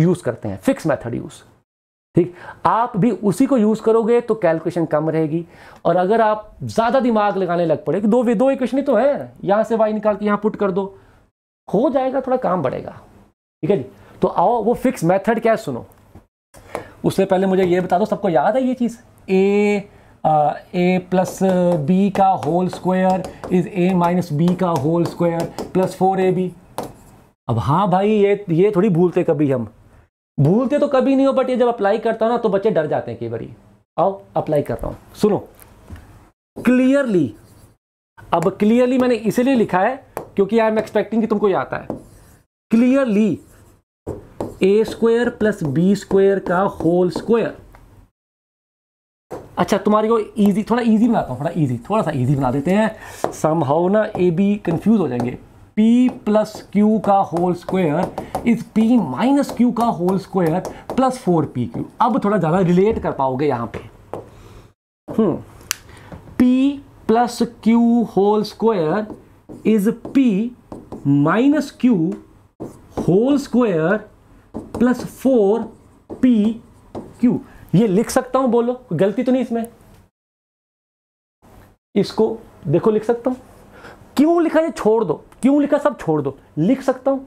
यूज़ करते हैं फिक्स मेथड यूज़ ठीक आप भी उसी को यूज़ करोगे तो कैलकुलेशन कम रहेगी और अगर आप ज़्यादा दिमाग लगाने लग पड़े कि दो वे दो इक्वेशन ही तो है यहां से वाई निकाल के यहां पुट कर दो हो जाएगा थोड़ा काम बढ़ेगा ठीक है जी तो आओ वो फिक्स मेथड क्या है सुनो उससे पहले मुझे ये बता दो सबको याद है ये चीज़ ए ए प्लस बी का whole square is a minus b का whole square plus four a b अब हाँ भाई ये ये थोड़ी भूलते कभी हम भूलते तो कभी नहीं हो बट ये जब अप्लाई करता हूँ ना तो बच्चे डर जाते हैं कई बार आओ अप्लाई करता हूँ सुनो क्लियरली अब क्लियरली मैंने इसीलिए लिखा है क्योंकि आई एम एक्सपेक्टिंग कि तुमको ये आता है clearly a square plus B square का होल स्क्वायर अच्छा तुम्हारी को इजी थोड़ा इजी बनाता हूँ थोड़ा इजी थोड़ा सा इजी बना देते हैं समहाउ ना ए बी कंफ्यूज हो जाएंगे पी प्लस क्यू का whole square is p minus q का whole square plus four p q अब थोड़ा ज़्यादा रिलेट कर पाओगे यहां पे p plus Q whole square is p minus q whole square plus four p q ये लिख सकता हूं बोलो गलती तो नहीं इसमें इसको देखो लिख सकता हूं क्यों लिखा ये छोड़ दो क्यों लिखा सब छोड़ दो लिख सकता हूं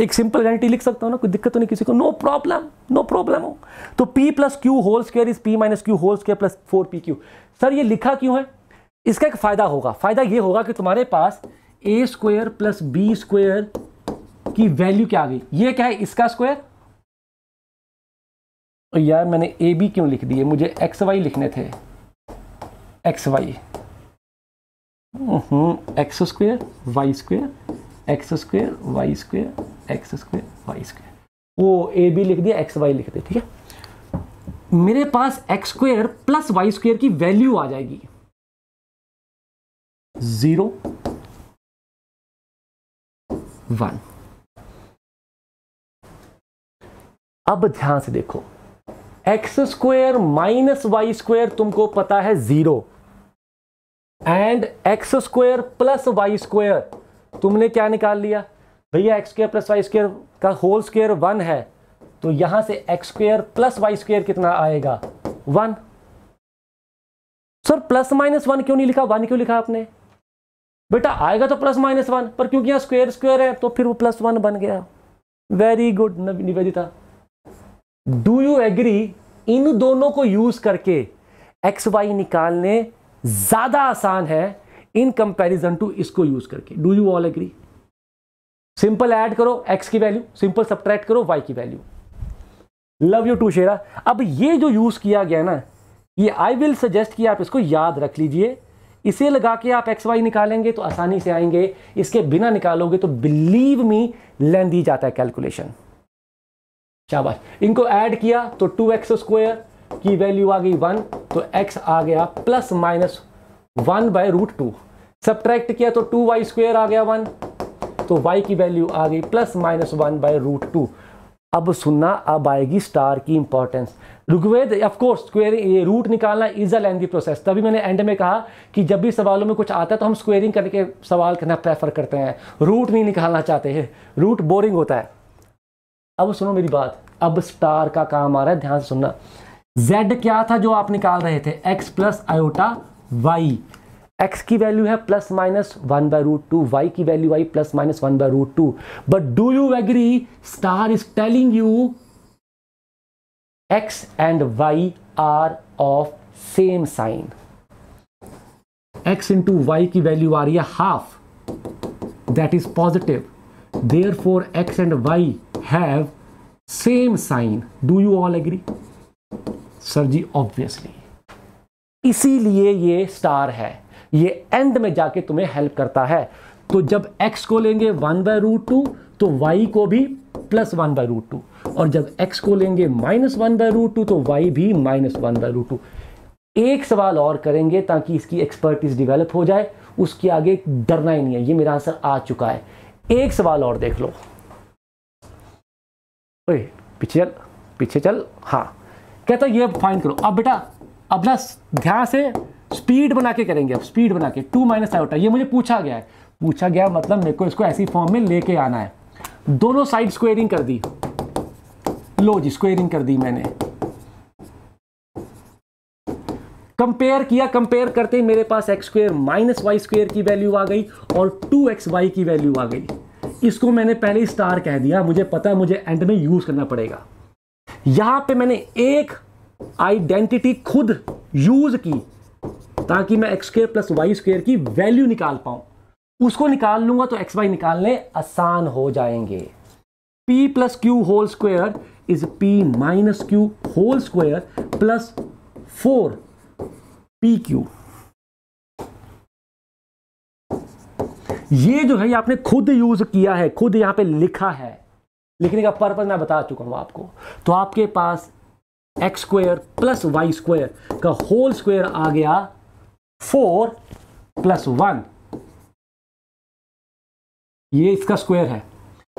एक सिंपल गारंटी लिख सकता हूं ना कोई दिक्कत तो नहीं किसी को नो प्रॉब्लम नो प्रॉब्लम हो तो p plus Q whole square is p minus q whole square plus four p q sir ये लिखा क्यों है इसका एक फायदा होगा फायदा ये होगा कि तुम्हारे पास a square plus B square की वैल्यू क्या आ गई ये क्या है इसका स्क्वायर यार मैंने ए बी क्यों लिख दिए मुझे एक्स वाई लिखने थे x y x square y square x square y square x square y square वो ए बी लिख दिया एक्स वाई लिख दिया ठीक है मेरे पास x square plus y square की वैल्यू आ जाएगी ज़ीरो वन अब ध्यान से देखो x square minus y square तुमको पता है zero and x square plus y square तुमने क्या निकाल लिया भैया x square plus y square का होल स्क्वेयर वन है तो यहां से x square plus y square कितना आएगा one sir plus minus one क्यों नहीं लिखा वन क्यों लिखा आपने बेटा आएगा तो प्लस माइनस वन पर क्योंकि यहां स्क्वेयर स्क्वेयर है तो फिर वो प्लस वन बन गया very good Nivedita do you agree इन दोनों को यूज करके एक्स वाई निकालने ज्यादा आसान है इन कंपैरिजन टू इसको यूज करके do you all agree simple add करो एक्स की वैल्यू सिंपल सब्ट्रैक्ट करो वाई की value love you too Shera अब ये जो यूज किया गया ना ये आई विल सजेस्ट कि आप इसको याद रख लीजिए इसे लगा के आप एक्स वाई निकालेंगे तो आसानी से आएंगे इसके बिना निकालोगे तो बिलीव मी लेंदी जाता है कैलकुलेशन शाबाश इनको ऐड किया तो टू एक्स स्क्वायर की वैल्यू आ गई वन तो एक्स आ गया plus minus one by root two subtract किया तो टू वाई स्क्वेयर आ गया वन तो वाई की वैल्यू आ गई plus minus one by root two अब सुनना अब आएगी स्टार की importance Rigved of course squaring root निकालना इज अ लेंदी प्रोसेस तभी मैंने एंड में कहा कि जब भी सवालों में कुछ आता है तो हम स्क्वेयरिंग करके सवाल करना प्रेफर करते हैं रूट नहीं निकालना चाहते हैं रूट बोरिंग होता है अब सुनो मेरी बात अब स्टार का काम आ रहा है ध्यान से सुनना z क्या था जो आप निकाल रहे थे x plus iota y x की वैल्यू है plus minus one by root two y की वैल्यू आई plus minus one by root two but do you agree star is telling you x and y are of same sign x into y की value आ रही है half that is positive therefore x and y have same sign do you all agree sir ji obviously इसीलिए ये star है ये and में जाके तुम्हें हेल्प करता है तो जब x को लेंगे वन बाय रूट टू तो y को भी plus one by root two और जब x को लेंगे minus one by root two तो y भी minus one by root two एक सवाल और करेंगे ताकि इसकी एक्सपर्टीज डिवेलप हो जाए उसके आगे डरना ही नहीं है ये मेरा आंसर आ चुका है एक सवाल और देख लो ओए पीछे चल पीछे चल हाँ कहता ये फाइंड करो अब बेटा अब ना ध्यान से स्पीड बना के करेंगे अब स्पीड बना के टू माइनस आयोटा ये मुझे पूछा गया है पूछा गया मतलब मेरे को इसको ऐसी फॉर्म में लेके आना है दोनों साइड स्क्वेयरिंग कर दी लो जी स्क्वेयरिंग कर दी मैंने कंपेयर किया कंपेयर करते ही मेरे पास x square minus y square की वैल्यू आ गई और टू एक्स वाई की वैल्यू आ गई इसको मैंने पहले स्टार कह दिया मुझे पता है मुझे एंड में यूज करना पड़ेगा यहां पे मैंने एक आइडेंटिटी खुद यूज की ताकि मैं x square plus y square की वैल्यू निकाल पाऊं उसको निकाल लूंगा तो एक्स वाई निकालने आसान हो जाएंगे p plus Q whole square is p minus q whole square plus four p q ये जो है ये आपने खुद यूज किया है खुद यहां पे लिखा है लिखने का पर्पज मैं बता चुका हूं आपको तो आपके पास x square plus y square का होल स्क्वायर आ गया फोर प्लस वन ये इसका स्क्वायर है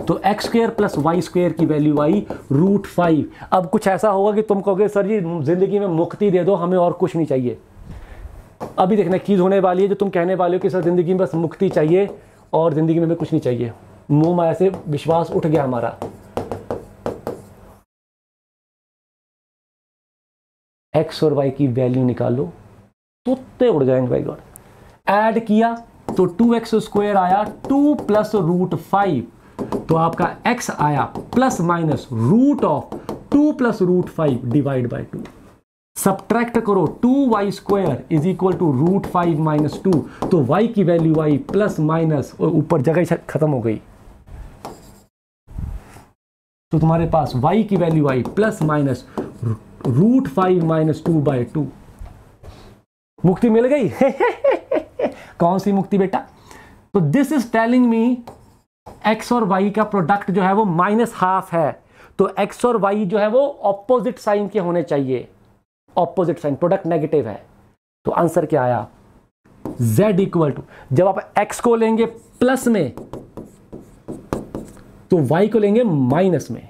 तो x square plus y square की वैल्यू आई रूट फाइव अब कुछ ऐसा होगा कि तुम कहोगे सर जी जिंदगी में मुक्ति दे दो हमें और कुछ नहीं चाहिए अभी देखना चीज़ होने वाली है जो तुम कहने वाले हो कि सर ज़िंदगी में बस मुक्ति चाहिए और ज़िंदगी में हमें कुछ नहीं चाहिए मोह माया से विश्वास उठ गया हमारा एक्स और वाई की वैल्यू निकालो तोते उड़ जाएंगे भाई गॉड ऐड किया तो टू एक्स स्क्वायर आया टू प्लस रूट फाइव तो आपका एक्स आया plus minus root of two plus root five divide by two subtract करो two y square is equal to root five minus two तो y की value आई plus minus और ऊपर जगह खत्म हो गई तो तुम्हारे पास वाई की वैल्यू आई plus minus root five minus two by two मुक्ति मिल गई कौन सी मुक्ति बेटा तो this is telling me x और वाई का प्रोडक्ट जो है वो माइनस हाफ है तो एक्स और वाई जो है वो ऑपोजिट साइन के होने चाहिए ऑपोजिट साइन प्रोडक्ट नेगेटिव है तो आंसर क्या आया z इक्वल टू जब आप x को लेंगे प्लस में तो y को लेंगे माइनस में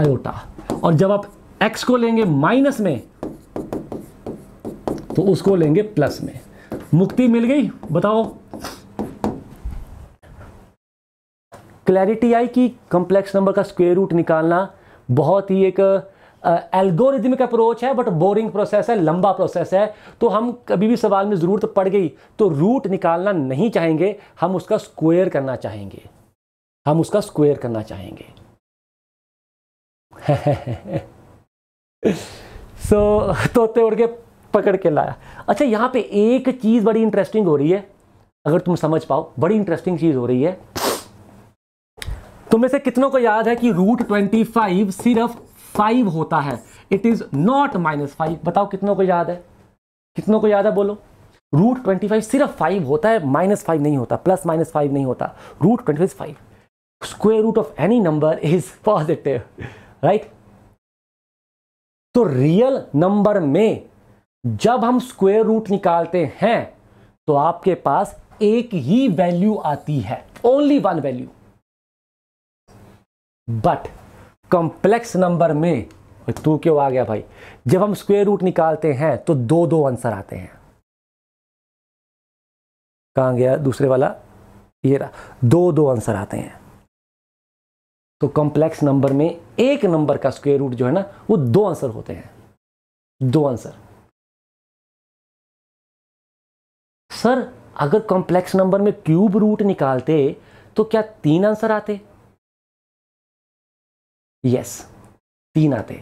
आयोटा और जब आप x को लेंगे माइनस में तो उसको लेंगे प्लस में मुक्ति मिल गई बताओ क्लैरिटी आई कि कॉम्प्लेक्स नंबर का स्क्वेयर रूट निकालना बहुत ही एक एल्गोरिदमिक अप्रोच है बट बोरिंग प्रोसेस है लंबा प्रोसेस है तो हम कभी भी सवाल में ज़रूरत पड़ गई तो रूट निकालना नहीं चाहेंगे हम उसका स्क्वेयर करना चाहेंगे हम उसका स्क्वेयर करना चाहेंगे सो so, तोते उड़ के पकड़ के लाया अच्छा यहाँ पे एक चीज़ बड़ी इंटरेस्टिंग हो रही है अगर तुम समझ पाओ बड़ी इंटरेस्टिंग चीज़ हो रही है तुम में से कितनों को याद है कि रूट ट्वेंटी फाइव सिर्फ फाइव होता है it is not minus five बताओ कितनों को याद है कितनों को याद है बोलो रूट ट्वेंटी फाइव सिर्फ फाइव होता है माइनस फाइव नहीं होता प्लस माइनस फाइव नहीं होता root twenty five five square root of any number is positive right तो रियल नंबर में जब हम स्क्वेयर रूट निकालते हैं तो आपके पास एक ही वैल्यू आती है only one value but complex number में तू क्यों आ गया भाई जब हम स्क्वेयर रूट निकालते हैं तो दो दो आंसर आते हैं कहां गया दूसरे वाला ये रहा दो दो आंसर आते हैं तो कॉम्प्लेक्स नंबर में एक नंबर का स्क्वेयर रूट जो है ना वो दो आंसर होते हैं दो आंसर सर अगर कॉम्प्लेक्स नंबर में क्यूब रूट निकालते तो क्या तीन आंसर आते यस तीन आते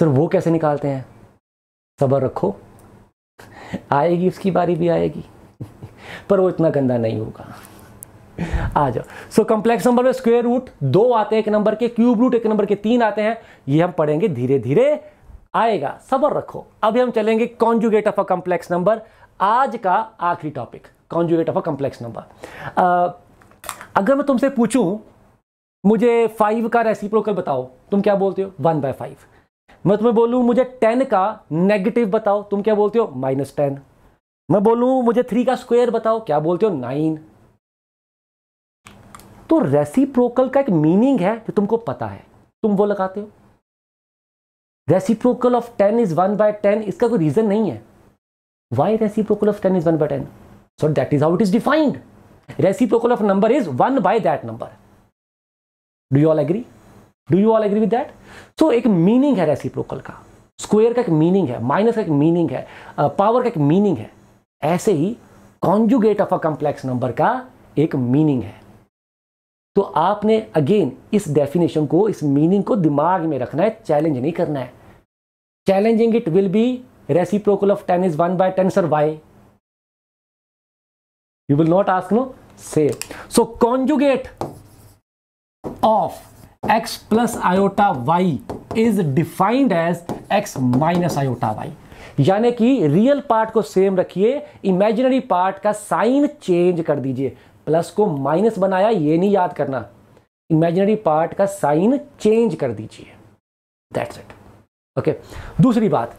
सर वो कैसे निकालते हैं सबर रखो आएगी उसकी बारी भी आएगी पर वो इतना गंदा नहीं होगा आ जाओ सो कॉम्प्लेक्स नंबर में स्क्वेयर रूट दो आते हैं एक नंबर के क्यूब रूट एक नंबर के तीन आते हैं ये हम पढ़ेंगे धीरे धीरे आएगा सबर रखो अभी हम चलेंगे conjugate of a complex number आज का आखिरी topic conjugate of a complex number अगर मैं तुमसे पूछूं मुझे फाइव का रेसिप्रोकल बताओ तुम क्या बोलते हो वन बाय फाइव मैं तुम्हें बोलूं मुझे टेन का नेगेटिव बताओ तुम क्या बोलते हो माइनस टेन मैं बोलूं मुझे थ्री का स्क्वायर बताओ क्या बोलते हो नाइन तो रेसिप्रोकल का एक मीनिंग है जो तुमको पता है तुम वो लगाते हो reciprocal of ten is one by ten इसका कोई रीजन नहीं है why reciprocal of ten is one by ten so that is how it is defined reciprocal of number is one by that number do you all agree do you all agree with that so एक meaning है reciprocal का square का एक meaning है minus का एक meaning है power का एक मीनिंग है ऐसे ही conjugate of a complex number का एक मीनिंग है तो आपने अगेन इस डेफिनेशन को इस मीनिंग को दिमाग में रखना है चैलेंज नहीं करना है challenging it will be reciprocal of ten is one by ten sir why you will not ask no say so conjugate of x plus iota y is defined as x minus iota y यानी कि real part को same रखिए imaginary part का sign change कर दीजिए plus को minus बनाया ये नहीं याद करना इमेजिनरी पार्ट का साइन चेंज कर दीजिए दैट्स इट ओके दूसरी बात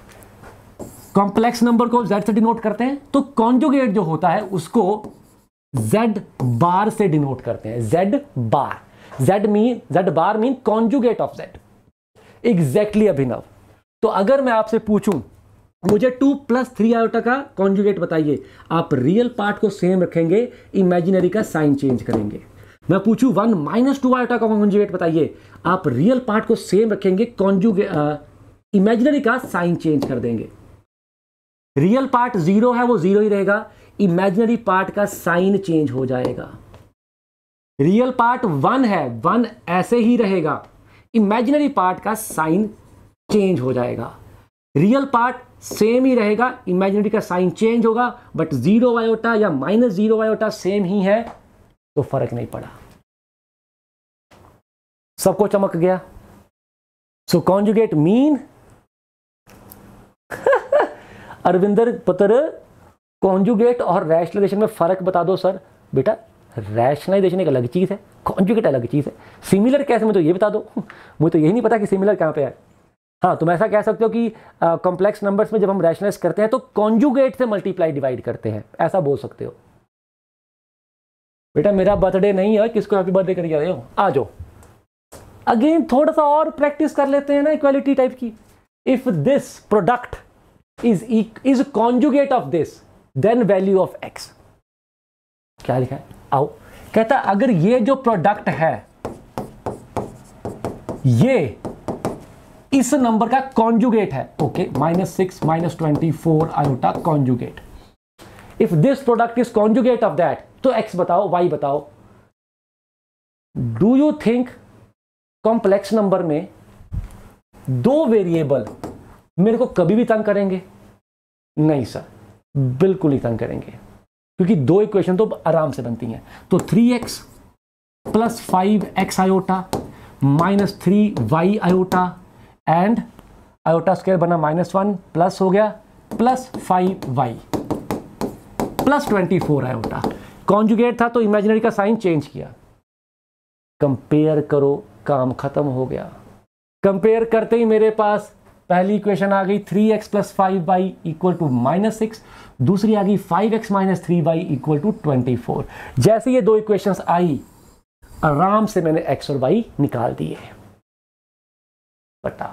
कॉम्प्लेक्स नंबर को जेड से डिनोट करते हैं तो कॉन्जुगेट जो होता है उसको जेड बार से डिनोट करते हैं z bar z mean z bar mean conjugate of z exactly Abhinav तो अगर मैं आपसे पूछूं मुझे टू प्लस थ्री आयोटा का कॉन्जुगेट बताइए आप रियल पार्ट को सेम रखेंगे इमेजिनरी का साइन चेंज करेंगे मैं पूछूं वन माइनस टू आयोटा का कॉन्जुगेट बताइए आप रियल पार्ट को सेम रखेंगे कॉन्जुगे इमेजिनरी का साइन चेंज कर देंगे रियल पार्ट जीरो है वो जीरो ही रहेगा इमेजिनरी पार्ट का साइन चेंज हो जाएगा रियल पार्ट वन है वन ऐसे ही रहेगा इमेजिनरी पार्ट का साइन चेंज हो जाएगा रियल पार्ट सेम ही रहेगा इमेजिनरी का साइन चेंज होगा बट जीरो वायोटा या माइनस जीरो वायोटा सेम ही है तो फर्क नहीं पड़ा सबको चमक गया सो कॉन्जुगेट मीन अरविंदर पुत्र कॉन्जुगेट और रैशनलाइजेशन में फर्क बता दो सर बेटा रैशनलाइजेशन एक अलग चीज़ है कॉन्जुगेट अलग चीज़ है सिमिलर कैसे मुझे तो ये बता दो मुझे तो यही नहीं पता कि सिमिलर कहाँ पे है हाँ तुम ऐसा कह सकते हो कि कॉम्प्लेक्स नंबर्स में जब हम रैशनलाइज करते हैं तो कॉन्जुगेट से मल्टीप्लाई डिवाइड करते हैं ऐसा बोल सकते हो बेटा मेरा बर्थडे नहीं है किसको हैप्पी बर्थडे करके आ रहे हो आ जाओ अगेन थोड़ा सा और प्रैक्टिस कर लेते हैं ना इक्वालिटी टाइप की if this product is is conjugate of this then value of x क्या लिखा है आओ कहता अगर ये जो प्रोडक्ट है ये इस नंबर का कॉन्जुगेट है okay minus six minus twenty four iota conjugate if this product is conjugate of that तो एक्स बताओ वाई बताओ do you think complex number में दो वेरिएबल मेरे को कभी भी तंग करेंगे नहीं सर बिल्कुल ही तंग करेंगे क्योंकि दो इक्वेशन तो आराम से बनती हैं तो three x plus five x iota minus three y iota and iota square बना माइनस वन प्लस हो गया plus five y plus twenty four iota conjugate था तो इमेजिनरी का साइन चेंज किया कंपेयर करो काम खत्म हो गया कंपेयर करते ही मेरे पास पहली इक्वेशन आ गई three x plus five y equal to minus six दूसरी आ गई five x minus three y equal to twenty four जैसे ये दो इक्वेशंस आई आराम से मैंने एक्स और वाई निकाल दिए बता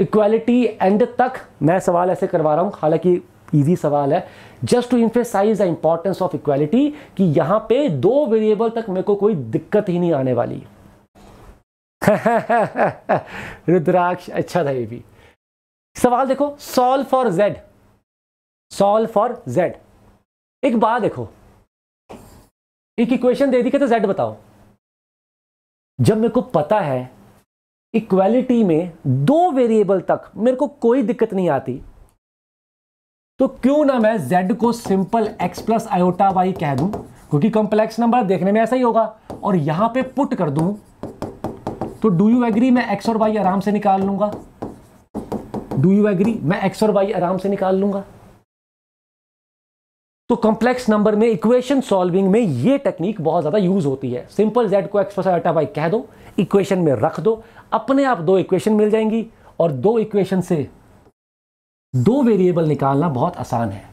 इक्वालिटी एंड तक मैं सवाल ऐसे करवा रहा हूं हालांकि इजी सवाल है just to emphasise the importance of equality कि यहां पे दो वेरिएबल तक मेरे को कोई दिक्कत ही नहीं आने वाली रुद्राक्ष अच्छा था ये भी सवाल देखो solve for z solve for z एक बात देखो एक इक्वेशन दे दी कहते तो जेड बताओ जब मेरे को पता है इक्वालिटी में दो वेरिएबल तक मेरे को कोई दिक्कत नहीं आती तो क्यों ना मैं z को simple x plus iota y कह दूं क्योंकि कॉम्प्लेक्स नंबर देखने में ऐसा ही होगा और यहां पे पुट कर दूं तो डू यू एग्री मैं x और y आराम से निकाल लूंगा डू यू एग्री मैं x और y आराम से निकाल लूंगा तो कॉम्प्लेक्स नंबर में इक्वेशन सॉल्विंग में ये टेक्निक बहुत ज़्यादा यूज होती है सिंपल जेड को एक्स प्लस अल्टा वाई कह दो इक्वेशन में रख दो अपने आप दो इक्वेशन मिल जाएंगी और दो इक्वेशन से दो वेरिएबल निकालना बहुत आसान है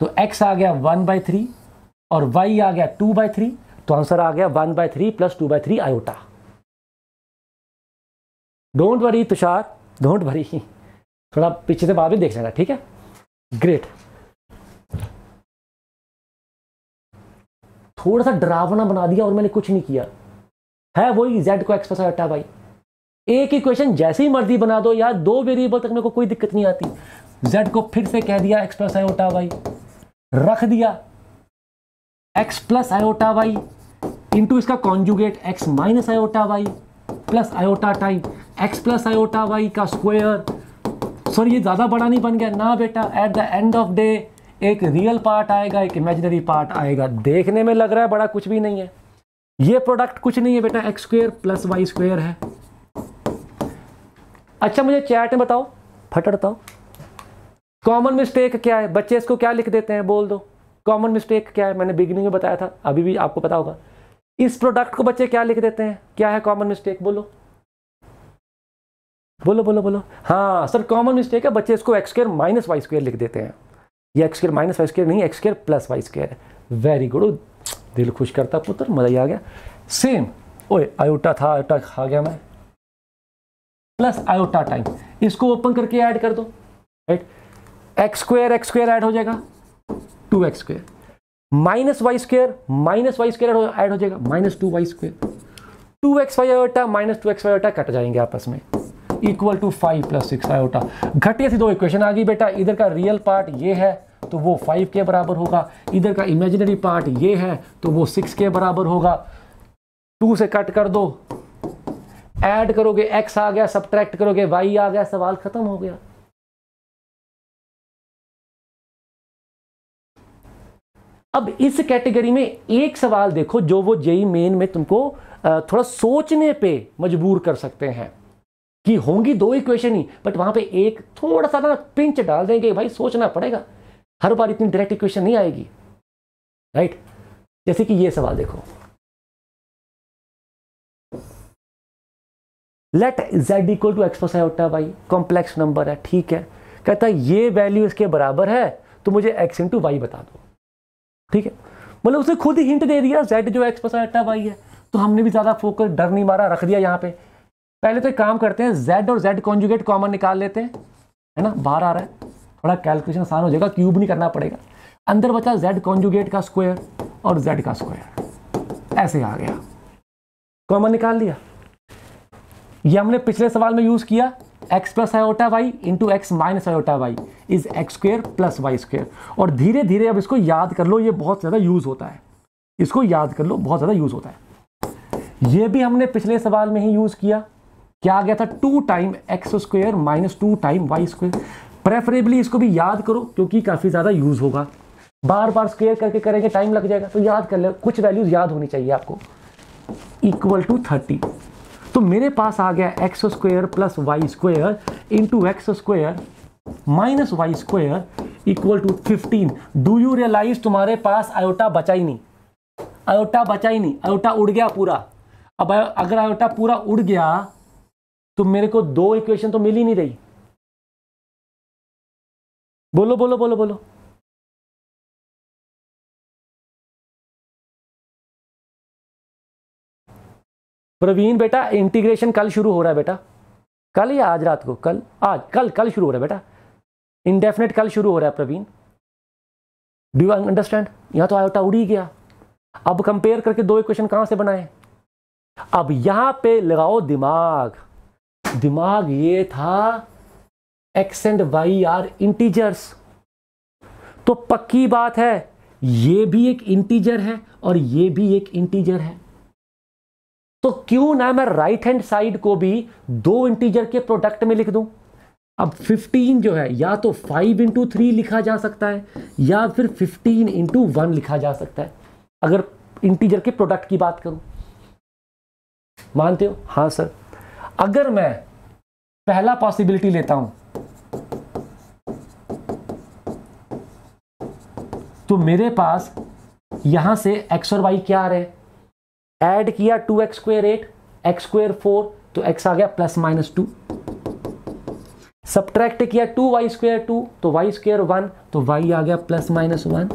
तो x आ गया वन बाय थ्री और y आ गया टू बाई थ्री तो आंसर आ गया one by three plus two by three iota don't worry Tushar don't worry थोड़ा पीछे से बाद में देख लेना ठीक है ग्रेट थोड़ा सा डरावना बना दिया और मैंने कुछ नहीं किया है वही जेड को एक्सप्रेस हटा भाई एक ही क्वेश्चन जैसे ही मर्जी बना दो यार दो वेरिएबल तक मेरे को कोई दिक्कत नहीं आती जेड को फिर से कह दिया एक्स प्लस आयोटा वाई रख दिया x plus iota y into इसका conjugate x minus iota y plus iota time x plus iota Y का स्क्वायर सॉरी ये ज़्यादा बड़ा नहीं बन गया ना बेटा at the end of day एक रियल पार्ट आएगा एक इमेजिनरी पार्ट आएगा देखने में लग रहा है बड़ा कुछ भी नहीं है ये प्रोडक्ट कुछ नहीं है बेटा x square plus y square है अच्छा मुझे चैट में बताओ फटर बताओ कॉमन मिस्टेक क्या है बच्चे इसको क्या लिख देते हैं बोल दो कॉमन मिस्टेक क्या है मैंने बिगिनिंग में बताया था अभी भी आपको पता होगा इस प्रोडक्ट को बच्चे क्या लिख देते हैं क्या है कॉमन मिस्टेक बोलो बोलो बोलो बोलो हाँ सर कॉमन मिस्टेक है बच्चे इसको x square minus y square लिख देते हैं ये x square minus Y square नहीं x square plus y square है वेरी गुड दिल खुश करता पुत्र मजा ही आ गया सेम ओए आयोटा था आयोटा खा गया मैं प्लस आयोटा टाइम इसको ओपन करके ऐड कर दो right x square x square add हो जाएगा two x square minus y square minus y square add हो जाएगा minus two y square two x y iota minus two x y iota cut जाएंगे आपस में equal to five plus six iota घटिया सी दो इक्वेशन आ गई बेटा इधर का रियल पार्ट ये है तो वो फाइव के बराबर होगा इधर का इमेजिनरी पार्ट ये है तो वो सिक्स के बराबर होगा टू से कट कर दो ऐड करोगे एक्स आ गया सब करोगे वाई आ गया सवाल खत्म हो गया अब इस कैटेगरी में एक सवाल देखो जो वो जेई मेन में तुमको थोड़ा सोचने पे मजबूर कर सकते हैं कि होंगी दो इक्वेशन ही बट वहां पे एक थोड़ा सा ना पिंच डाल देंगे भाई सोचना पड़ेगा हर बार इतनी डायरेक्ट इक्वेशन नहीं आएगी राइट जैसे कि ये सवाल देखो let z equal to x plus i भाई कॉम्प्लेक्स नंबर है ठीक है कहता है ये वैल्यू इसके बराबर है तो मुझे एक्स इंटू वाई बता दो ठीक है मतलब उसने खुद ही हिंट दे दिया जेड जो एक्स प्लस आई वाई है तो हमने भी ज़्यादा फोकस डर नहीं मारा रख दिया यहाँ पे पहले तो एक काम करते हैं जेड और जेड कॉन्जुगेट कॉमन निकाल लेते हैं है ना बाहर आ रहा है थोड़ा कैलकुलेशन आसान हो जाएगा क्यूब नहीं करना पड़ेगा अंदर बचा जेड कॉन्जुगेट का स्क्वायर और जेड का स्क्वायर ऐसे आ गया कॉमन निकाल लिया ये हमने पिछले सवाल में यूज़ किया x plus iota y into x minus iota y is x square plus y square और धीरे धीरे अब इसको याद कर लो ये बहुत ज़्यादा यूज़ होता है इसको याद कर लो बहुत ज़्यादा यूज़ होता है ये भी हमने पिछले सवाल में ही यूज़ किया क्या आ गया था two time x square minus two time y square preferably इसको भी याद करो क्योंकि काफ़ी ज़्यादा यूज़ होगा बार बार स्क्वेयर करके करेंगे टाइम लग जाएगा तो याद कर ले कुछ वैल्यूज़ याद होनी चाहिए आपको इक्वल टू थर्टी तो मेरे पास आ गया x square plus y square into x square minus y square equal to fifteen do you realise तुम्हारे पास आयोटा बचा ही नहीं आयोटा बचा ही नहीं आयोटा उड़ गया पूरा अब अगर आयोटा पूरा उड़ गया तो मेरे को दो इक्वेशन तो मिल ही नहीं रही बोलो बोलो बोलो बोलो प्रवीण बेटा इंटीग्रेशन कल शुरू हो रहा है बेटा कल या आज रात को कल आज कल कल शुरू हो रहा है बेटा इनडेफिनेट कल शुरू हो रहा है प्रवीण डू यू अंडरस्टैंड यहां तो आयोटा उड़ ही गया अब कंपेयर करके दो इक्वेशन कहां से बनाए अब यहां पे लगाओ दिमाग दिमाग ये था x and y are integers तो पक्की बात है ये भी एक इंटीजर है और ये भी एक इंटीजर है तो क्यों ना मैं राइट हैंड साइड को भी दो इंटीजर के प्रोडक्ट में लिख दूं अब 15 जो है या तो 5 इंटू थ्री लिखा जा सकता है या फिर 15 इंटू वन लिखा जा सकता है अगर इंटीजर के प्रोडक्ट की बात करूं मानते हो हां सर अगर मैं पहला पॉसिबिलिटी लेता हूं तो मेरे पास यहां से एक्स और वाई क्या आ रहे ऐड किया two x square eight x square four तो x आ गया प्लस माइनस टू सब्ट्रैक्ट किया टू वाई स्क्वेयर टू तो वाई स्क्वेयर वन तो वाई आ गया प्लस माइनस वन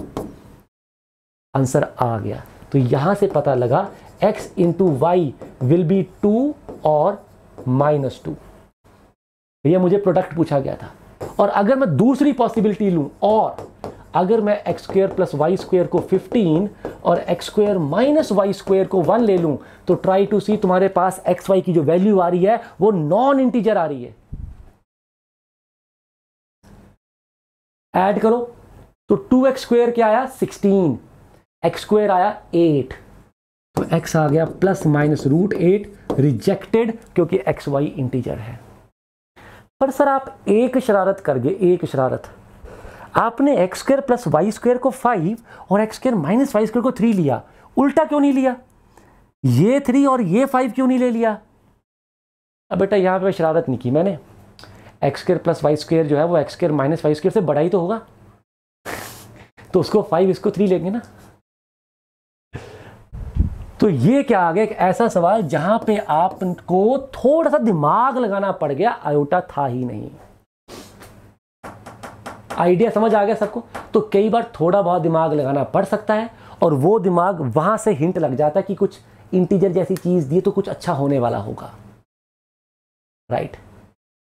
आंसर आ गया तो यहां से पता लगा x into y will be two और माइनस टू यह मुझे प्रोडक्ट पूछा गया था और अगर मैं दूसरी पॉसिबिलिटी लूं और अगर मैं x square plus y square को 15 और x square minus y square को 1 ले लूं तो ट्राई टू सी तुम्हारे पास एक्स वाई की जो वैल्यू आ रही है वो नॉन इंटीजर आ रही है ऐड करो तो टू एक्स स्क्वेयर क्या आया 16 एक्स स्क्वेयर आया 8 तो एक्स आ गया plus minus root eight rejected क्योंकि एक्स वाई इंटीजर है पर सर आप एक शरारत कर गए एक शरारत आपने x square plus y square को फाइव और x square minus y square को थ्री लिया उल्टा क्यों नहीं लिया ये थ्री और ये फाइव क्यों नहीं ले लिया अब बेटा यहां पे शरारत नहीं की मैंने x square plus y square जो है वो x square minus y square से बड़ा ही तो होगा तो उसको फाइव इसको थ्री लेंगे ना तो ये क्या आ गया एक ऐसा सवाल जहां पे आपको थोड़ा सा दिमाग लगाना पड़ गया आयोटा था ही नहीं आइडिया समझ आ गया सबको तो कई बार थोड़ा बहुत दिमाग लगाना पड़ सकता है और वो दिमाग वहां से हिंट लग जाता है कि कुछ इंटीजर जैसी चीज़ दी तो कुछ अच्छा होने वाला होगा right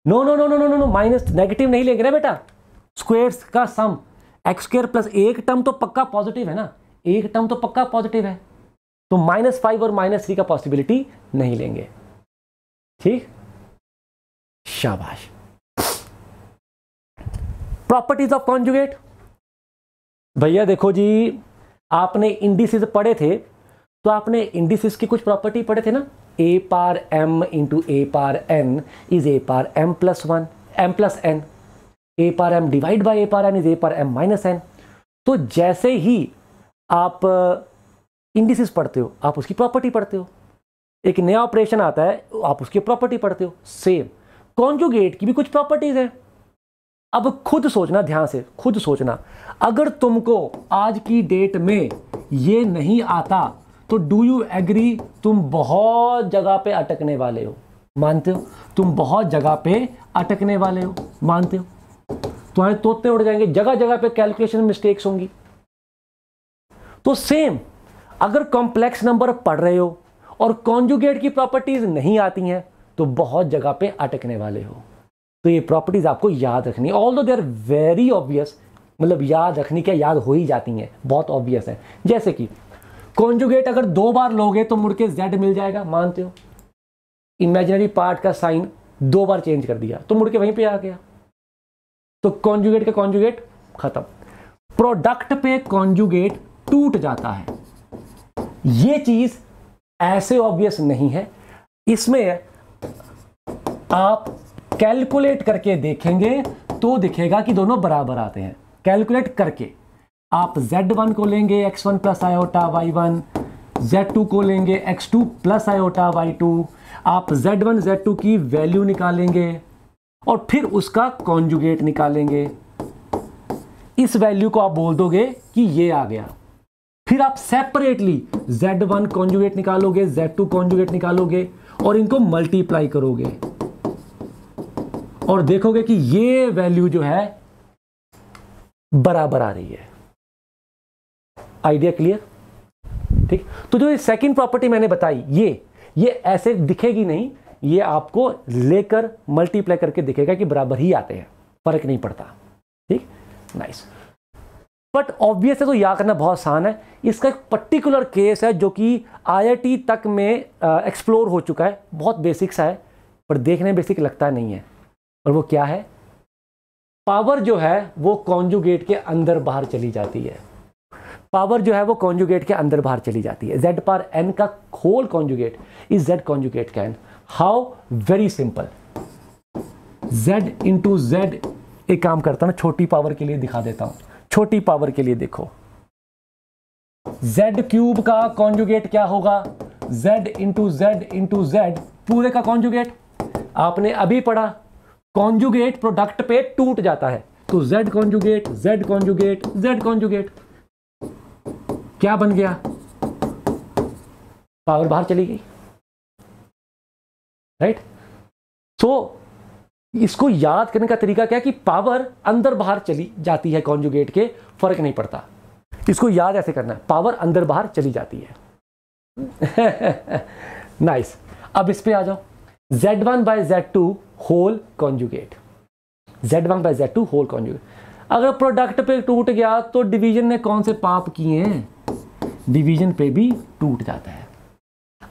no no no no no no no minus negative नहीं लेंगे ना बेटा स्क्वेयर का सम एक्स स्क्र प्लस एक टर्म तो पक्का पॉजिटिव है ना एक टर्म तो पक्का पॉजिटिव है तो माइनस फाइव और माइनस थ्री का पॉसिबिलिटी नहीं लेंगे ठीक शाबाश प्रॉपर्टीज ऑफ कॉन्जुगेट भैया देखो जी आपने इंडिसेस पढ़े थे तो आपने इंडिसेस की कुछ प्रॉपर्टी पढ़े थे ना a power m into a power n is a power m plus one m plus n a power m divide by a power n is a power m minus n तो जैसे ही आप indices पढ़ते हो आप उसकी property पढ़ते हो एक नया ऑपरेशन आता है आप उसकी प्रॉपर्टी पढ़ते हो सेम कॉन्जुगेट की भी कुछ प्रॉपर्टीज हैं अब खुद सोचना ध्यान से खुद सोचना अगर तुमको आज की डेट में ये नहीं आता तो डू यू एग्री तुम बहुत जगह पे अटकने वाले हो मानते हो तुम बहुत जगह पे अटकने वाले हो मानते हो तुम्हारे तोते उड़ जाएंगे जगह जगह पे कैलकुलेशन मिस्टेक्स होंगी तो सेम अगर कॉम्प्लेक्स नंबर पढ़ रहे हो और कॉन्जुगेट की प्रॉपर्टीज़ नहीं आती हैं तो बहुत जगह पे अटकने वाले हो तो ये प्रॉपर्टीज़ आपको याद रखनी ऑल दो दे आर वेरी ऑब्वियस मतलब याद रखनी क्या याद हो ही जाती हैं बहुत ऑब्वियस है जैसे कि कॉन्जुगेट अगर दो बार लोगे तो मुड़के जेड मिल जाएगा मानते हो इमेजिनरी पार्ट का साइन दो बार चेंज कर दिया तो मुड़के वहीं पे आ गया तो कॉन्जुगेट का कॉन्जुगेट खत्म प्रोडक्ट पे कॉन्जुगेट टूट जाता है ये चीज ऐसे ऑब्वियस नहीं है इसमें आप कैलकुलेट करके देखेंगे तो दिखेगा कि दोनों बराबर आते हैं कैलकुलेट करके आप Z1 को लेंगे X1 one plus iota Y one Z2 को लेंगे X2 plus iota Y to आप Z1 Z2 की वैल्यू निकालेंगे और फिर उसका कॉन्जुगेट निकालेंगे इस वैल्यू को आप बोल दोगे कि ये आ गया फिर आप सेपरेटली Z1 वन कॉन्जुगेट निकालोगे Z2 टू कॉन्जुगेट निकालोगे और इनको मल्टीप्लाई करोगे और देखोगे कि ये वैल्यू जो है बराबर आ रही है आइडिया क्लियर ठीक तो जो ये सेकंड प्रॉपर्टी मैंने बताई ये ये ऐसे दिखेगी नहीं ये आपको लेकर मल्टीप्लाई करके दिखेगा कि बराबर ही आते हैं फर्क नहीं पड़ता ठीक नाइस बट ऑब्वियस है तो याद करना बहुत आसान है इसका एक पर्टिकुलर केस है जो कि आईआईटी तक में एक्सप्लोर हो चुका है बहुत बेसिक सा है पर देखने बेसिक लगता नहीं है और वो क्या है पावर जो है वो कॉन्जुगेट के अंदर बाहर चली जाती है पावर जो है वो कॉन्जुगेट के अंदर बाहर चली जाती है जेड पार एन का whole conjugate is z conjugate का n how very simple z into z एक काम करता ना छोटी पावर के लिए दिखा देता हूं छोटी पावर के लिए देखो z क्यूब का कॉन्जुगेट क्या होगा z into z into z पूरे का कॉन्जुगेट आपने अभी पढ़ा कॉन्जुगेट प्रोडक्ट पे टूट जाता है तो z conjugate z conjugate z conjugate क्या बन गया पावर बाहर चली गई राइट सो इसको याद करने का तरीका क्या कि पावर अंदर बाहर चली जाती है कॉन्जुगेट के फर्क नहीं पड़ता इसको याद ऐसे करना है पावर अंदर बाहर चली जाती है नाइस अब इस पे आ जाओ Z1 one by z two whole conjugate z one by z two whole conjugate अगर प्रोडक्ट पे टूट गया तो डिवीजन ने कौन से पाप किए हैं डिवीजन पे भी टूट जाता है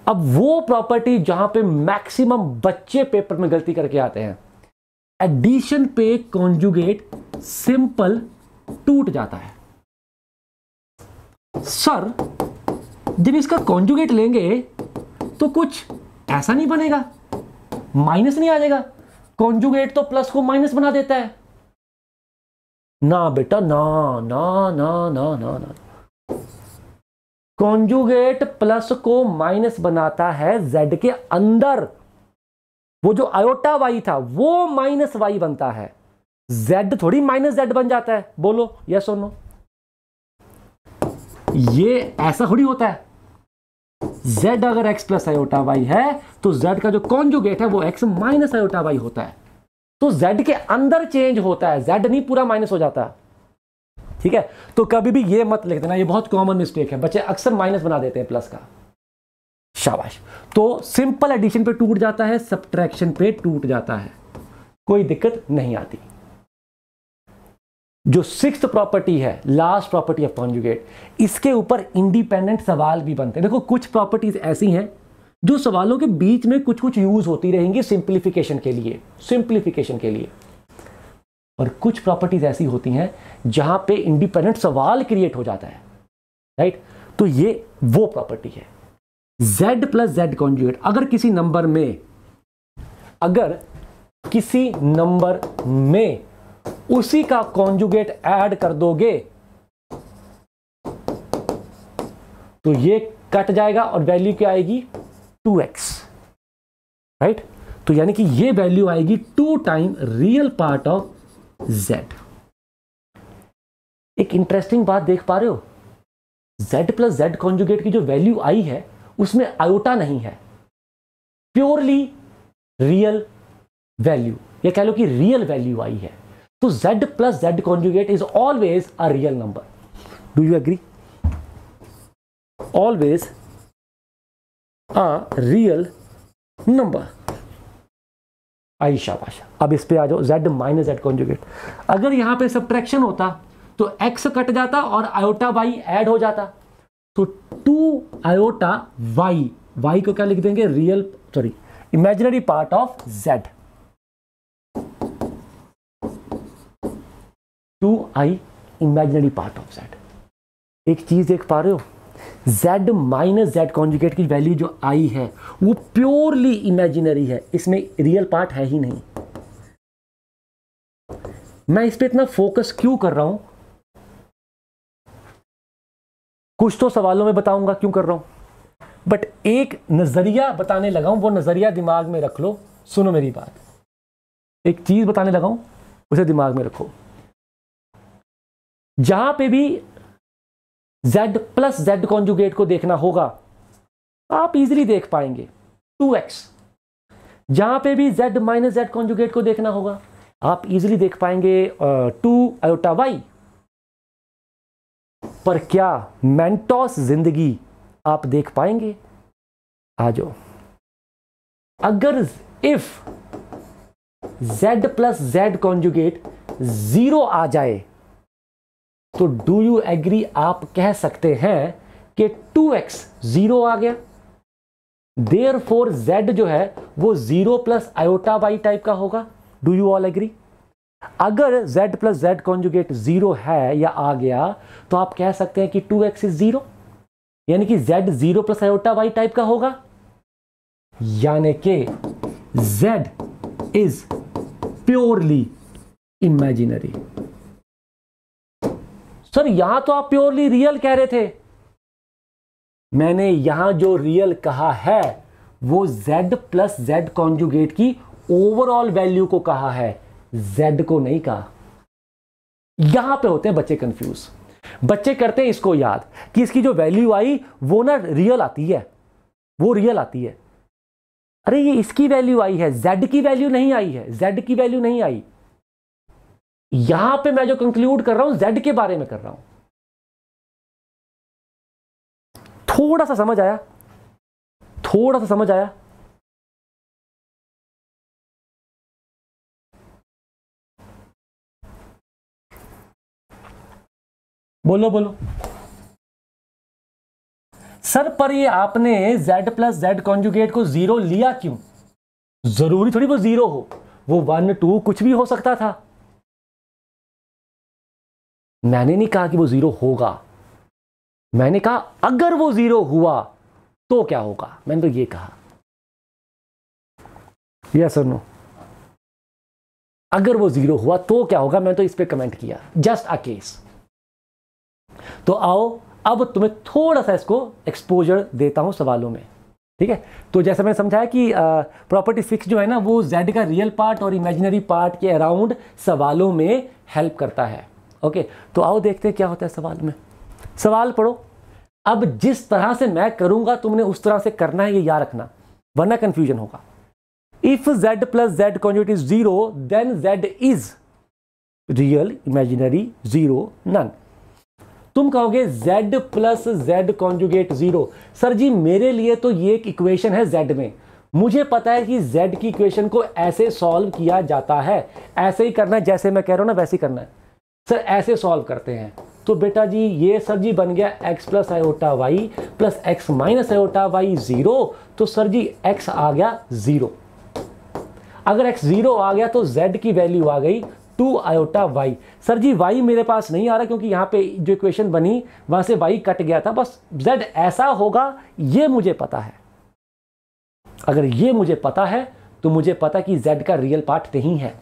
अब वो प्रॉपर्टी जहां पे मैक्सिमम बच्चे पेपर में गलती करके आते हैं एडिशन पे कॉन्जुगेट सिंपल टूट जाता है सर जब इसका कॉन्जुगेट लेंगे तो कुछ ऐसा नहीं बनेगा माइनस नहीं आ जाएगा कॉन्जुगेट तो प्लस को माइनस बना देता है ना बेटा ना ना ना ना ना ना कॉन्जुगेट प्लस को माइनस बनाता है जेड के अंदर वो जो आयोटा वाई था वो माइनस वाई बनता है जेड थोड़ी माइनस जेड बन जाता है बोलो यस और नो ये ऐसा थोड़ी होता है z अगर x प्लस आयोटा वाई है तो z का जो कॉन्जुगेट है वो x माइनस आयोटा वाई होता है तो z के अंदर चेंज होता है z नहीं पूरा माइनस हो जाता ठीक है तो कभी भी ये मत लिख देना ये बहुत कॉमन मिस्टेक है बच्चे अक्सर माइनस बना देते हैं प्लस का शाबाश तो सिंपल एडिशन पे टूट जाता है सब्ट्रैक्शन पे टूट जाता है कोई दिक्कत नहीं आती जो सिक्स प्रॉपर्टी है लास्ट प्रॉपर्टी ऑफ कॉन्जुगेट इसके ऊपर इंडिपेंडेंट सवाल भी बनते हैं देखो कुछ प्रॉपर्टीज ऐसी हैं जो सवालों के बीच में कुछ कुछ यूज होती रहेंगी सिंप्लीफिकेशन के लिए सिंप्लीफिकेशन के लिए और कुछ प्रॉपर्टीज ऐसी होती हैं जहां पे इंडिपेंडेंट सवाल क्रिएट हो जाता है राइट तो ये वो प्रॉपर्टी है z प्लस जेड कॉन्जुगेट अगर किसी नंबर में अगर किसी नंबर में उसी का कॉन्जुगेट ऐड कर दोगे तो ये कट जाएगा और वैल्यू क्या आएगी 2x राइट तो यानी कि ये वैल्यू आएगी two time real part of z एक इंटरेस्टिंग बात देख पा रहे हो z प्लस जेड कॉन्जुगेट की जो वैल्यू आई है उसमें आयोटा नहीं है प्योरली रियल वैल्यू या कह लो कि रियल वैल्यू आई है तो z plus Z conjugate is always a real number do you agree always a real number आई पाशा अब इस पे आ जाओ z माइनस जेड कॉन्जुगेट अगर यहां पे सब्ट्रैक्शन होता तो x कट जाता और आयोटा बाई एड हो जाता तो टू आयोटा वाई वाई को क्या लिख देंगे real sorry imaginary part of z two i imaginary part of z एक चीज देख पा रहे हो z माइनस जेड कॉन्जुगेट की वैल्यू जो आई है वो प्योरली इमेजिनरी है इसमें रियल पार्ट है ही नहीं मैं इस पर इतना फोकस क्यों कर रहा हूं कुछ तो सवालों में बताऊंगा क्यों कर रहा हूं बट एक नज़रिया बताने लगा हूं वो नज़रिया दिमाग में रख लो सुनो मेरी बात एक चीज़ बताने लगा हूं उसे दिमाग में रखो जहां पे भी z प्लस जेड कॉन्जुगेट को देखना होगा आप इजीली देख पाएंगे 2x जहां पर भी z माइनस जेड कॉन्जुगेट को देखना होगा आप इजीली देख पाएंगे टू अयोटा वाई पर क्या मेंटोस जिंदगी आप देख पाएंगे आ जाओ अगर if z plus Z conjugate zero आ जाए तो डू यू एग्री आप कह सकते हैं कि 2x जीरो आ गया देयर फोर जेड जो है वो zero plus iota by type का होगा डू यू ऑल एग्री अगर z plus Z conjugate zero है या आ गया तो आप कह सकते हैं कि टू एक्स इज जीरो यानी कि z zero plus iota Y type का होगा यानी कि z is purely imaginary sir यहां तो आप प्योरली रियल कह रहे थे मैंने यहां जो रियल कहा है वो z प्लस जेड कॉन्जुगेट की ओवरऑल वैल्यू को कहा है जेड को नहीं कहा यहां पे होते हैं बच्चे कंफ्यूज बच्चे करते हैं इसको याद कि इसकी जो वैल्यू आई वो ना रियल आती है वो रियल आती है अरे ये इसकी वैल्यू आई है जेड की वैल्यू नहीं आई है जेड की वैल्यू नहीं आई यहां पे मैं जो कंक्लूड कर रहा हूं जेड के बारे में कर रहा हूं थोड़ा सा समझ आया थोड़ा सा समझ आया बोलो बोलो सर पर ये आपने z प्लस जेड कॉन्जुगेट को जीरो लिया क्यों जरूरी थोड़ी वो जीरो हो वो वन टू कुछ भी हो सकता था मैंने नहीं कहा कि वो जीरो होगा मैंने कहा अगर वो जीरो हुआ तो क्या होगा मैंने तो ये कहा यस और नो अगर वो जीरो हुआ तो क्या होगा मैंने तो इस पर कमेंट किया जस्ट अ केस तो आओ अब तुम्हें थोड़ा सा इसको एक्सपोजर देता हूँ सवालों में ठीक है तो जैसे मैंने समझाया कि प्रॉपर्टी सिक्स जो है ना वो जेड का रियल पार्ट और इमेजिनरी पार्ट के अराउंड सवालों में हेल्प करता है ओके तो आओ देखते हैं क्या होता है सवाल में सवाल पढ़ो अब जिस तरह से मैं करूंगा तुमने उस तरह से करना है ये याद रखना वरना कंफ्यूजन होगा if z plus z conjugate is zero then z is real imaginary zero none तुम कहोगे z plus Z conjugate zero sir ji मेरे लिए तो ये एक इक्वेशन है z में मुझे पता है कि z की इक्वेशन को ऐसे सॉल्व किया जाता है ऐसे ही करना है जैसे मैं कह रहा हूं ना वैसे ही करना है सर ऐसे सॉल्व करते हैं तो बेटा जी ये सर जी बन गया x plus iota y plus x minus iota y zero तो सर जी x आ गया ज़ीरो अगर x ज़ीरो आ गया तो z की वैल्यू आ गई two iota y sir ji y मेरे पास नहीं आ रहा क्योंकि यहाँ पे जो इक्वेशन बनी वहाँ से वाई कट गया था बस जेड ऐसा होगा ये मुझे पता है अगर ये मुझे पता है तो मुझे पता कि जेड का रियल पार्ट नहीं है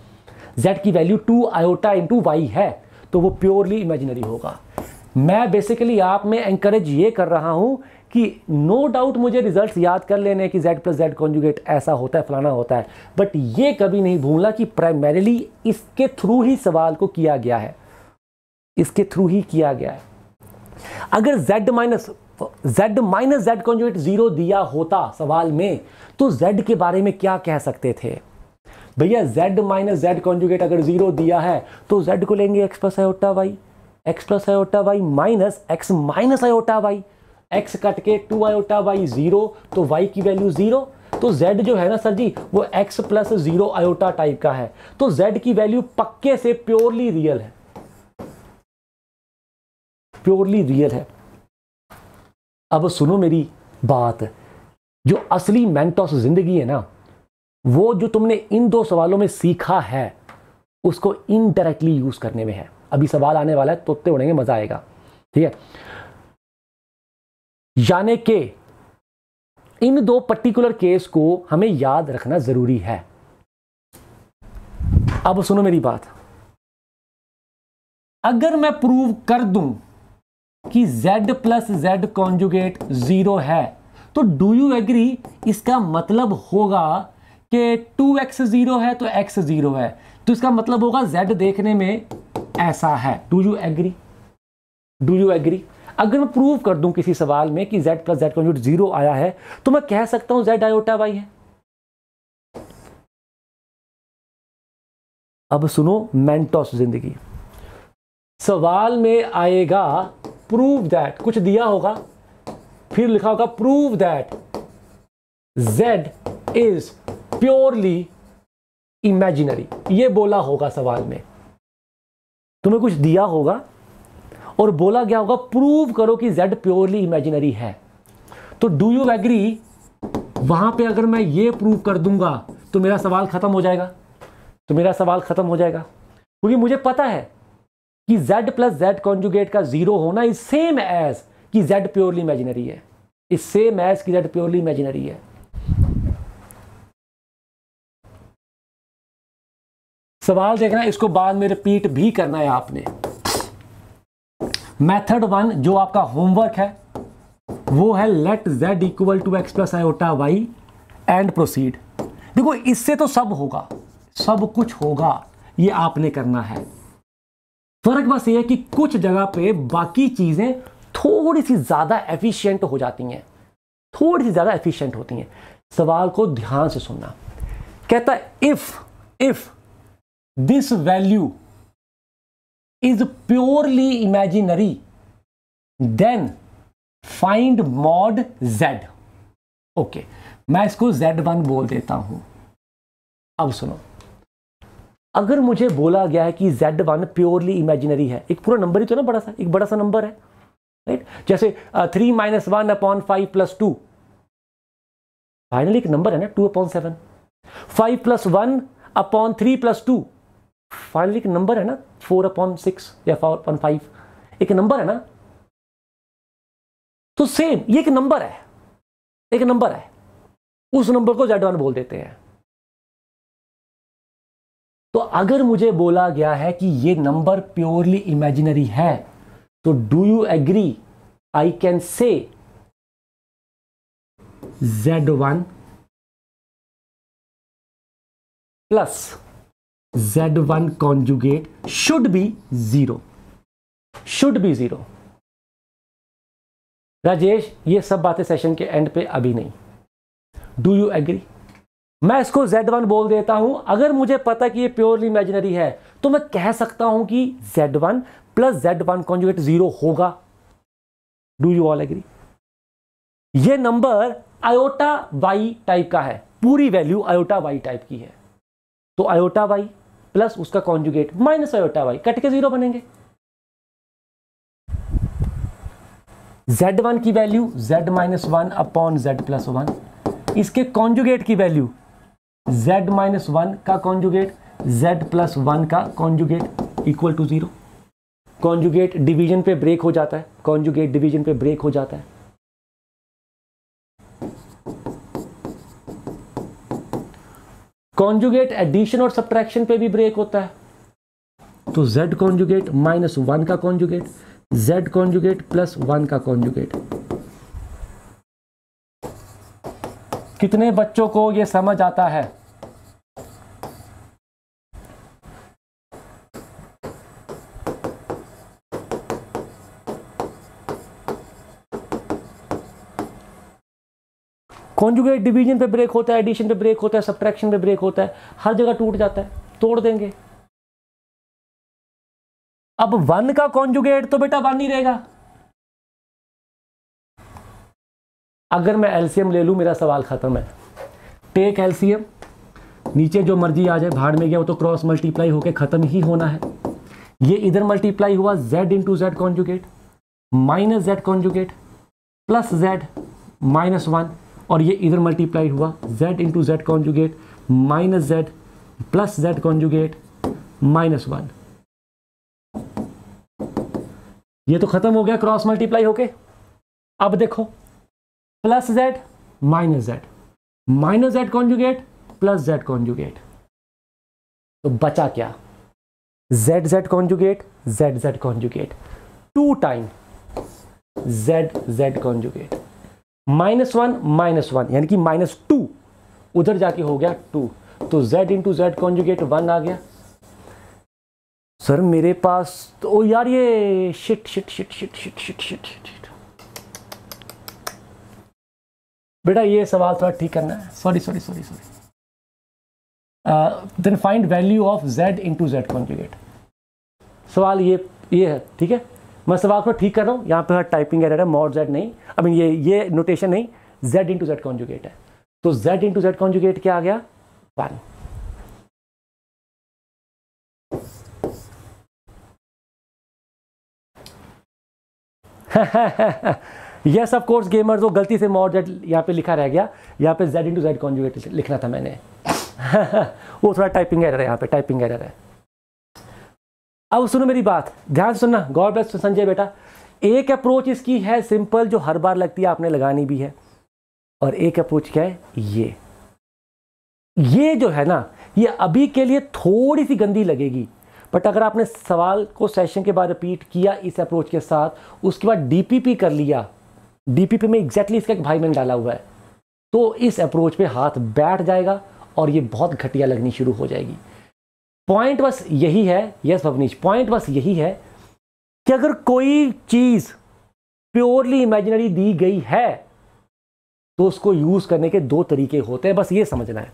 जेड की value two iota into y है तो वो प्योरली इमेजिनरी होगा मैं बेसिकली आप में एंकरेज ये कर रहा हूँ कि नो डाउट मुझे रिजल्ट्स याद कर लेने कि जेड प्लस जेड कॉन्जुगेट ऐसा होता है फलाना होता है बट ये कभी नहीं भूलना कि प्राइमरीली इसके थ्रू ही सवाल को किया गया है इसके थ्रू ही किया गया है अगर z minus z minus z conjugate zero दिया होता सवाल में तो z के बारे में क्या कह सकते थे भैया z माइनस जेड कॉन्जुगेट अगर जीरो दिया है तो z को लेंगे x plus iota y x plus iota y minus x minus iota y x cut के टू आयोटा वाई जीरो तो वाई की वैल्यू जीरो तो z जो है ना सर जी वो x plus zero iota type का है तो z की वैल्यू पक्के से प्योरली रियल है प्योरली रियल है अब सुनो मेरी बात जो असली मेंट ऑफ जिंदगी है ना वो जो तुमने इन दो सवालों में सीखा है उसको इनडायरेक्टली यूज करने में है अभी सवाल आने वाला है तोते उड़ेंगे मजा आएगा ठीक है यानी के इन दो पर्टिकुलर केस को हमें याद रखना जरूरी है अब सुनो मेरी बात अगर मैं प्रूव कर दूं कि z plus Z conjugate zero है तो डू यू एग्री इसका मतलब होगा कि टू एक्स जीरो है तो x जीरो है तो इसका मतलब होगा z देखने में ऐसा है do you agree do you agree अगर मैं प्रूव कर दूं किसी सवाल में कि z plus z conjugate zero आया है तो मैं कह सकता हूं z आयोटा वाई है अब सुनो मेंटोस जिंदगी सवाल में आएगा प्रूव दैट कुछ दिया होगा फिर लिखा होगा prove that z is purely imaginary ये बोला होगा सवाल में तुम्हें कुछ दिया होगा और बोला गया होगा प्रूव करो कि जेड प्योरली इमेजिनरी है तो डू यू एग्री वहां पे अगर मैं ये प्रूव कर दूंगा तो मेरा सवाल खत्म हो जाएगा तो मेरा सवाल खत्म हो जाएगा क्योंकि मुझे पता है कि z प्लस जेड कॉन्जुगेट का जीरो होना इज सेम एज कि z प्योरली इमेजिनरी है इज सेम एज कि z प्योरली इमेजिनरी है सवाल देखना इसको बाद में रिपीट भी करना है आपने मेथड वन जो आपका होमवर्क है वो है let z equal to x plus iota y and proceed देखो इससे तो सब होगा सब कुछ होगा ये आपने करना है फर्क बस ये है कि कुछ जगह पे बाकी चीजें थोड़ी सी ज्यादा एफिशिएंट हो जाती हैं थोड़ी सी ज्यादा एफिशिएंट होती हैं सवाल को ध्यान से सुनना कहता है if if this value is purely imaginary, then find mod z. Okay okay, मैं इसको z1 बोल देता हूं अब सुनो अगर मुझे बोला गया है कि z1 प्योरली इमेजिनरी है एक पूरा नंबर ही तो ना बड़ा सा एक बड़ा सा नंबर है राइट जैसे three minus one upon five plus two finally एक नंबर है ना two upon seven five plus one upon three plus two finally एक नंबर है ना फोर अपॉन सिक्स या फोर अपॉन फाइव एक नंबर है ना तो सेम ये एक नंबर है एक नंबर है उस नंबर को जेड वन बोल देते हैं तो अगर मुझे बोला गया है कि ये नंबर प्योरली इमेजिनरी है तो do you agree I can say z one plus Z1 conjugate should be zero. Should be zero. Rajesh ये सब बातें सेशन के एंड पे अभी नहीं डू यू एग्री मैं इसको Z1 बोल देता हूं अगर मुझे पता कि ये प्योरली इमेजिनरी है तो मैं कह सकता हूं कि Z1 one plus z one conjugate zero होगा डू यू ऑल एग्री ये नंबर आयोटा वाई टाइप का है पूरी वैल्यू आयोटा वाई टाइप की है तो आयोटा वाई प्लस उसका conjugate minus iota y cut के जीरो बनेंगे Z1 की value Z minus one upon z plus one इसके कॉन्जुगेट की वैल्यू Z माइनस वन का कॉन्जुगेट Z प्लस वन का conjugate equal to zero conjugate division पे break हो जाता है कॉन्जुगेट डिवीजन पे ब्रेक हो जाता है कॉन्जुगेट एडिशन और सब्ट्रैक्शन पे भी ब्रेक होता है तो z कॉन्जुगेट माइनस वन का conjugate z conjugate plus one का कॉन्जुगेट कितने बच्चों को यह समझ आता है कॉन्जुगेट डिवीजन पे ब्रेक होता है एडिशन पे ब्रेक होता है सब्ट्रैक्शन पे ब्रेक होता है हर जगह टूट जाता है तोड़ देंगे अब वन का कॉन्जुगेट तो बेटा वन ही रहेगा अगर मैं एलसीएम ले लू मेरा सवाल ख़त्म है टेक एलसीएम नीचे जो मर्जी आ जाए भाड़ में गया वो तो क्रॉस मल्टीप्लाई होकर ख़त्म ही होना है ये इधर मल्टीप्लाई हुआ z into z conjugate minus z conjugate plus z minus one और ये इधर मल्टीप्लाई हुआ z into z conjugate minus z plus Z conjugate minus one ये तो खत्म हो गया क्रॉस मल्टीप्लाई होके अब देखो plus z minus z minus z conjugate plus Z conjugate तो बचा क्या z z conjugate z z conjugate two time z z conjugate minus one minus one यानी कि माइनस टू उधर जाके हो गया टू तो z into z conjugate one आ गया सर मेरे पास तो ओ यार ये shit shit shit shit shit shit shit shit बेटा ये सवाल थोड़ा ठीक करना है sorry sorry sorry sorry then find value of z into z conjugate सवाल ये ये है ठीक है मैं सवाल को ठीक कर रहा हूँ यहाँ पे टाइपिंग एरर है मॉड जेड नहीं आई मीन ये ये नोटेशन नहीं जेड इंटू जेड कॉन्जुगेट है तो जेड इंटू जेड कॉन्जुगेट क्या आ गया one yes of course gamers वो गलती से मॉड जेड यहाँ पे लिखा रह गया यहाँ पे जेड इंटू जेड कॉन्जुगेट लिखना था मैंने वो थोड़ा टाइपिंग एरर है यहाँ पे टाइपिंग एरर है अब सुनो मेरी बात ध्यान सुनना गॉड ब्लेस संजय बेटा एक अप्रोच इसकी है सिंपल जो हर बार लगती है आपने लगानी भी है और एक अप्रोच क्या है ये ये जो है ना ये अभी के लिए थोड़ी सी गंदी लगेगी बट अगर आपने सवाल को सेशन के बाद रिपीट किया इस अप्रोच के साथ उसके बाद डीपीपी कर लिया डीपीपी में एग्जैक्टली इसका एक भाई मैंने डाला हुआ है तो इस अप्रोच पे हाथ बैठ जाएगा और ये बहुत घटिया लगनी शुरू हो जाएगी पॉइंट बस यही है यस भवनीश पॉइंट बस यही है कि अगर कोई चीज़ प्योरली इमेजिनरी दी गई है तो उसको यूज़ करने के दो तरीके होते हैं बस ये समझना है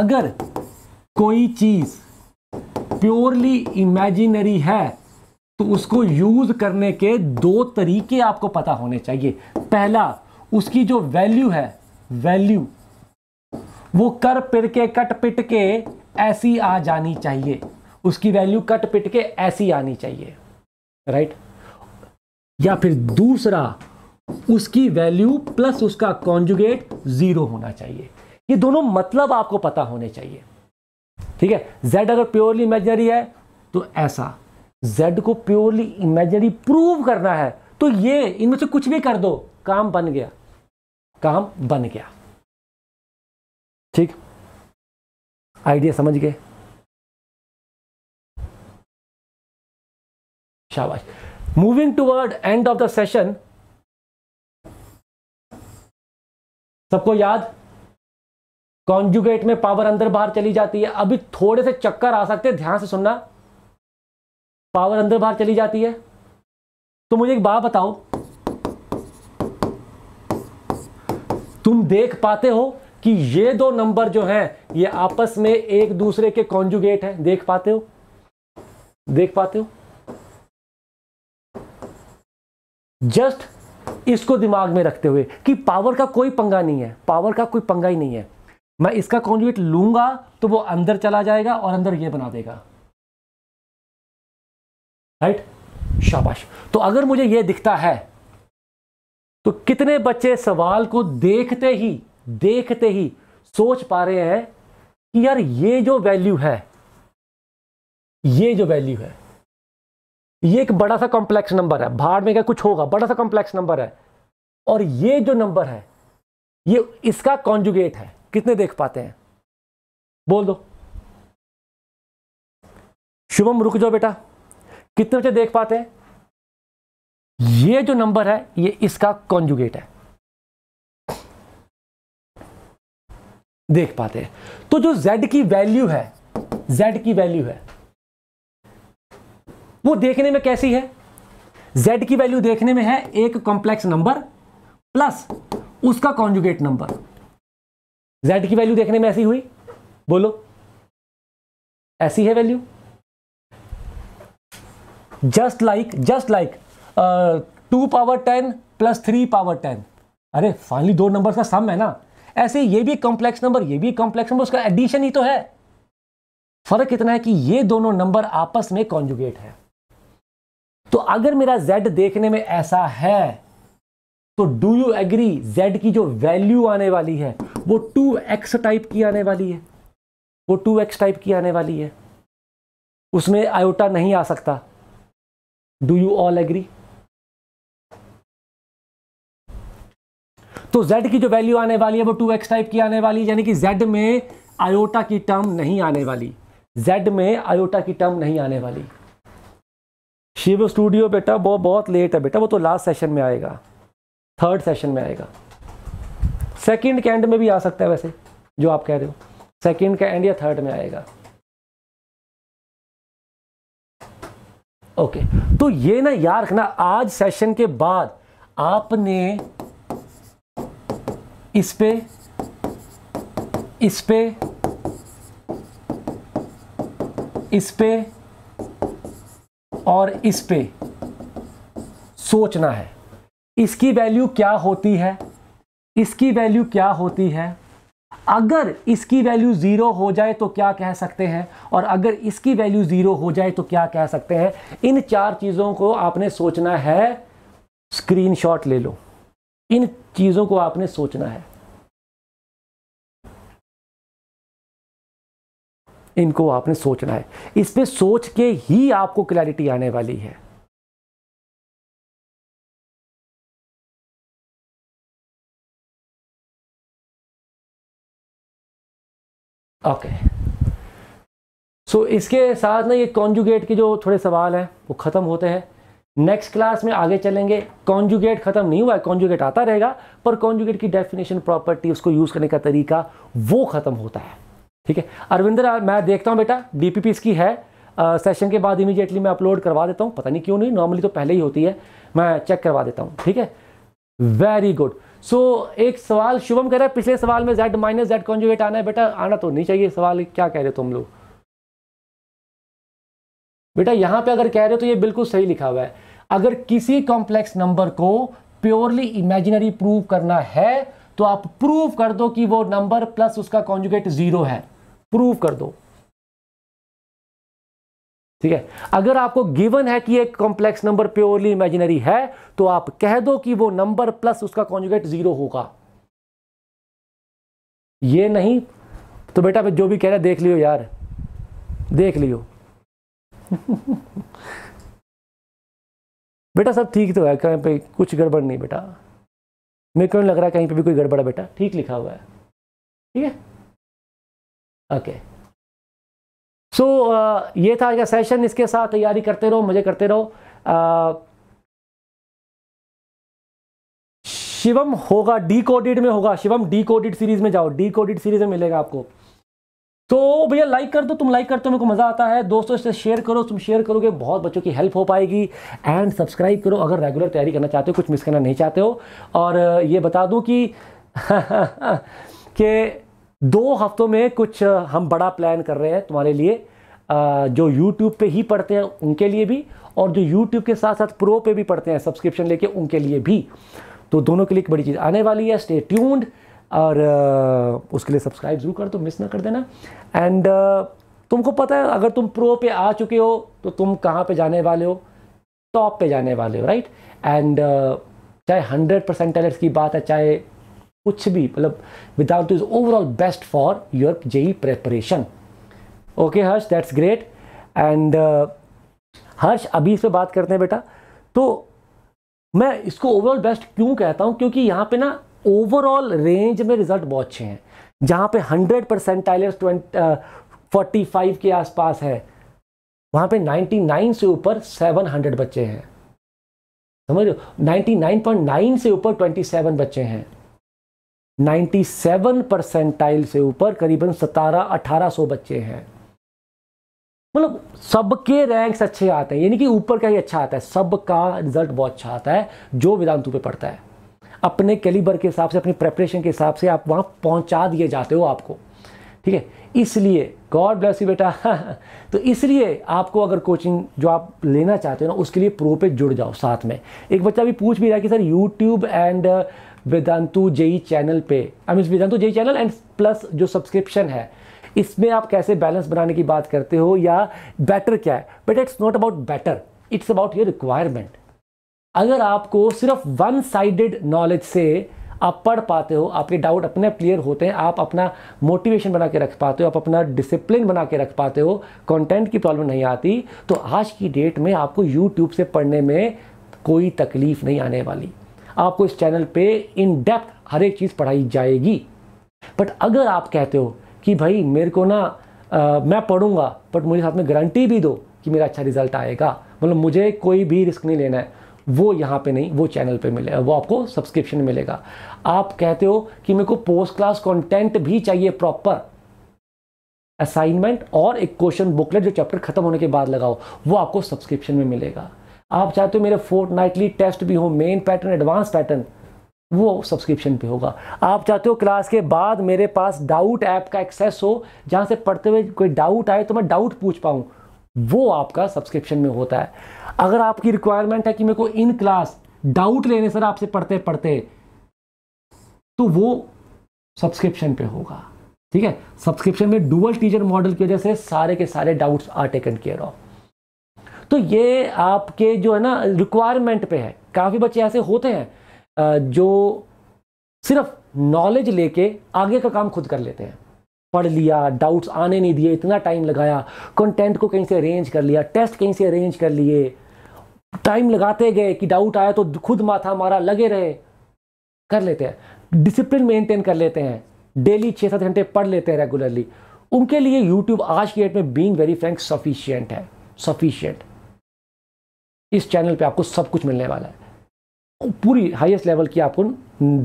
अगर कोई चीज़ प्योरली इमेजिनरी है तो उसको यूज़ करने के दो तरीके आपको पता होने चाहिए पहला उसकी जो वैल्यू है वैल्यू वो कर पिर के कट पिट के ऐसी आ जानी चाहिए उसकी वैल्यू कट पिट के ऐसी आनी चाहिए राइट या फिर दूसरा उसकी वैल्यू प्लस उसका कॉन्जुगेट जीरो होना चाहिए ये दोनों मतलब आपको पता होने चाहिए ठीक है जेड अगर प्योरली इमेजनरी है तो ऐसा जेड को प्योरली इमेजनरी प्रूव करना है तो ये इनमें से कुछ भी कर दो काम बन गया काम बन गया ठीक आइडिया समझ गए शाबाश moving toward end of the session सबको याद कॉन्जुगेट में पावर अंदर बाहर चली जाती है अभी थोड़े से चक्कर आ सकते हैं ध्यान से सुनना पावर अंदर बाहर चली जाती है तो मुझे एक बात बताओ तुम देख पाते हो कि ये दो नंबर जो हैं ये आपस में एक दूसरे के कॉन्जुगेट हैं देख पाते हो देख पाते हो जस्ट इसको दिमाग में रखते हुए कि पावर का कोई पंगा नहीं है पावर का कोई पंगा ही नहीं है मैं इसका कॉन्जुगेट लूंगा तो वो अंदर चला जाएगा और अंदर ये बना देगा राइट शाबाश तो अगर मुझे ये दिखता है तो कितने बच्चे सवाल को देखते ही देखते ही सोच पा रहे हैं कि यार ये जो वैल्यू है ये जो वैल्यू है ये एक बड़ा सा कॉम्प्लेक्स नंबर है भाड़ में क्या कुछ होगा बड़ा सा कॉम्प्लेक्स नंबर है और ये जो नंबर है ये इसका कॉन्जुगेट है कितने देख पाते हैं बोल दो शुभम रुक जाओ बेटा कितने बच्चे देख पाते हैं ये जो नंबर है ये इसका कॉन्जुगेट है देख पाते हैं तो जो z की वैल्यू है z की वैल्यू है वो देखने में कैसी है z की वैल्यू देखने में है एक कॉम्प्लेक्स नंबर प्लस उसका कॉन्जुगेट नंबर z की वैल्यू देखने में ऐसी हुई बोलो ऐसी है value just like just like two power ten plus three power ten अरे फाइनली दो नंबर्स का सम है ना ऐसे ये भी कॉम्प्लेक्स नंबर ये भी कॉम्प्लेक्स नंबर उसका एडिशन ही तो है फर्क इतना है कि ये दोनों नंबर आपस में कॉन्जुगेट है तो अगर मेरा z देखने में ऐसा है तो डू यू एग्री z की जो वैल्यू आने वाली है वो 2x टाइप की आने वाली है वो 2x टाइप की आने वाली है उसमें आयोटा नहीं आ सकता डू यू ऑल एग्री तो z की जो वैल्यू आने वाली है वो टू टाइप की आने वाली है यानी कि z में आयोटा की टर्म नहीं आने वाली z में आयोटा की टर्म नहीं आने वाली शिव स्टूडियो बेटा वो बहुत लेट है बेटा वो तो लास्ट सेशन में आएगा थर्ड सेशन में आएगा सेकंड के एंड में भी आ सकता है वैसे जो आप कह रहे हो सेकंड का एंड या थर्ड में आएगा ओके okay. तो ये ना यार ना आज सेशन के बाद आपने इस पे इस पे इस पे और इस पे सोचना है इसकी वैल्यू क्या होती है इसकी वैल्यू क्या होती है अगर इसकी वैल्यू ज़ीरो हो जाए तो क्या कह सकते हैं और अगर इसकी वैल्यू ज़ीरो हो जाए तो क्या कह सकते हैं इन चार चीज़ों को आपने सोचना है स्क्रीनशॉट ले लो इन चीज़ों को आपने सोचना है इनको आपने सोचना है इस पे सोच के ही आपको क्लैरिटी आने वाली है ओके okay. सो so, इसके साथ ना ये कॉन्जुगेट के जो थोड़े सवाल हैं वो ख़त्म होते हैं नेक्स्ट क्लास में आगे चलेंगे कॉन्जुगेट खत्म नहीं हुआ है कॉन्जुगेट आता रहेगा पर कॉन्जुगेट की डेफिनेशन प्रॉपर्टी उसको यूज़ करने का तरीका वो ख़त्म होता है ठीक है अरविंदर मैं देखता हूं बेटा डीपीपी इसकी है सेशन के बाद इमीडिएटली मैं अपलोड करवा देता हूं पता नहीं क्यों नहीं नॉर्मली तो पहले ही होती है मैं चेक करवा देता हूँ ठीक है वेरी गुड सो एक सवाल शुभम कह रहा है पिछले सवाल में जेड माइनस जेड कॉन्जुगेट आना है बेटा आना तो नहीं चाहिए सवाल क्या कह रहे हो तुम लोग बेटा यहां पे अगर कह रहे हो तो ये बिल्कुल सही लिखा हुआ है अगर किसी कॉम्प्लेक्स नंबर को प्योरली इमेजिनरी प्रूव करना है तो आप प्रूव कर दो कि वो नंबर प्लस उसका कॉन्जुगेट जीरो है प्रूव कर दो ठीक है अगर आपको गिवन है कि एक कॉम्प्लेक्स नंबर प्योरली इमेजिनरी है तो आप कह दो कि वो नंबर प्लस उसका कॉन्जुगेट जीरो होगा ये नहीं तो बेटा जो भी कह रहा देख लियो यार देख लियो बेटा सब ठीक तो है कहीं पे कुछ गड़बड़ नहीं बेटा मेरे को लग रहा है कहीं पे भी कोई गड़बड़ है बेटा ठीक लिखा हुआ है ठीक है ओके सो uh, ये था आज का सेशन इसके साथ तैयारी करते रहो मजे करते रहो uh, शिवम होगा डी में होगा शिवम डी कोडिड सीरीज में जाओ डी कोडिड सीरीज में मिलेगा आपको तो भैया लाइक कर दो तुम लाइक करते हो मेरे को मज़ा आता है दोस्तों इससे शेयर करो तुम शेयर करोगे बहुत बच्चों की हेल्प हो पाएगी एंड सब्सक्राइब करो अगर रेगुलर तैयारी करना चाहते हो कुछ मिस करना नहीं चाहते हो और ये बता दूँ कि के दो हफ्तों में कुछ हम बड़ा प्लान कर रहे हैं तुम्हारे लिए जो यूट्यूब पर ही पढ़ते हैं उनके लिए भी और जो यूट्यूब के साथ साथ प्रो पे भी पढ़ते हैं सब्सक्रिप्शन लेके उनके लिए भी तो दोनों के लिए एक बड़ी चीज़ आने वाली है स्टे ट्यून्ड और उसके लिए सब्सक्राइब ज़रूर कर तो मिस ना कर देना एंड तुमको पता है अगर तुम प्रो पे आ चुके हो तो तुम कहाँ पे जाने वाले हो टॉप पे जाने वाले हो राइट एंड चाहे हंड्रेड परसेंट टैलेंट्स की बात है चाहे कुछ भी मतलब without is overall best for your JEE preparation okay Harsh that's great and Harsh अभी इस पर बात करते हैं बेटा तो मैं इसको ओवरऑल बेस्ट क्यों कहता हूँ क्योंकि यहाँ पे ना ओवरऑल रेंज में रिजल्ट बहुत अच्छे हैं जहां पे हंड्रेड परसेंटाइलर्स ट्वेंटी फाइव के आसपास है वहां पे 99 से ऊपर 700 बच्चे हैं समझ रहे नाइन्टी नाइन पॉइंट नाइन से ऊपर ट्वेंटी सेवन बच्चे हैं नाइन्टी सेवन परसेंटाइल से ऊपर करीबन सतारह अठारह सौ बच्चे हैं मतलब सबके रैंक्स अच्छे आते हैं यानी कि ऊपर का ही अच्छा आता है सबका रिजल्ट बहुत अच्छा आता है जो वेदांतु पे पढ़ता है अपने कैलिबर के हिसाब से अपनी प्रेपरेशन के हिसाब से आप वहाँ पहुँचा दिए जाते हो आपको ठीक है इसलिए गॉड ब्लेस यू बेटा तो इसलिए आपको अगर कोचिंग जो आप लेना चाहते हो ना उसके लिए प्रो पे जुड़ जाओ साथ में एक बच्चा भी पूछ भी रहा है कि sir YouTube and uh, Vedantu JEE channel पे I mean Vedantu JEE channel and plus जो सब्सक्रिप्शन है इसमें आप कैसे बैलेंस बनाने की बात करते हो या बेटर क्या है but it's not about better it's about your requirement अगर आपको सिर्फ वन साइडेड नॉलेज से आप पढ़ पाते हो आपके डाउट अपने क्लियर होते हैं आप अपना मोटिवेशन बना के रख पाते हो आप अपना डिसिप्लिन बना के रख पाते हो कंटेंट की प्रॉब्लम नहीं आती तो आज की डेट में आपको यूट्यूब से पढ़ने में कोई तकलीफ नहीं आने वाली आपको इस चैनल पे इन डेप्थ हर एक चीज़ पढ़ाई जाएगी बट अगर आप कहते हो कि भाई मेरे को ना आ, मैं पढ़ूंगा बट मुझे साथ में गारंटी भी दो कि मेरा अच्छा रिजल्ट आएगा मतलब मुझे कोई भी रिस्क नहीं लेना है वो यहाँ पे नहीं वो चैनल पे मिलेगा वो आपको सब्सक्रिप्शन मिलेगा आप कहते हो कि मेरे को पोस्ट क्लास कंटेंट भी चाहिए प्रॉपर असाइनमेंट और एक क्वेश्चन बुकलेट जो चैप्टर खत्म होने के बाद लगाओ वो आपको सब्सक्रिप्शन में मिलेगा आप चाहते हो मेरे फोर्थ नाइटली टेस्ट भी हो मेन पैटर्न एडवांस पैटर्न वो सब्सक्रिप्शन पे होगा आप चाहते हो क्लास के बाद मेरे पास डाउट ऐप का एक्सेस हो जहां से पढ़ते हुए कोई डाउट आए तो मैं डाउट पूछ पाऊं वो आपका सब्सक्रिप्शन में होता है अगर आपकी रिक्वायरमेंट है कि मेरे को इन क्लास डाउट लेने सर आपसे पढ़ते पढ़ते तो वो सब्सक्रिप्शन पे होगा ठीक है सब्सक्रिप्शन में डुअल टीचर मॉडल की वजह से सारे के सारे doubts are taken care of तो ये आपके जो है ना रिक्वायरमेंट पे है काफ़ी बच्चे ऐसे होते हैं जो सिर्फ नॉलेज लेके आगे का काम खुद कर लेते हैं पढ़ लिया डाउट्स आने नहीं दिए इतना टाइम लगाया कंटेंट को कहीं से अरेंज कर लिया टेस्ट कहीं से अरेंज कर लिए टाइम लगाते गए कि डाउट आया तो खुद माथा मारा लगे रहे कर लेते हैं डिसिप्लिन मेंटेन कर लेते हैं डेली छः सात घंटे पढ़ लेते हैं रेगुलरली उनके लिए यूट्यूब आज की डेट में बींग वेरी फ्रेंक सफिशियंट है सफिशियंट इस चैनल पे आपको सब कुछ मिलने वाला है पूरी हाईएस्ट लेवल की आपको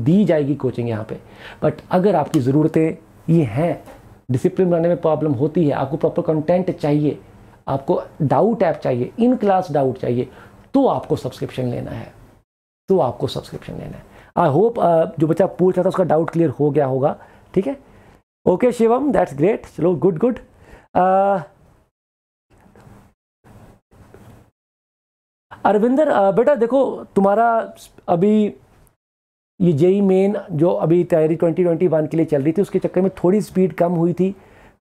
दी जाएगी कोचिंग यहाँ पे बट अगर आपकी ज़रूरतें ये हैं डिसिप्लिन बनाने में प्रॉब्लम होती है आपको प्रॉपर कंटेंट चाहिए आपको डाउट ऐप चाहिए इन क्लास डाउट चाहिए तो आपको सब्सक्रिप्शन लेना है तो आपको सब्सक्रिप्शन लेना है आई होप uh, जो बच्चा पूछ रहा था उसका डाउट क्लियर हो गया होगा ठीक है ओके शिवम दैट्स ग्रेट चलो गुड गुड अरविंदर बेटा देखो तुम्हारा अभी ये जेई मेन जो अभी तैयारी 2021 के लिए चल रही थी उसके चक्कर में थोड़ी स्पीड कम हुई थी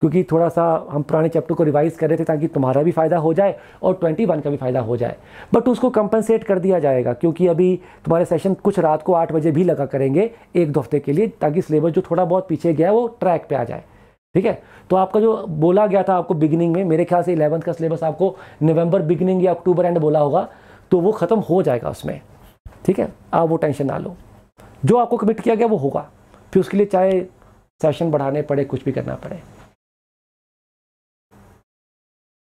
क्योंकि थोड़ा सा हम पुराने चैप्टर को रिवाइज़ कर रहे थे ताकि तुम्हारा भी फ़ायदा हो जाए और ट्वेंटी वन का भी फ़ायदा हो जाए बट उसको कंपनसेट कर दिया जाएगा क्योंकि अभी तुम्हारे सेशन कुछ रात को आठ बजे भी लगा करेंगे एक दो हफ्ते के लिए ताकि सिलेबस जो थोड़ा बहुत पीछे गया वो ट्रैक पर आ जाए ठीक है तो आपका जो बोला गया था आपको बिगिनिंग में मेरे ख्याल से इलेवंथ का सिलेबस आपको नवंबर बिगिनिंग या अक्टूबर एंड बोला होगा तो वो ख़त्म हो जाएगा उसमें ठीक है आप वो टेंशन ना लो जो आपको कमिट किया गया वो होगा फिर उसके लिए चाहे सेशन बढ़ाने पड़े कुछ भी करना पड़े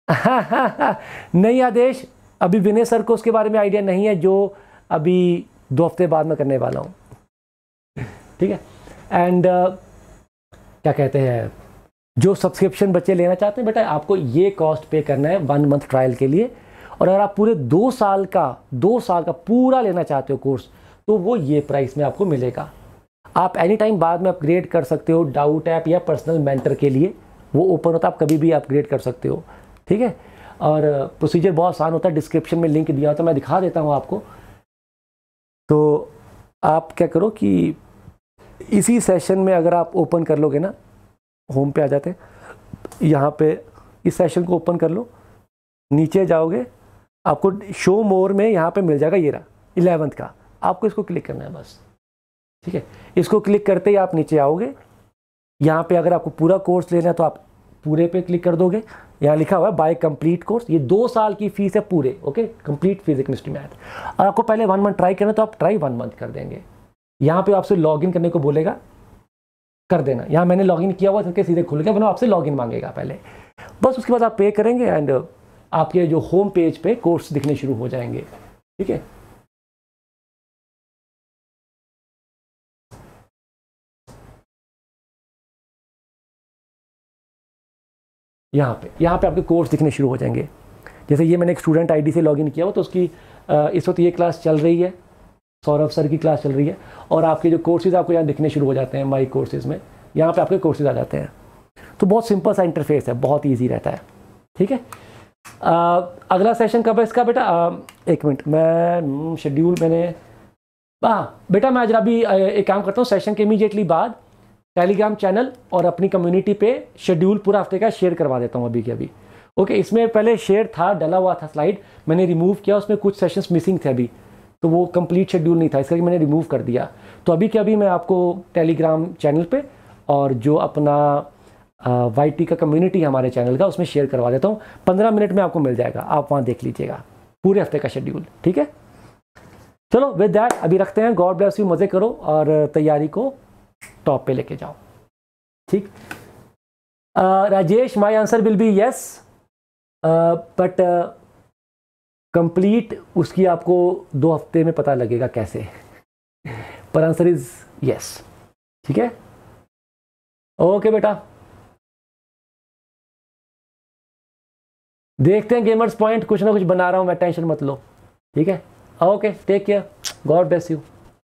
नहीं आदेश अभी विनय सर को उसके बारे में आइडिया नहीं है जो अभी दो हफ्ते बाद में करने वाला हूँ ठीक है एंड uh, क्या कहते हैं जो सब्सक्रिप्शन बच्चे लेना चाहते हैं बेटा आपको ये कॉस्ट पे करना है वन मंथ ट्रायल के लिए और अगर आप पूरे दो साल का दो साल का पूरा लेना चाहते हो कोर्स तो वो ये प्राइस में आपको मिलेगा आप एनी टाइम बाद में अपग्रेड कर सकते हो डाउट ऐप या पर्सनल मेंटर के लिए वो ओपन होता है आप कभी भी अपग्रेड कर सकते हो ठीक है और प्रोसीजर बहुत आसान होता है डिस्क्रिप्शन में लिंक दिया होता है मैं दिखा देता हूँ आपको तो आप क्या करो कि इसी सेशन में अगर आप ओपन कर लोगे ना होम पे आ जाते हैं यहाँ पे इस सेशन को ओपन कर लो नीचे जाओगे आपको शो मोर में यहाँ पे मिल जाएगा ये रहा इलेवंथ का आपको इसको क्लिक करना है बस ठीक है इसको क्लिक करते ही आप नीचे आओगे यहाँ पे अगर आपको पूरा कोर्स लेना है तो आप पूरे पे क्लिक कर दोगे यहाँ लिखा हुआ है बाय कंप्लीट कोर्स ये दो साल की फीस है पूरे okay complete physics chemistry math आपको पहले वन मंथ ट्राई करना तो आप ट्राई वन मंथ कर देंगे यहाँ पे आपसे लॉगिन करने को बोलेगा कर देना यहाँ मैंने लॉगिन किया हुआ करके सीधे खुल गया मैंने आपसे लॉगिन मांगेगा पहले बस उसके बाद आप पे करेंगे एंड आपके जो होम पेज पे कोर्स दिखने शुरू हो जाएंगे ठीक है यहाँ पे यहाँ पे आपके कोर्स दिखने शुरू हो जाएंगे जैसे ये मैंने एक स्टूडेंट आईडी से लॉगिन किया हुआ तो उसकी इस वक्त ये क्लास चल रही है सौरभ सर की क्लास चल रही है और आपके जो कोर्सेज आपको यहाँ दिखने शुरू हो जाते हैं माई कोर्सेज में यहाँ पे आपके कोर्सेज आ जाते हैं तो बहुत सिंपल सा इंटरफेस है बहुत ईजी रहता है ठीक है आ, अगला सेशन कब है इसका बेटा आ, एक मिनट मैं शेड्यूल हम्म, मैंने हाँ बेटा मैं आज अभी एक काम करता हूँ सेशन के इमीजिएटली बाद टेलीग्राम चैनल और अपनी कम्युनिटी पे शेड्यूल पूरा हफ्ते का शेयर करवा देता हूँ अभी के अभी ओके इसमें पहले शेयर था डला हुआ था स्लाइड मैंने रिमूव किया उसमें कुछ सेशंस मिसिंग थे अभी तो वो कंप्लीट शेड्यूल नहीं था इसलिए मैंने रिमूव कर दिया तो अभी के अभी मैं आपको टेलीग्राम चैनल पर और जो अपना वाई टी का कम्युनिटी हमारे चैनल का उसमें शेयर करवा देता हूँ पंद्रह मिनट में आपको मिल जाएगा आप वहाँ देख लीजिएगा पूरे हफ्ते का शेड्यूल ठीक है चलो विद डैट अभी रखते हैं गॉड ब्लेस यू मज़े करो और तैयारी को टॉप पे लेके जाओ ठीक Rajesh my answer will be yes but complete उसकी आपको दो हफ्ते में पता लगेगा कैसे पर आंसर इज यस ठीक है ओके बेटा देखते हैं गेमर्स पॉइंट कुछ ना कुछ बना रहा हूं मैं टेंशन मत लो ठीक है okay take care God bless you